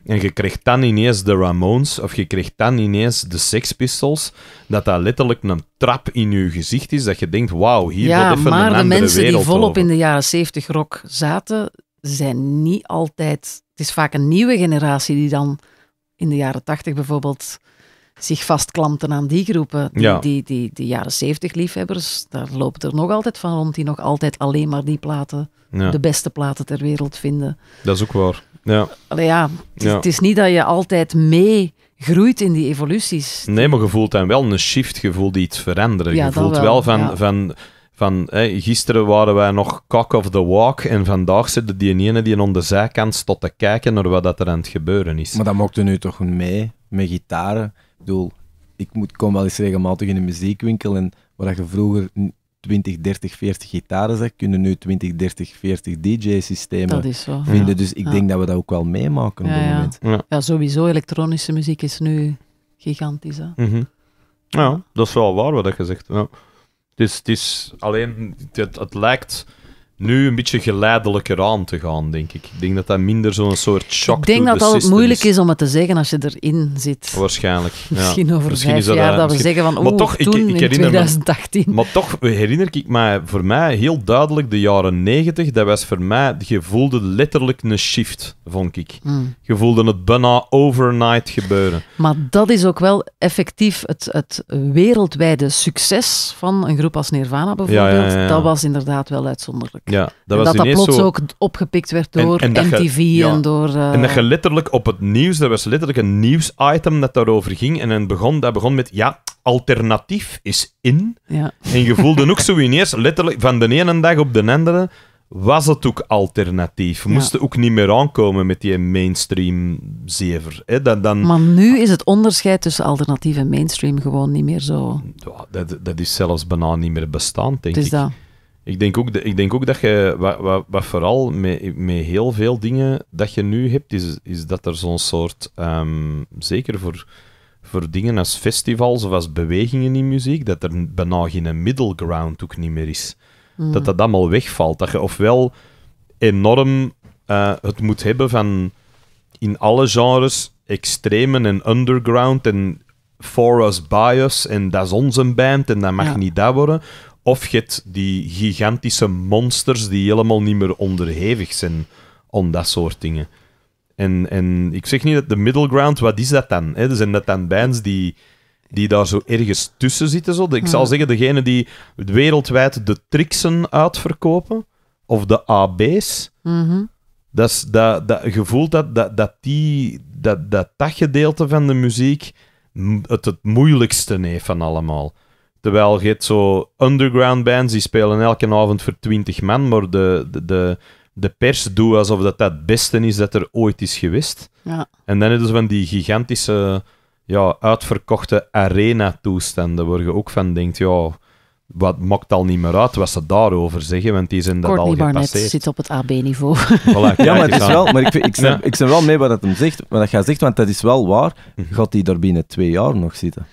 En je kreeg dan ineens de Ramones of je kreeg dan ineens de Sex Pistols. Dat dat letterlijk een trap in je gezicht is. Dat je denkt, wauw, hier wordt even een andere wereld maar de mensen die volop in de jaren 70 rock zaten, zijn niet altijd... Het is vaak een nieuwe generatie die dan in de jaren 80 bijvoorbeeld zich vastklampten aan die groepen. Die, die, die, jaren zeventig liefhebbers, daar lopen er nog altijd van rond, die nog altijd alleen maar die platen, de beste platen ter wereld vinden. Dat is ook waar. Ja. ja, het, is niet dat je altijd mee groeit in die evoluties. Nee, maar je voelt dan wel een shift, je voelt iets veranderen. je voelt wel, van... van van gisteren waren wij nog cock of the walk en vandaag zitten die ene die aan de zijkant tot te kijken naar wat dat er aan het gebeuren is. Maar dat mocht u nu toch mee, met gitaren bedoel, ik moet, kom wel eens regelmatig in een muziekwinkel en waar je vroeger 20, 30, 40 gitaren zag, kunnen nu 20, 30, 40 DJ-systemen vinden. Ja. Dus ik denk dat we dat ook wel meemaken op ja, moment. Ja. sowieso. Elektronische muziek is nu gigantisch. Hè? Mm -hmm. Ja, dat is wel waar wat je zegt. Het is, het is alleen, het, het lijkt nu een beetje geleidelijker aan te gaan, denk ik. Ik denk dat dat minder zo'n soort shock Ik denk dat het moeilijk is om het te zeggen als je erin zit. Waarschijnlijk. Ja. Misschien over Misschien jaar dat, we zeggen van, maar toch, toen, ik, in 2018. Me, maar toch herinner ik mij voor mij heel duidelijk de jaren negentig. Dat was voor mij, je voelde letterlijk een shift, vond ik. Hmm. Je voelde het bijna overnight gebeuren. Maar dat is ook wel effectief het, het wereldwijde succes van een groep als Nirvana bijvoorbeeld. Ja, ja, dat was inderdaad wel uitzonderlijk. Ja, dat dat, plots ook opgepikt werd door en, en MTV en door... En dat je eh, letterlijk op het nieuws, dat was letterlijk een nieuwsitem dat daarover ging. En het begon, dat begon met, ja, alternatief is in. Ja. En je voelde ook zo ineens, letterlijk van de ene dag op de andere, was het ook alternatief. moesten ook niet meer aankomen met die mainstream zever. Hè? Dan, dan... Maar nu is het onderscheid tussen alternatief en mainstream gewoon niet meer zo... Ja, dat, dat is zelfs bijna niet meer bestaan, denk ik. dat. Ik denk ook, ik denk ook dat je, wat, wat, vooral met, heel veel dingen dat je nu hebt, is, is dat er zo'n soort, ehm, zeker voor, voor dingen als festivals of als bewegingen in muziek, dat er bijna geen middle ground ook niet meer is. Hmm. Dat dat allemaal wegvalt. Dat je ofwel enorm eh, het moet hebben van in alle genres extremen en underground en for us bias en dat is onze band en dat mag niet dat worden. Of je hebt die gigantische monsters die helemaal niet meer onderhevig zijn om dat soort dingen. En, en ik zeg niet dat de middle ground, wat is dat dan? Hè? Zijn dat dan bands die, die daar zo ergens tussen zitten? Zo? Ik zal zeggen, degene die wereldwijd de tricksen uitverkopen, of de AB's, mhm. dat is, dat, dat, je voelt dat dat, dat, die, dat, dat dat gedeelte van de muziek het het moeilijkste heeft van allemaal. Terwijl je hebt zo underground bands, die spelen elke avond voor 20 man, maar de, de, de, pers doet alsof dat, dat het beste is dat er ooit is geweest. Ja. En dan is het van die gigantische ja, uitverkochte arena-toestanden, waar je ook van denkt, ja, wat maakt al niet meer uit wat ze daarover zeggen, want die zijn dat al gepasseerd. Barnett zit op het AB-niveau. Voilà, ja, maar, het is wel, maar ik, ik, ik wel mee wat dat hem zegt, wat dat gaat zegt, want dat is wel waar. Mhm. Gaat hij daar binnen twee jaar nog zitten?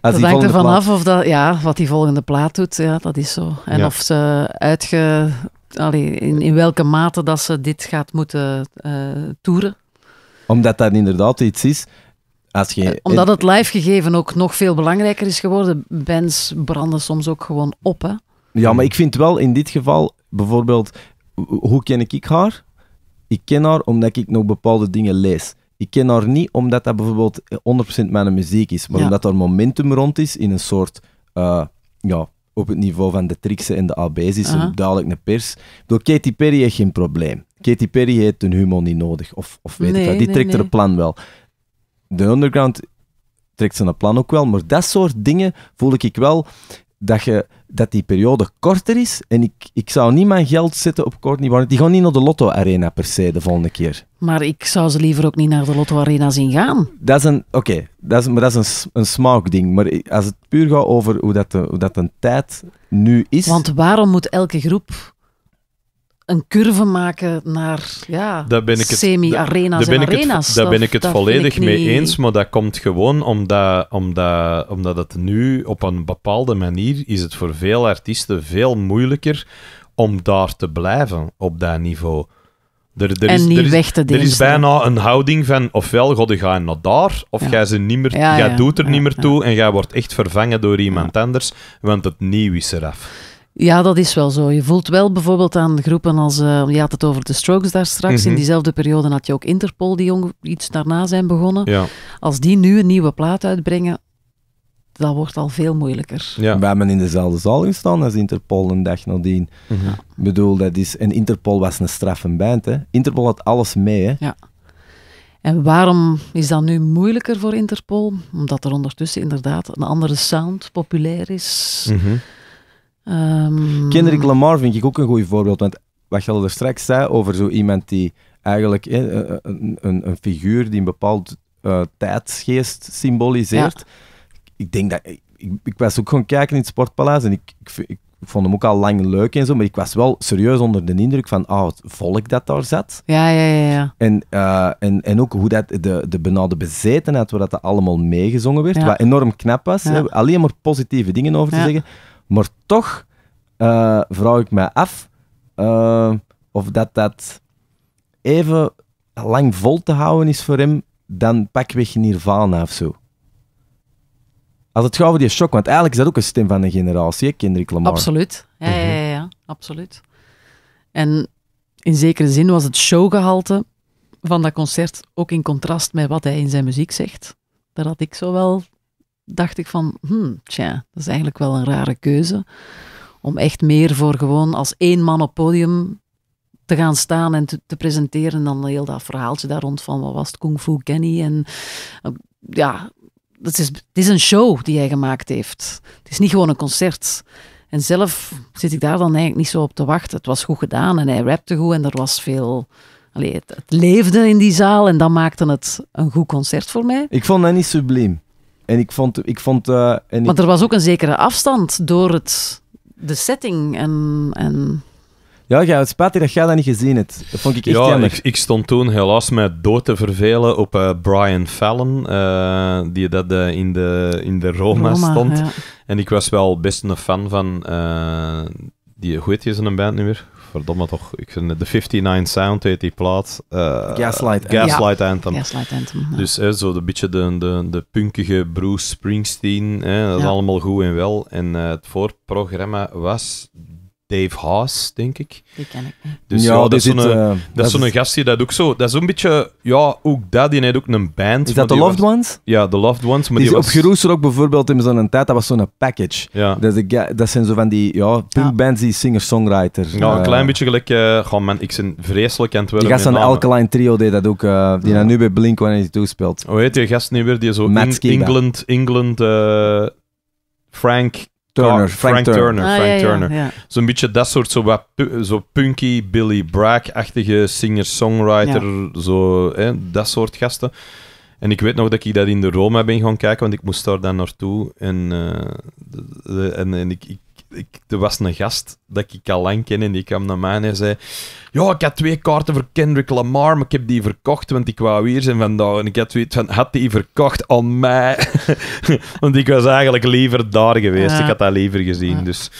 dat hangt er vanaf of dat, ja, wat die volgende plaat doet. Ja, dat is zo. En of ze uitge... in, in welke mate dat ze dit gaat moeten eh, toeren. Omdat dat inderdaad iets is... Als je... Eh, omdat het live gegeven ook nog veel belangrijker is geworden. Bands branden soms ook gewoon op, hè. Ja, maar ik vind wel in dit geval, bijvoorbeeld, hoe ken ik haar? Ik ken haar omdat ik nog bepaalde dingen lees ik ken haar niet omdat dat bijvoorbeeld 100% eh, mijn muziek is, maar omdat er momentum rond is in een soort, eh, ja, op het niveau van de tricksen en de AB's is uh -huh. duidelijk een pers. Door Katy Perry heeft geen probleem. Katy Perry heeft een humor niet nodig, of, of weet ik wat. Die trekt nee. er plan wel. De Underground trekt zijn plan ook wel, maar dat soort dingen voel ik wel dat, je, dat die periode korter is. En ik, ik zou niet mijn geld zetten op Courtney Barnett. Die gaan niet naar de Lotto Arena per se de volgende keer. Maar ik zou ze liever ook niet naar de Lotto Arena zien gaan. Dat is een... Oké, dat is, maar dat is een, een smaakding. Maar als het puur gaat over hoe dat, de, hoe dat een tijd nu is... Want waarom moet elke groep een curve maken naar ja, semi-arena's en arena's. daar ben ik het volledig mee eens, maar dat komt gewoon omdat, omdat, omdat het nu op een bepaalde manier is het voor veel artiesten veel moeilijker om daar te blijven op dat niveau. Er, en is, niet er weg te is, Er is bijna een houding van ofwel god, ga naar daar, of jij, ze doet er niet meer toe en jij wordt echt vervangen door iemand anders, want het nieuw is eraf. Ja, dat is wel zo. Je voelt wel bijvoorbeeld aan groepen als, eh, je had het over de Strokes daar straks, in mhm. diezelfde periode had je ook Interpol die jong, iets daarna zijn begonnen. Ja. Als die nu een nieuwe plaat uitbrengen, dat wordt al veel moeilijker. We hebben in dezelfde zaal gestaan als Interpol een dag nadien. Mhm. Ik bedoel, dat is, en Interpol was een straffe band. Hè. Interpol had alles mee. Hè. Ja. En waarom is dat nu moeilijker voor Interpol? Omdat er ondertussen inderdaad een andere sound populair is. Mm Um... Lamar vind ik ook een goed voorbeeld. Want wat je al er straks zei over zo iemand die eigenlijk eh, eh, een, een, een, figuur die een bepaald eh, tijdsgeest symboliseert. Ik denk dat. Ik, ik, was ook gewoon kijken in het Sportpaleis en ik, ik, vond hem ook al lang leuk en zo, maar ik was wel serieus onder de indruk van oh, het volk dat daar zat. Ja, ja, ja. ja. En, en, en ook hoe dat de, de benauwde bezetenheid, waar dat allemaal meegezongen werd, wat enorm knap was. Alleen maar positieve dingen over te zeggen. Maar toch uh, vraag ik mij af eh, of dat, dat even lang vol te houden is voor hem dan pakweg Nirvana of zo. Als het gaat over die shock, want eigenlijk is dat ook een stem van een generatie, hè, Absoluut. Ja, ja, mhm. ja, ja, absoluut. En in zekere zin was het showgehalte van dat concert ook in contrast met wat hij in zijn muziek zegt. Daar had ik zo wel dacht ik van, hmm, tja, dat is eigenlijk wel een rare keuze. Om echt meer voor gewoon als één man op podium te gaan staan en te, presenteren. dan heel dat verhaaltje daar rond van, wat was het, Kung Fu Kenny? En eh, ja, het is, het is een show die hij gemaakt heeft. Het is niet gewoon een concert. En zelf zit ik daar dan eigenlijk niet zo op te wachten. Het was goed gedaan en hij rapte goed en er was veel... het, het leefde in die zaal en dat maakte het een goed concert voor mij. Ik vond dat niet subliem. En ik vond... Ik vond eh, en er was ook een zekere afstand door het, de setting en... en... Ja, ja, het spijt dat jij dat niet gezien hebt. Dat vond ik echt ja, jammer. Ik, ik stond toen helaas met dood te vervelen op eh, Brian Fallon, eh, die dat in, de, in de Roma, stond. En ik was wel best een fan van... die, hoe heet je zijn band nu weer? verdomme toch, ik vind de 59 Sound heet die plaat. Eh, Gaslight, Anthem. Gaslight Anthem. Dus zo'n zo een beetje de, de, de punkige Bruce Springsteen, dat is allemaal goed en wel. En eh, het voorprogramma was Dave Haas, denk ik. Die ken ik niet. Dus ja, dat is zo'n uh, dat gast die dat ook zo... Dat is zo'n beetje... Ja, ook dat. Die heeft ook een band. Is dat The Loved Ones? Ja, The Loved Ones. Maar die, die was... Op ook bijvoorbeeld in zo'n tijd, dat was zo'n package. Ja. Dat, is dat zijn zo van die ja, punkbands, die singer-songwriter. Ja, een eh, klein beetje gelijk... Uh, man, ik zijn vreselijk aan het Die gast van Alkaline Trio deed dat ook. die ja. nu bij Blink wanneer hij toespeelt. Hoe heet die gast nu weer? Die zo in, England... England Frank Frank, Turner. Ah, Frank Turner. Zo'n beetje dat soort zo, wat, zo punky, Billy Bragg-achtige singer-songwriter, zo, dat soort gasten. En ik weet nog dat ik dat in de Roma ben gaan kijken, want ik moest daar dan naartoe. En, eh, de, en, ik, ik, er was een gast dat ik al lang ken en die kwam naar mij en zei: Ja, ik had twee kaarten voor Kendrick Lamar, maar ik heb die verkocht, want ik wou hier zijn vandaag. En ik had zoiets van: had die verkocht aan mij? want ik was eigenlijk liever daar geweest. Ik had dat liever gezien. Dus.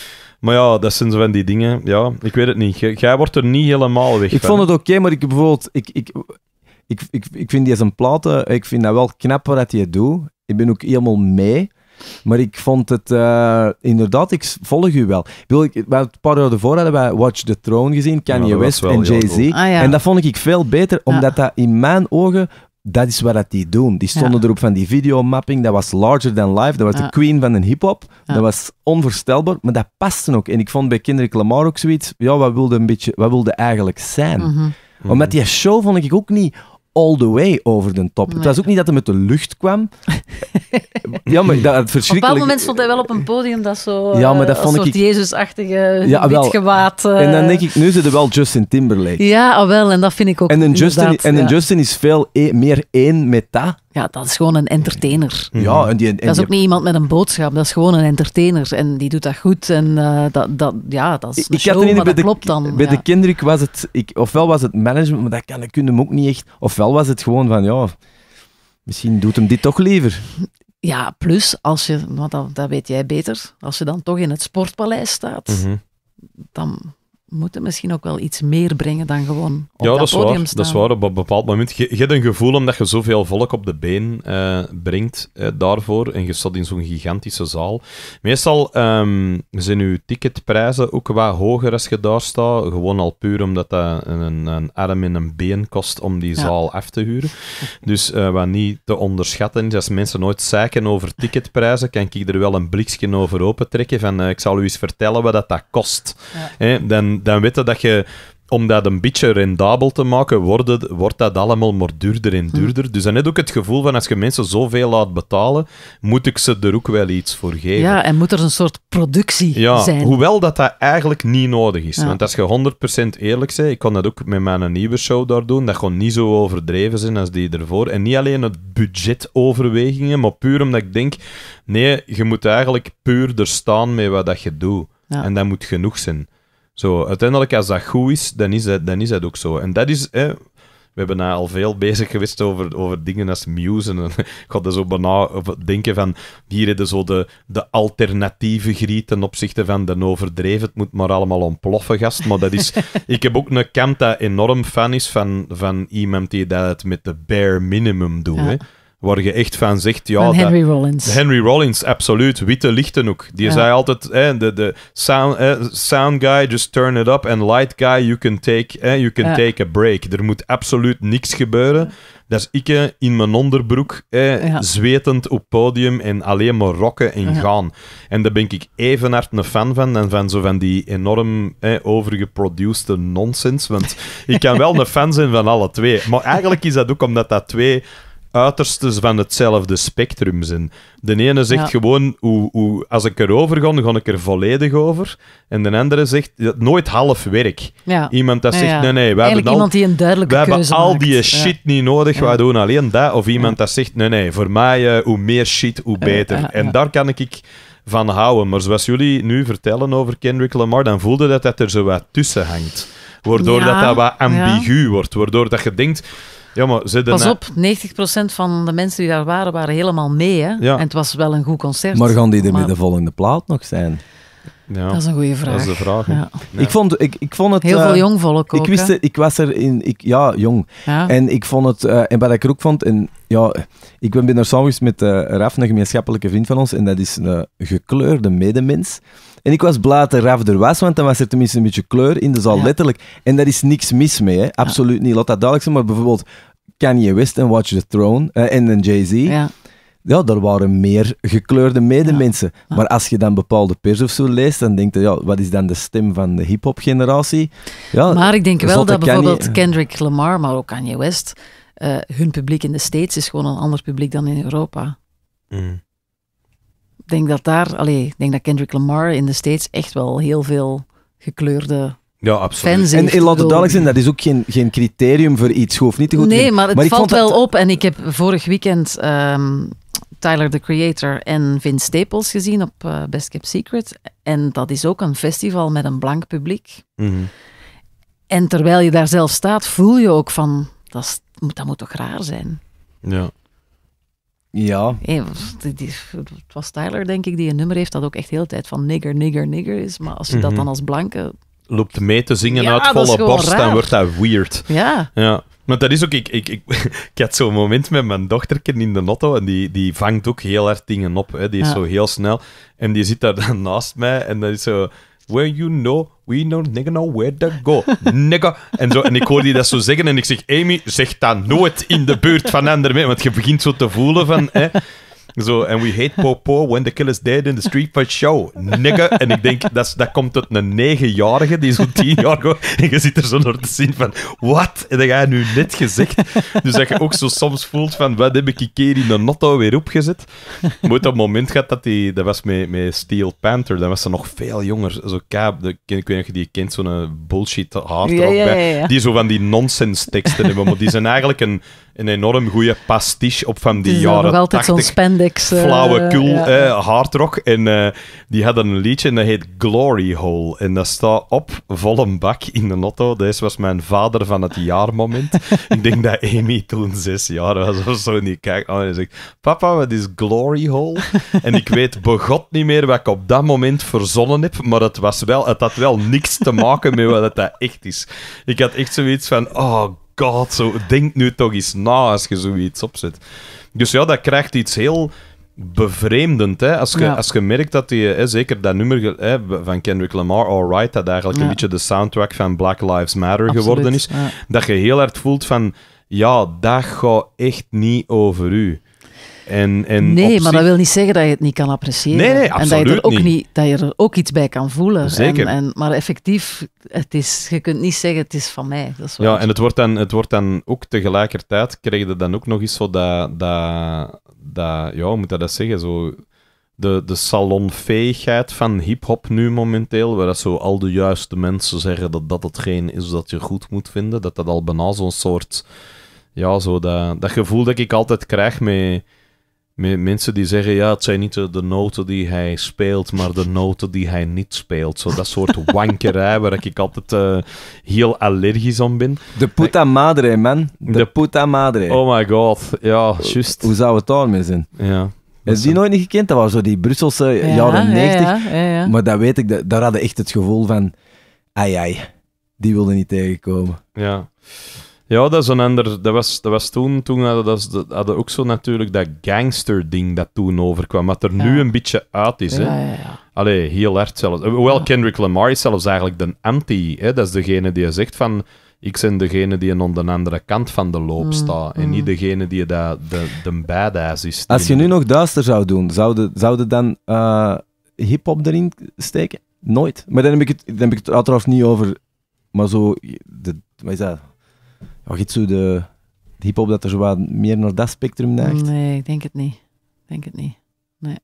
Maar ja, dat zijn zo van die dingen. Ja, ik weet het niet. Jij wordt er niet helemaal weg. Ik vond het oké, maar ik bijvoorbeeld. Ik, ik, ik, ik, ik vind die zijn platen. Ik vind dat wel knap wat hij doet. Ik ben ook helemaal mee. Maar ik vond het eh, inderdaad, ik volg u wel. Wil ik, een paar jaar ervoor hadden wij Watch the Throne gezien, Kanye West en Jay-Z. Ah, en dat vond ik veel beter, omdat dat in mijn ogen dat is wat dat die doen. Die stonden erop van die videomapping. Dat was larger than life. Dat was de queen van de hip-hop. Dat was onvoorstelbaar, maar dat paste ook. En ik vond bij Kendrick Lamar ook zoiets. Ja, wat wilde, een beetje, wat wilde eigenlijk zijn? Mm met mhm. die show vond ik ook niet all the way over de top. Het was ook niet dat hij met de lucht kwam. ja, maar dat, het verschrikkelijk... Op een moment stond hij wel op een podium dat zo... Ja, maar dat eh, vond een soort ik... Jezus-achtige ja, eh. En dan denk ik, nu zit er wel Justin Timberlake. Ja, ah, wel, en dat vind ik ook En een Justin, en Justin is veel e- meer één met dat ja, dat is gewoon een entertainer. Ja, en die, dat is ook niet iemand met een boodschap, dat is gewoon een entertainer. En die doet dat goed en eh, dat, dat, ja, dat is maar dat klopt dan. Bij de Kendrick was het, ik, ofwel was het management, maar dat kan ik hem ook niet echt. Ofwel was het gewoon van, ja, misschien doet hem dit toch liever. Ja, plus als je, want dat, dat weet jij beter, als je dan toch in het sportpaleis staat, mhm. dan moeten misschien ook wel iets meer brengen dan gewoon op ja, dat, dat podium waar, dat is waar. Op een bepaald moment... Je, je hebt een gevoel omdat je zoveel volk op de been eh, brengt eh, daarvoor. En je staat in zo'n gigantische zaal. Meestal ehm, zijn uw ticketprijzen ook wat hoger als je daar staat. Gewoon al puur omdat dat een, een arm en een been kost om die zaal af te huren. Dus eh, wat niet te onderschatten is, als mensen nooit zeiken over ticketprijzen, kan ik er wel een blikje over open trekken van ik zal u eens vertellen wat dat, dat kost. dan dan, weet dat je om dat een beetje rendabel te maken, wordt, wordt dat allemaal maar duurder en hm. duurder. Dus dan heb ik ook het gevoel van als je mensen zoveel laat betalen, moet ik ze er ook wel iets voor geven. Ja, en moet er een soort productie ja, zijn. Hoewel dat dat eigenlijk niet nodig is. Want als je 100% eerlijk bent, ik kon dat ook met mijn nieuwe show daar doen, dat gewoon niet zo overdreven zijn als die ervoor. En niet alleen het budgetoverwegingen, maar puur omdat ik denk, nee, je moet eigenlijk puur er staan met wat dat je doet. En dat moet genoeg zijn. Zo, uiteindelijk, als dat goed is, dan is dat, dan is dat ook zo. En dat is... Eh, we hebben al veel bezig geweest over, over dingen als Muse. En ik had er zo bijna denken van... Hier hebben zo de, de alternatieve griet ten opzichte van de overdreven. Het moet maar allemaal ontploffen, gast. Maar dat is... ik heb ook een kant dat enorm fan is van, van iemand die dat met de bare minimum doet waar je echt van zegt, ja... Henry Rollins. absoluut. Witte lichtenhoek. Die zei altijd, de, de sound, sound guy, just turn it up. En light guy, you can take, eh, you can take a break. Er moet absoluut niks gebeuren. Dat is ik in mijn onderbroek, zwetend op podium en alleen maar rocken en gaan. En daar ben ik even hard een fan van, dan van zo van die enorm overgeproduceerde nonsens. Want ik kan wel een fan zijn van alle twee. Maar eigenlijk is dat ook omdat dat twee uiterstes van hetzelfde spectrum zijn. De ene zegt gewoon, hoe, hoe, als ik erover ga, ga ik er volledig over. En de andere zegt, nooit half werk. Iemand dat zegt, nee, nee, we hebben al, iemand die een duidelijke We hebben al die shit niet nodig, wij doen alleen dat. Of iemand dat zegt, nee, nee, voor mij, eh, hoe meer shit, hoe beter. En daar kan ik... ik van houden. Maar zoals jullie nu vertellen over Kendrick Lamar, dan voelde dat dat er zo wat tussen hangt. Waardoor dat, dat wat ambigu wordt. Waardoor dat je denkt, ja, maar ze Pas op, 90% van de mensen die daar waren, waren helemaal mee. Hè? Ja. En het was wel een goed concert. Maar gaan die er maar... met de volgende plaat nog zijn? Ja, dat is een goede vraag. Dat is de vraag. Ja. Ik, vond, ik, ik vond het... Heel veel eh, jong volk Ik, wist, ik was er in... Ik, ja, jong. En ik vond het... Eh, en wat ik er ook vond... En, ja, ik ben binnen samen met eh, Raf, een gemeenschappelijke vriend van ons. En dat is een gekleurde medemens. En ik was blij dat Raf er was, want dan was er tenminste een beetje kleur in de zaal, letterlijk. En daar is niks mis mee, hè? absoluut niet. Laat dat duidelijk zijn, maar bijvoorbeeld Kanye West en Watch the Throne eh, en een Jay-Z. Ja. ja, daar waren meer gekleurde medemensen. Maar als je dan bepaalde pers of zo leest, dan denk je, ja, wat is dan de stem van de hip-hop generatie? Ja, maar ik denk wel dat bijvoorbeeld Kendrick Lamar, maar ook Kanye West, eh, hun publiek in de States is gewoon een ander publiek dan in Europa. Mm denk dat daar, allee, ik denk dat Kendrick Lamar in de States echt wel heel veel gekleurde ja, absoluut. en, en laat het duidelijk zijn, dat is ook geen, geen criterium voor iets goed niet te goed. Nee, maar het valt wel op. En ik heb vorig weekend ehm, Tyler, the Creator en Vince Staples gezien op eh, Best Kept Secret. En dat is ook een festival met een blank publiek. Mhm. En terwijl je daar zelf staat, voel je ook van, dat, is, dat moet toch raar zijn? Ja. Ja. het was Tyler, denk ik, die een nummer heeft dat ook echt heel tijd van nigger, nigger, nigger is. Maar als je dat mhm. dan als blanke... Loopt mee te zingen uit volle borst, dan wordt dat weird. Ja. ja. Maar dat is ook... Ik, ik, ik, ik had zo'n moment met mijn dochterken in de notto en die, die vangt ook heel hard dingen op. Hè. Die is zo heel snel. En die zit daar dan naast mij en dat is zo where you know we know nigga know where to go. Nigga. En, zo, en ik hoor die dat zo zeggen en ik zeg, Amy, zeg dat nooit in de buurt van anderen mee. Want je begint zo te voelen van... Hè, zo, and we hate Popo when the killers dead in the street fight show. Nigga. En ik denk, dat, dat komt tot een negenjarige die zo'n tien jaar gewoon En je zit er zo naar te zien van, wat? En dat ga je nu net gezegd. Dus dat je ook zo soms voelt van, wat heb ik keer in de notto weer opgezet? moet op dat moment gaat dat die, dat was met, met Steel Panther, dan was ze nog veel jonger. Zo kaap, ik weet niet of je die kent, zo'n eh, bullshit haat ja, Die zo van die nonsense teksten hebben, maar die zijn eigenlijk een, een enorm goede pastiche op van die jaren wel altijd zo'n spandex eh, flauwe cool Flauwekul, hardrock. En eh, die hadden een liedje en dat heet Glory Hole. En dat staat op volle bak in de notto. Deze was mijn vader van het jaarmoment. ik denk dat Amy toen zes jaar was of zo. niet die kijkt aan zegt, papa, wat is Glory Hole? en ik weet begot niet meer wat ik op dat moment verzonnen heb, maar het, was wel, het had wel niks te maken met wat dat echt is. Ik had echt zoiets van, oh god, zo, denk nu toch eens na als je zoiets opzet. Dus ja, dat krijgt iets heel bevreemdend. Hè? Als, je, als je merkt dat die, hè, zeker dat nummer hè, van Kendrick Lamar, Alright, dat eigenlijk een beetje de soundtrack van Black Lives Matter geworden is, dat je heel hard voelt van, ja, dat gaat echt niet over u. En, en nee, maar dat wil niet zeggen dat je het niet kan appreciëren. Nee, en dat je, er ook niet. dat je er ook iets bij kan voelen. Zeker. En, maar effectief, het is, je kunt niet zeggen het is van mij. ja, en het wordt, dan, het wordt dan ook tegelijkertijd, krijg je dan ook nog eens zo dat, dat, dat ja, hoe moet dat zeggen, zo de, de salonveegheid van hip-hop nu momenteel, waar dat zo al de juiste mensen zeggen dat dat hetgeen is dat je goed moet vinden, dat dat al bijna zo'n soort, ja, zo dat, dat gevoel dat ik altijd krijg met Mensen die zeggen, ja, het zijn niet de noten die hij speelt, maar de noten die hij niet speelt. Zo dat soort wankerij waar ik altijd eh, heel allergisch aan ben. De puta madre, man. De, puta madre. Oh my god, ja, juist. Hoe zou het daarmee zijn? Ja. Is die nooit niet gekend? Dat was zo die Brusselse eh, jaren 90. Ja, maar dat weet ik, daar hadden echt het gevoel van, ai ai, die wilde niet tegenkomen. Ja. Ja, dat is een ander. Dat was, dat was toen, toen hadden, dat, hadden ook zo natuurlijk dat gangster-ding dat toen overkwam. Wat er nu een beetje uit is. Ja, hè? Ja, Allee, heel hard zelfs. Hoewel Kendrick Lamar is zelfs eigenlijk de anti. Hè? Dat is degene die zegt van. Ik ben degene die aan de andere kant van de loop mm, staat. en mm. niet degene die dat, de, de badass is. Als je nu nog duister zou doen, zouden zouden dan eh, hip-hop erin steken? Nooit. Maar dan heb ik het, dan heb ik het uiteraard niet over. Maar zo, de, wat is was het zo de, hip-hop dat er zo wat meer naar dat spectrum neigt? Nee, ik denk het niet. denk het niet. Nee.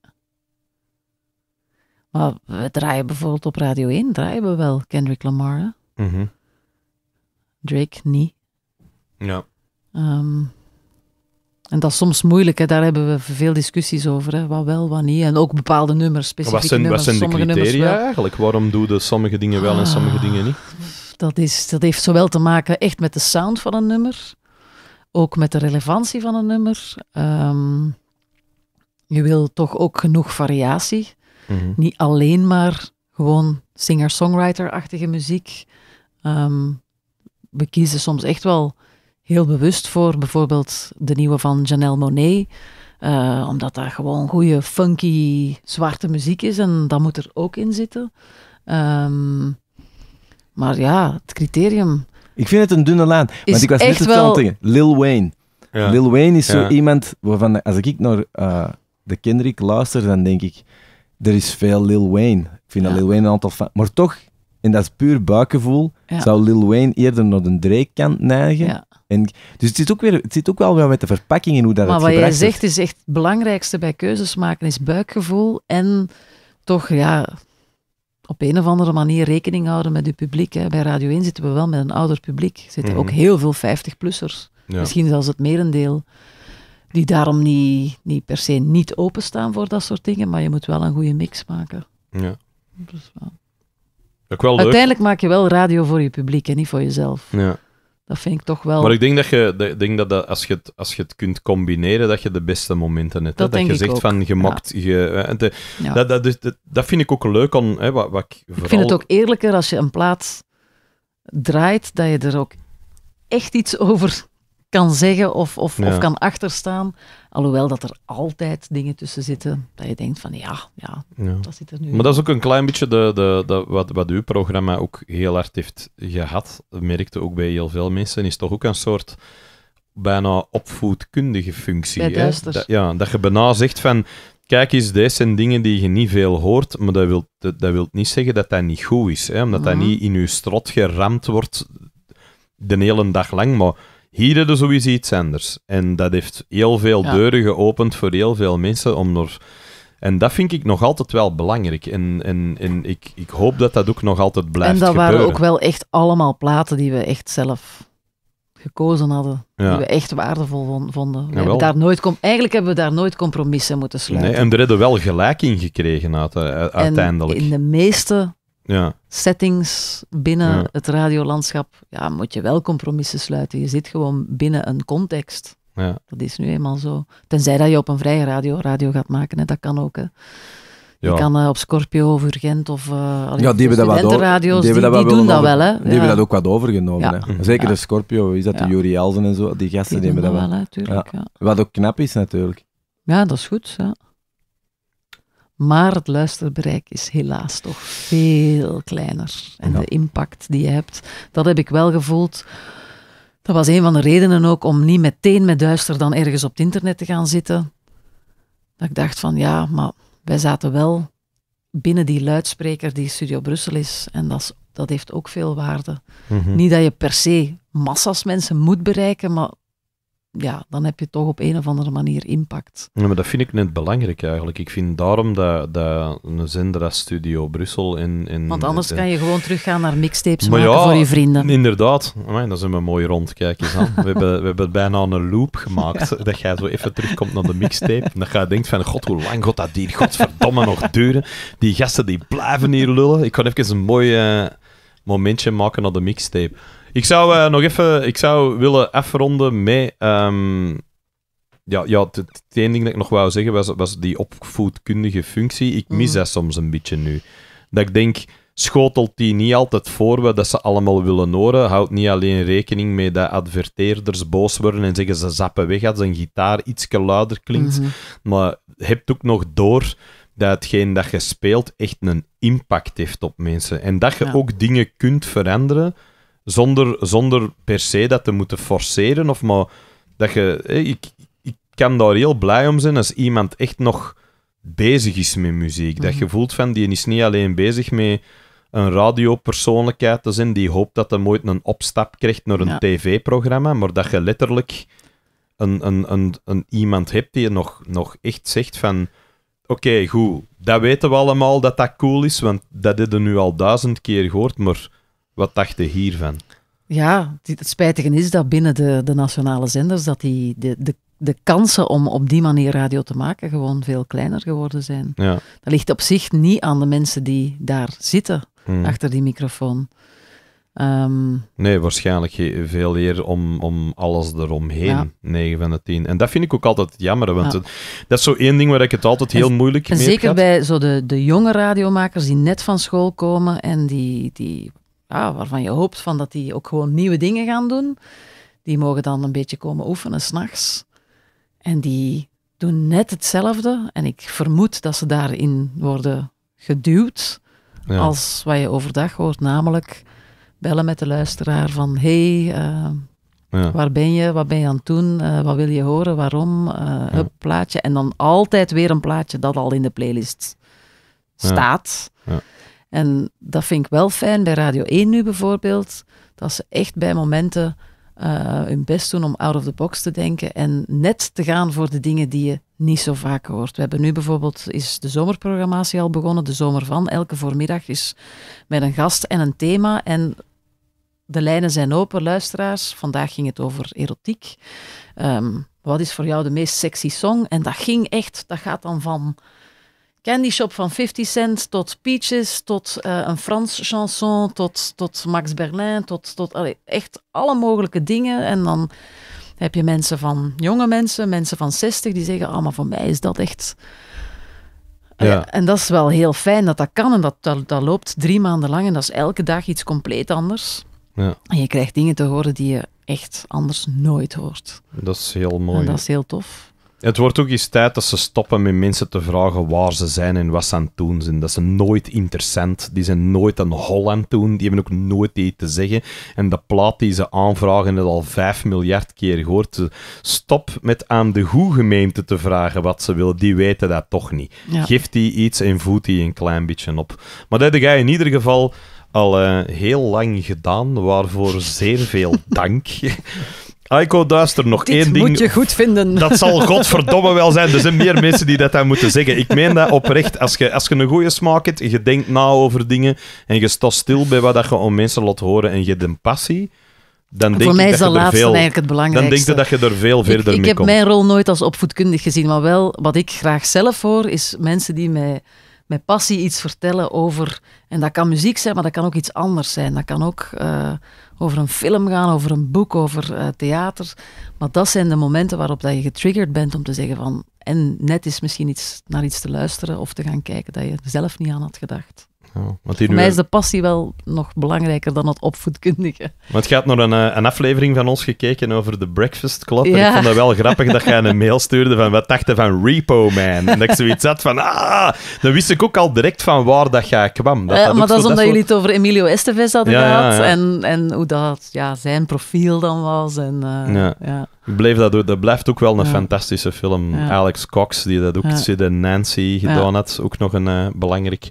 Maar we draaien bijvoorbeeld op Radio 1, draaien we wel Kendrick Lamar. Mhm. Drake niet. Ja. Ehm, en dat is soms moeilijk, hè? daar hebben we veel discussies over. Hè? Wat wel, wat niet. En ook bepaalde nummers, specifieke wat zijn, nummers. Wat zijn de criteria eigenlijk? Waarom doen sommige dingen wel en sommige ah. dingen niet? Dat, is, dat heeft zowel te maken echt met de sound van een nummer, ook met de relevantie van een nummer. Ehm, je wil toch ook genoeg variatie. Mhm. Niet alleen maar gewoon singer-songwriter-achtige muziek. Ehm, we kiezen soms echt wel heel bewust voor bijvoorbeeld de nieuwe van Janelle Monet. Eh, omdat daar gewoon goede, funky, zwarte muziek is en dat moet er ook in zitten. Um, maar ja, het criterium. Ik vind het een dunne lijn. Want ik was net het wel... tegen Lil Wayne. Lil Wayne is zo iemand waarvan, als ik naar eh, de Kendrick luister, dan denk ik, er is veel Lil Wayne. Ik vind dat Lil Wayne een aantal van. Maar toch, en dat is puur buikgevoel, zou Lil Wayne eerder naar de Drake kant neigen. En, dus het zit, ook weer, het zit ook wel weer met de verpakking in hoe dat maar het Maar wat jij zegt, is echt het belangrijkste bij keuzes maken, is buikgevoel en toch, ja, op een of andere manier rekening houden met uw publiek. Hè. Bij Radio 1 zitten we wel met een ouder publiek. Zitten ook mhm. heel veel 50-plussers. Misschien zelfs het merendeel. Die daarom niet, niet per se niet openstaan voor dat soort dingen. Maar je moet wel een goede mix maken. Ja. Dus, wel. wel Uiteindelijk maak je wel radio voor je publiek en niet voor jezelf. Ja. Dat vind ik toch wel. Maar ik denk dat, je, denk dat, dat als, je het, als je het kunt combineren, dat je de beste momenten hebt. Dat, dat je zegt van je dat, dat, dat, vind ik ook leuk aan. Hè, wat, wat ik, vooral... vind het ook eerlijker als je een plaats draait, dat je er ook echt iets over kan zeggen of, of, of kan achterstaan. Alhoewel dat er altijd dingen tussen zitten dat je denkt van ja, ja, dat zit er nu. Maar dat is ook een klein beetje de, de, wat, wat uw programma ook heel hard heeft gehad, merkte ook bij heel veel mensen, is toch ook een soort bijna opvoedkundige functie. hè? Dat, ja, dat je bijna zegt van kijk eens, deze zijn dingen die je niet veel hoort, maar dat wil, dat, wil niet zeggen dat dat niet goed is. Hè? Omdat dat mhm. niet in je strot geramd wordt de hele dag lang, maar hier hadden sowieso iets anders. En dat heeft heel veel deuren geopend voor heel veel mensen om door... En dat vind ik nog altijd wel belangrijk. En, en, en ik, ik hoop dat dat ook nog altijd blijft gebeuren. En dat waren ook wel echt allemaal platen die we echt zelf gekozen hadden. Die we echt waardevol vonden. daar nooit eigenlijk hebben we daar nooit compromissen moeten sluiten. Nee, en er hebben wel gelijk in gekregen eh, uiteindelijk. En in de meeste ja. settings binnen het radiolandschap, ja, moet je wel compromissen sluiten. Je zit gewoon binnen een context. Ja. Dat is nu eenmaal zo. Tenzij dat je op een vrije radio radio gaat maken, hè. dat kan ook. Hè. Je kan eh, op Scorpio of Urgent of uh, ja, die hebben dat die, die, doen dat wel. Hè? Die hebben dat ook wat overgenomen. Hè? Zeker de Scorpio, is dat de Jury Elzen en zo, die gasten die, hebben dat wel. wel wat ook knap is natuurlijk. Ja, dat is goed. Ja. Maar het luisterbereik is helaas toch veel kleiner. En de impact die je hebt, dat heb ik wel gevoeld. Dat was een van de redenen ook om niet meteen met duister dan ergens op het internet te gaan zitten. Dat ik dacht van ja, maar wij zaten wel binnen die luidspreker die Studio Brussel is. En dat, is, dat heeft ook veel waarde. Mhm. Niet dat je per se massas mensen moet bereiken, maar ja, dan heb je toch op een of andere manier impact. Ja, maar dat vind ik net belangrijk eigenlijk. Ik vind daarom dat, dat een zender Studio Brussel in in Want anders kan je gewoon teruggaan naar mixtapes maken voor je vrienden. inderdaad. Amai, dat is een mooie rond. Kijk eens aan. We hebben, we hebben bijna een loop gemaakt. Dat jij zo even terugkomt naar de mixtape. En dat jij denkt van, god, hoe lang gaat dat hier godverdomme nog duren? Die gasten die blijven hier lullen. Ik kan even een mooi eh, momentje maken naar de mixtape. Ik zou eh, nog even ik zou willen afronden met. Ehm, ja, ja het, het, ene ding dat ik nog wou zeggen was, was die opvoedkundige functie. Ik mis mhm. dat soms een beetje nu. Dat ik denk, schotelt die niet altijd voor wat dat ze allemaal willen horen. Houdt niet alleen rekening mee dat adverteerders boos worden en zeggen ze zappen weg als een gitaar iets luider klinkt. Mhm. Maar hebt ook nog door dat hetgeen dat je speelt echt een impact heeft op mensen. En dat je ook dingen kunt veranderen zonder, zonder per se dat te moeten forceren. Of maar dat je, ik, ik kan daar heel blij om zijn als iemand echt nog bezig is met muziek. Dat mhm. je voelt van die is niet alleen bezig met een radiopersoonlijkheid te zijn die hoopt dat hij ooit een opstap krijgt naar een tv-programma, maar dat je letterlijk een, een, een, een, iemand hebt die je nog, nog echt zegt van oké, goed, dat weten we allemaal dat dat cool is, want dat hebben we nu al duizend keer gehoord, maar wat dachten hiervan? Ja, het spijtige is dat binnen de, de nationale zenders dat die, de, de, de kansen om op die manier radio te maken gewoon veel kleiner geworden zijn. Ja. Dat ligt op zich niet aan de mensen die daar zitten, hmm. achter die microfoon. Ehm, nee, waarschijnlijk veel eer om, om alles eromheen. 9 van de 10. En dat vind ik ook altijd jammer, want dat is zo één ding waar ik het altijd heel en, moeilijk en mee heb. Zeker bij zo de, de jonge radiomakers die net van school komen en die, die waarvan je hoopt van dat die ook gewoon nieuwe dingen gaan doen. Die mogen dan een beetje komen oefenen s'nachts. En die doen net hetzelfde. En ik vermoed dat ze daarin worden geduwd. Als wat je overdag hoort, namelijk bellen met de luisteraar van hey, eh, waar ben je, wat ben je aan het doen, eh, wat wil je horen, waarom, uh, plaatje. En dan altijd weer een plaatje dat al in de playlist staat. Ja. En dat vind ik wel fijn bij Radio 1 nu bijvoorbeeld, dat ze echt bij momenten eh, hun best doen om out of the box te denken en net te gaan voor de dingen die je niet zo vaak hoort. We hebben nu bijvoorbeeld, is de zomerprogrammatie al begonnen, de zomer van, elke voormiddag is met een gast en een thema en de lijnen zijn open, luisteraars. Vandaag ging het over erotiek. Ehm, wat is voor jou de meest sexy song? En dat ging echt, dat gaat dan van candy shop van 50 Cent tot Peaches, tot eh, een Frans chanson, tot, tot Max Berlin, tot, tot echt alle mogelijke dingen. En dan heb je mensen van jonge mensen, mensen van 60, die zeggen: Ah, maar voor mij is dat echt. Ja. En dat is wel heel fijn dat dat kan. En dat, dat, dat, loopt drie maanden lang en dat is elke dag iets compleet anders. Ja. En je krijgt dingen te horen die je echt anders nooit hoort. Dat is heel mooi. En dat is heel tof. Het wordt ook eens tijd dat ze stoppen met mensen te vragen waar ze zijn en wat ze aan het doen zijn. Dat ze nooit interessant, die zijn nooit een Holland doen, die hebben ook nooit iets te zeggen. En de plaat die ze aanvragen, het al 5 miljard keer gehoord. Stop met aan de hoe gemeente te vragen wat ze willen. die weten dat toch niet. Ja. Geef die iets en voet die een klein beetje op. Maar dat heb je in ieder geval al eh, heel lang gedaan, waarvoor zeer veel dank. Aiko, duister, nog één ding. Dat moet je goed vinden. Dat zal godverdomme wel zijn. Er zijn meer mensen die dat dan moeten zeggen. Ik meen dat oprecht. Als je, als je een goede smaak hebt, en je denkt na over dingen en je staat stil bij wat je om mensen laat horen en je hebt een passie, dan denk Voor dat, veel, het Dan denk je dat je er veel verder mee komt. Ik heb mijn rol nooit als opvoedkundig gezien, maar wel wat ik graag zelf hoor, is mensen die mij met passie iets vertellen over. En dat kan muziek zijn, maar dat kan ook iets anders zijn. Dat kan ook eh, over een film gaan, over een boek, over eh, theater. Maar dat zijn de momenten waarop dat je getriggerd bent om te zeggen van. En net is misschien iets naar iets te luisteren of te gaan kijken dat je zelf niet aan had gedacht. Ja, Voor mij is de passie wel nog belangrijker dan het opvoedkundige. Want je had nog een, eh, een aflevering van ons gekeken over de Breakfast Club. En ik vond het wel grappig dat jij een mail stuurde van wat dachten van Repo Man. En dat ik zoiets had van, ah, dan wist ik ook al direct van waar dat jij kwam. Dat, ja, maar dat is omdat jullie het over Emilio Estevez hadden gehad. En, en hoe dat ja, zijn profiel dan was. En, eh, ja. bleef dat, dat blijft ook wel een fantastische film. Alex Cox, die dat ook ja. Sid en Nancy gedaan had, ook nog een eh, belangrijk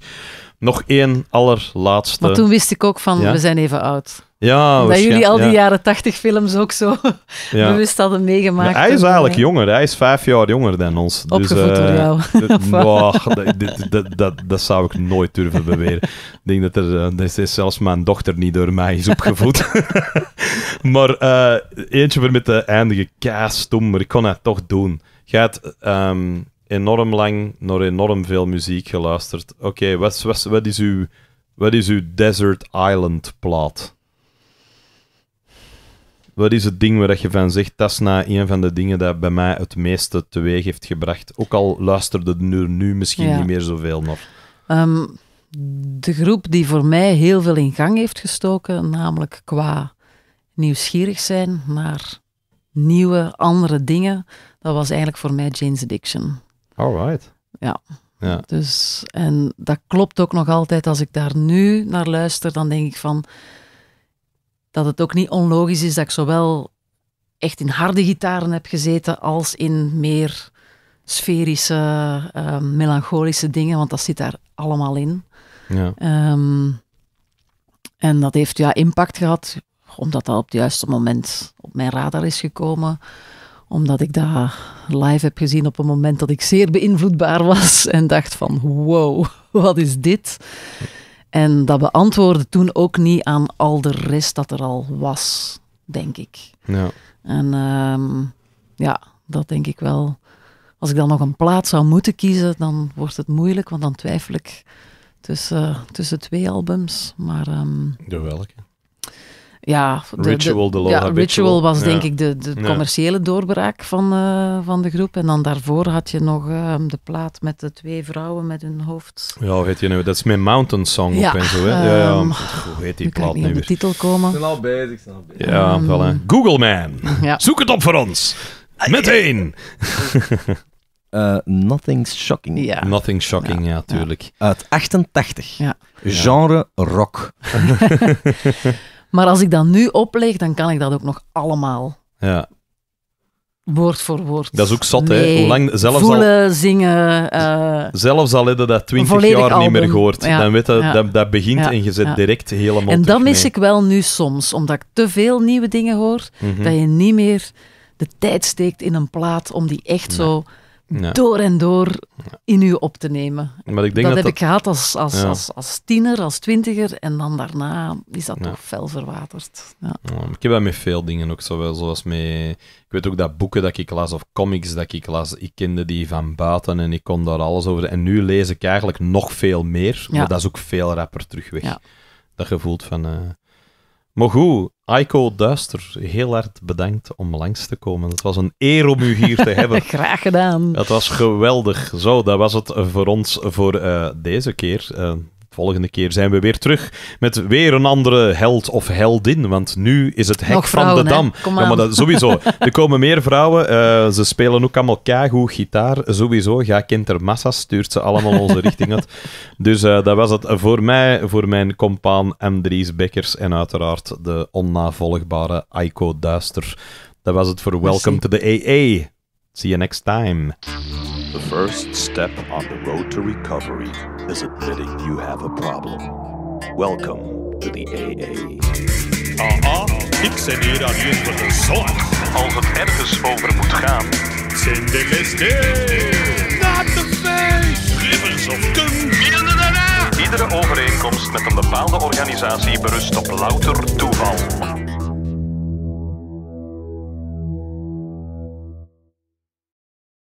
nog één allerlaatste. Maar toen wist ik ook van, we zijn even oud. Ja, Dat jullie al die jaren tachtig films ook zo ja. bewust hadden meegemaakt. hij is eigenlijk eh, jonger, hij is vijf jaar jonger dan ons. Dus, opgevoed dus, door eh, jou. dat, dat, dat, zou ik nooit durven beweren. ik denk dat er, dat eh, is zelfs mijn dochter niet door mij is opgevoed. maar eentje voor met de eindige kaas stom, maar ik kon het toch doen. Gaat... Um, ehm, enorm lang naar enorm veel muziek geluisterd. Oké, wat, wat, wat, is uw, wat is uw Desert Island plaat? Wat is het ding waar je van zegt, dat is nou een van de dingen dat bij mij het meeste teweeg heeft gebracht? Ook al luisterde nu, nu misschien niet meer zoveel nog. Ehm, de groep die voor mij heel veel in gang heeft gestoken, namelijk qua nieuwsgierig zijn naar nieuwe, andere dingen, dat was eigenlijk voor mij Jane's Addiction. Alright. Ja. ja. Dus, en dat klopt ook nog altijd. Als ik daar nu naar luister, dan denk ik van dat het ook niet onlogisch is dat ik zowel echt in harde gitaren heb gezeten als in meer sferische, ehm, melancholische dingen, want dat zit daar allemaal in. Ja. Ehm, en dat heeft ja impact gehad, omdat dat op het juiste moment op mijn radar is gekomen omdat ik dat live heb gezien op een moment dat ik zeer beïnvloedbaar was en dacht van wow, wat is dit? En dat beantwoordde toen ook niet aan al de rest dat er al was, denk ik. Ja. En um, ja, dat denk ik wel. Als ik dan nog een plaats zou moeten kiezen, dan wordt het moeilijk, want dan twijfel ik tussen, tussen twee albums. Maar, um, ehm, Door welke? ja, Ritual, ja, was denk ik de, de commerciële doorbraak van, eh, van de groep. En dan daarvoor had je nog ehm, de plaat met de twee vrouwen met hun hoofd. Ja, heet Dat is mijn Mountain Song ja, en zo. Hè? ja, ehm, Hoe heet die plaat nu weer? de titel komen. Ik ben al bezig. al bezig. Ja, ehm, Google Man. Zoek het op voor ons. Meteen. Uh, nothing's Shocking. nothing Shocking, ja, ja Uit 88. Genre rock. Maar als ik dat nu opleg, dan kan ik dat ook nog allemaal. Ja. Woord voor woord. Dat is ook zot, hè? Hoe lang, zelfs Voelen, al, zingen. Uh, zelfs al je dat twintig jaar niet meer gehoord. dan weet dat, dat, dat, begint en je zit direct helemaal. En dat mis ik wel nu soms, omdat ik te veel nieuwe dingen hoor, mhm. dat je niet meer de tijd steekt in een plaat om die echt zo door en door in u op te nemen. Maar ik denk dat, dat heb ik gehad als, als, als, als tiener, als twintiger. En dan daarna is dat toch fel verwaterd. ik heb dat met veel dingen ook. Zowel zoals met... Ik weet ook dat boeken dat ik las of comics dat ik las, ik kende die van buiten en ik kon daar alles over. En nu lees ik eigenlijk nog veel meer. Maar dat is ook veel rapper terugweg. Dat gevoel van... Eh, maar goed, Aiko Duister, heel hard bedankt om langs te komen. Het was een eer om u hier te hebben. Graag gedaan. Het was geweldig. Zo, dat was het voor ons voor eh, deze keer. Eh, Volgende keer zijn we weer terug met weer een andere held of heldin. Want nu is het hek van de dam. Ja, maar dat, sowieso. er komen meer vrouwen. Eh, ze spelen ook allemaal kagoe gitaar. Sowieso. Ga kent er Stuurt ze allemaal onze richting uit. Dus eh, dat was het voor mij, voor mijn compaan Andries Bekkers. En uiteraard de onnavolgbare Aiko Duister. Dat was het voor Welcome to the AA. See you next time. The first step on the road to recovery is admitting you have a problem. Welcome to the AA. Aha, ik ben hier aan jullie voor de zon. Als het ergens over moet gaan. Zijn de mistake. Not the face. Rivers of Iedere overeenkomst met een bepaalde organisatie berust op louter toeval.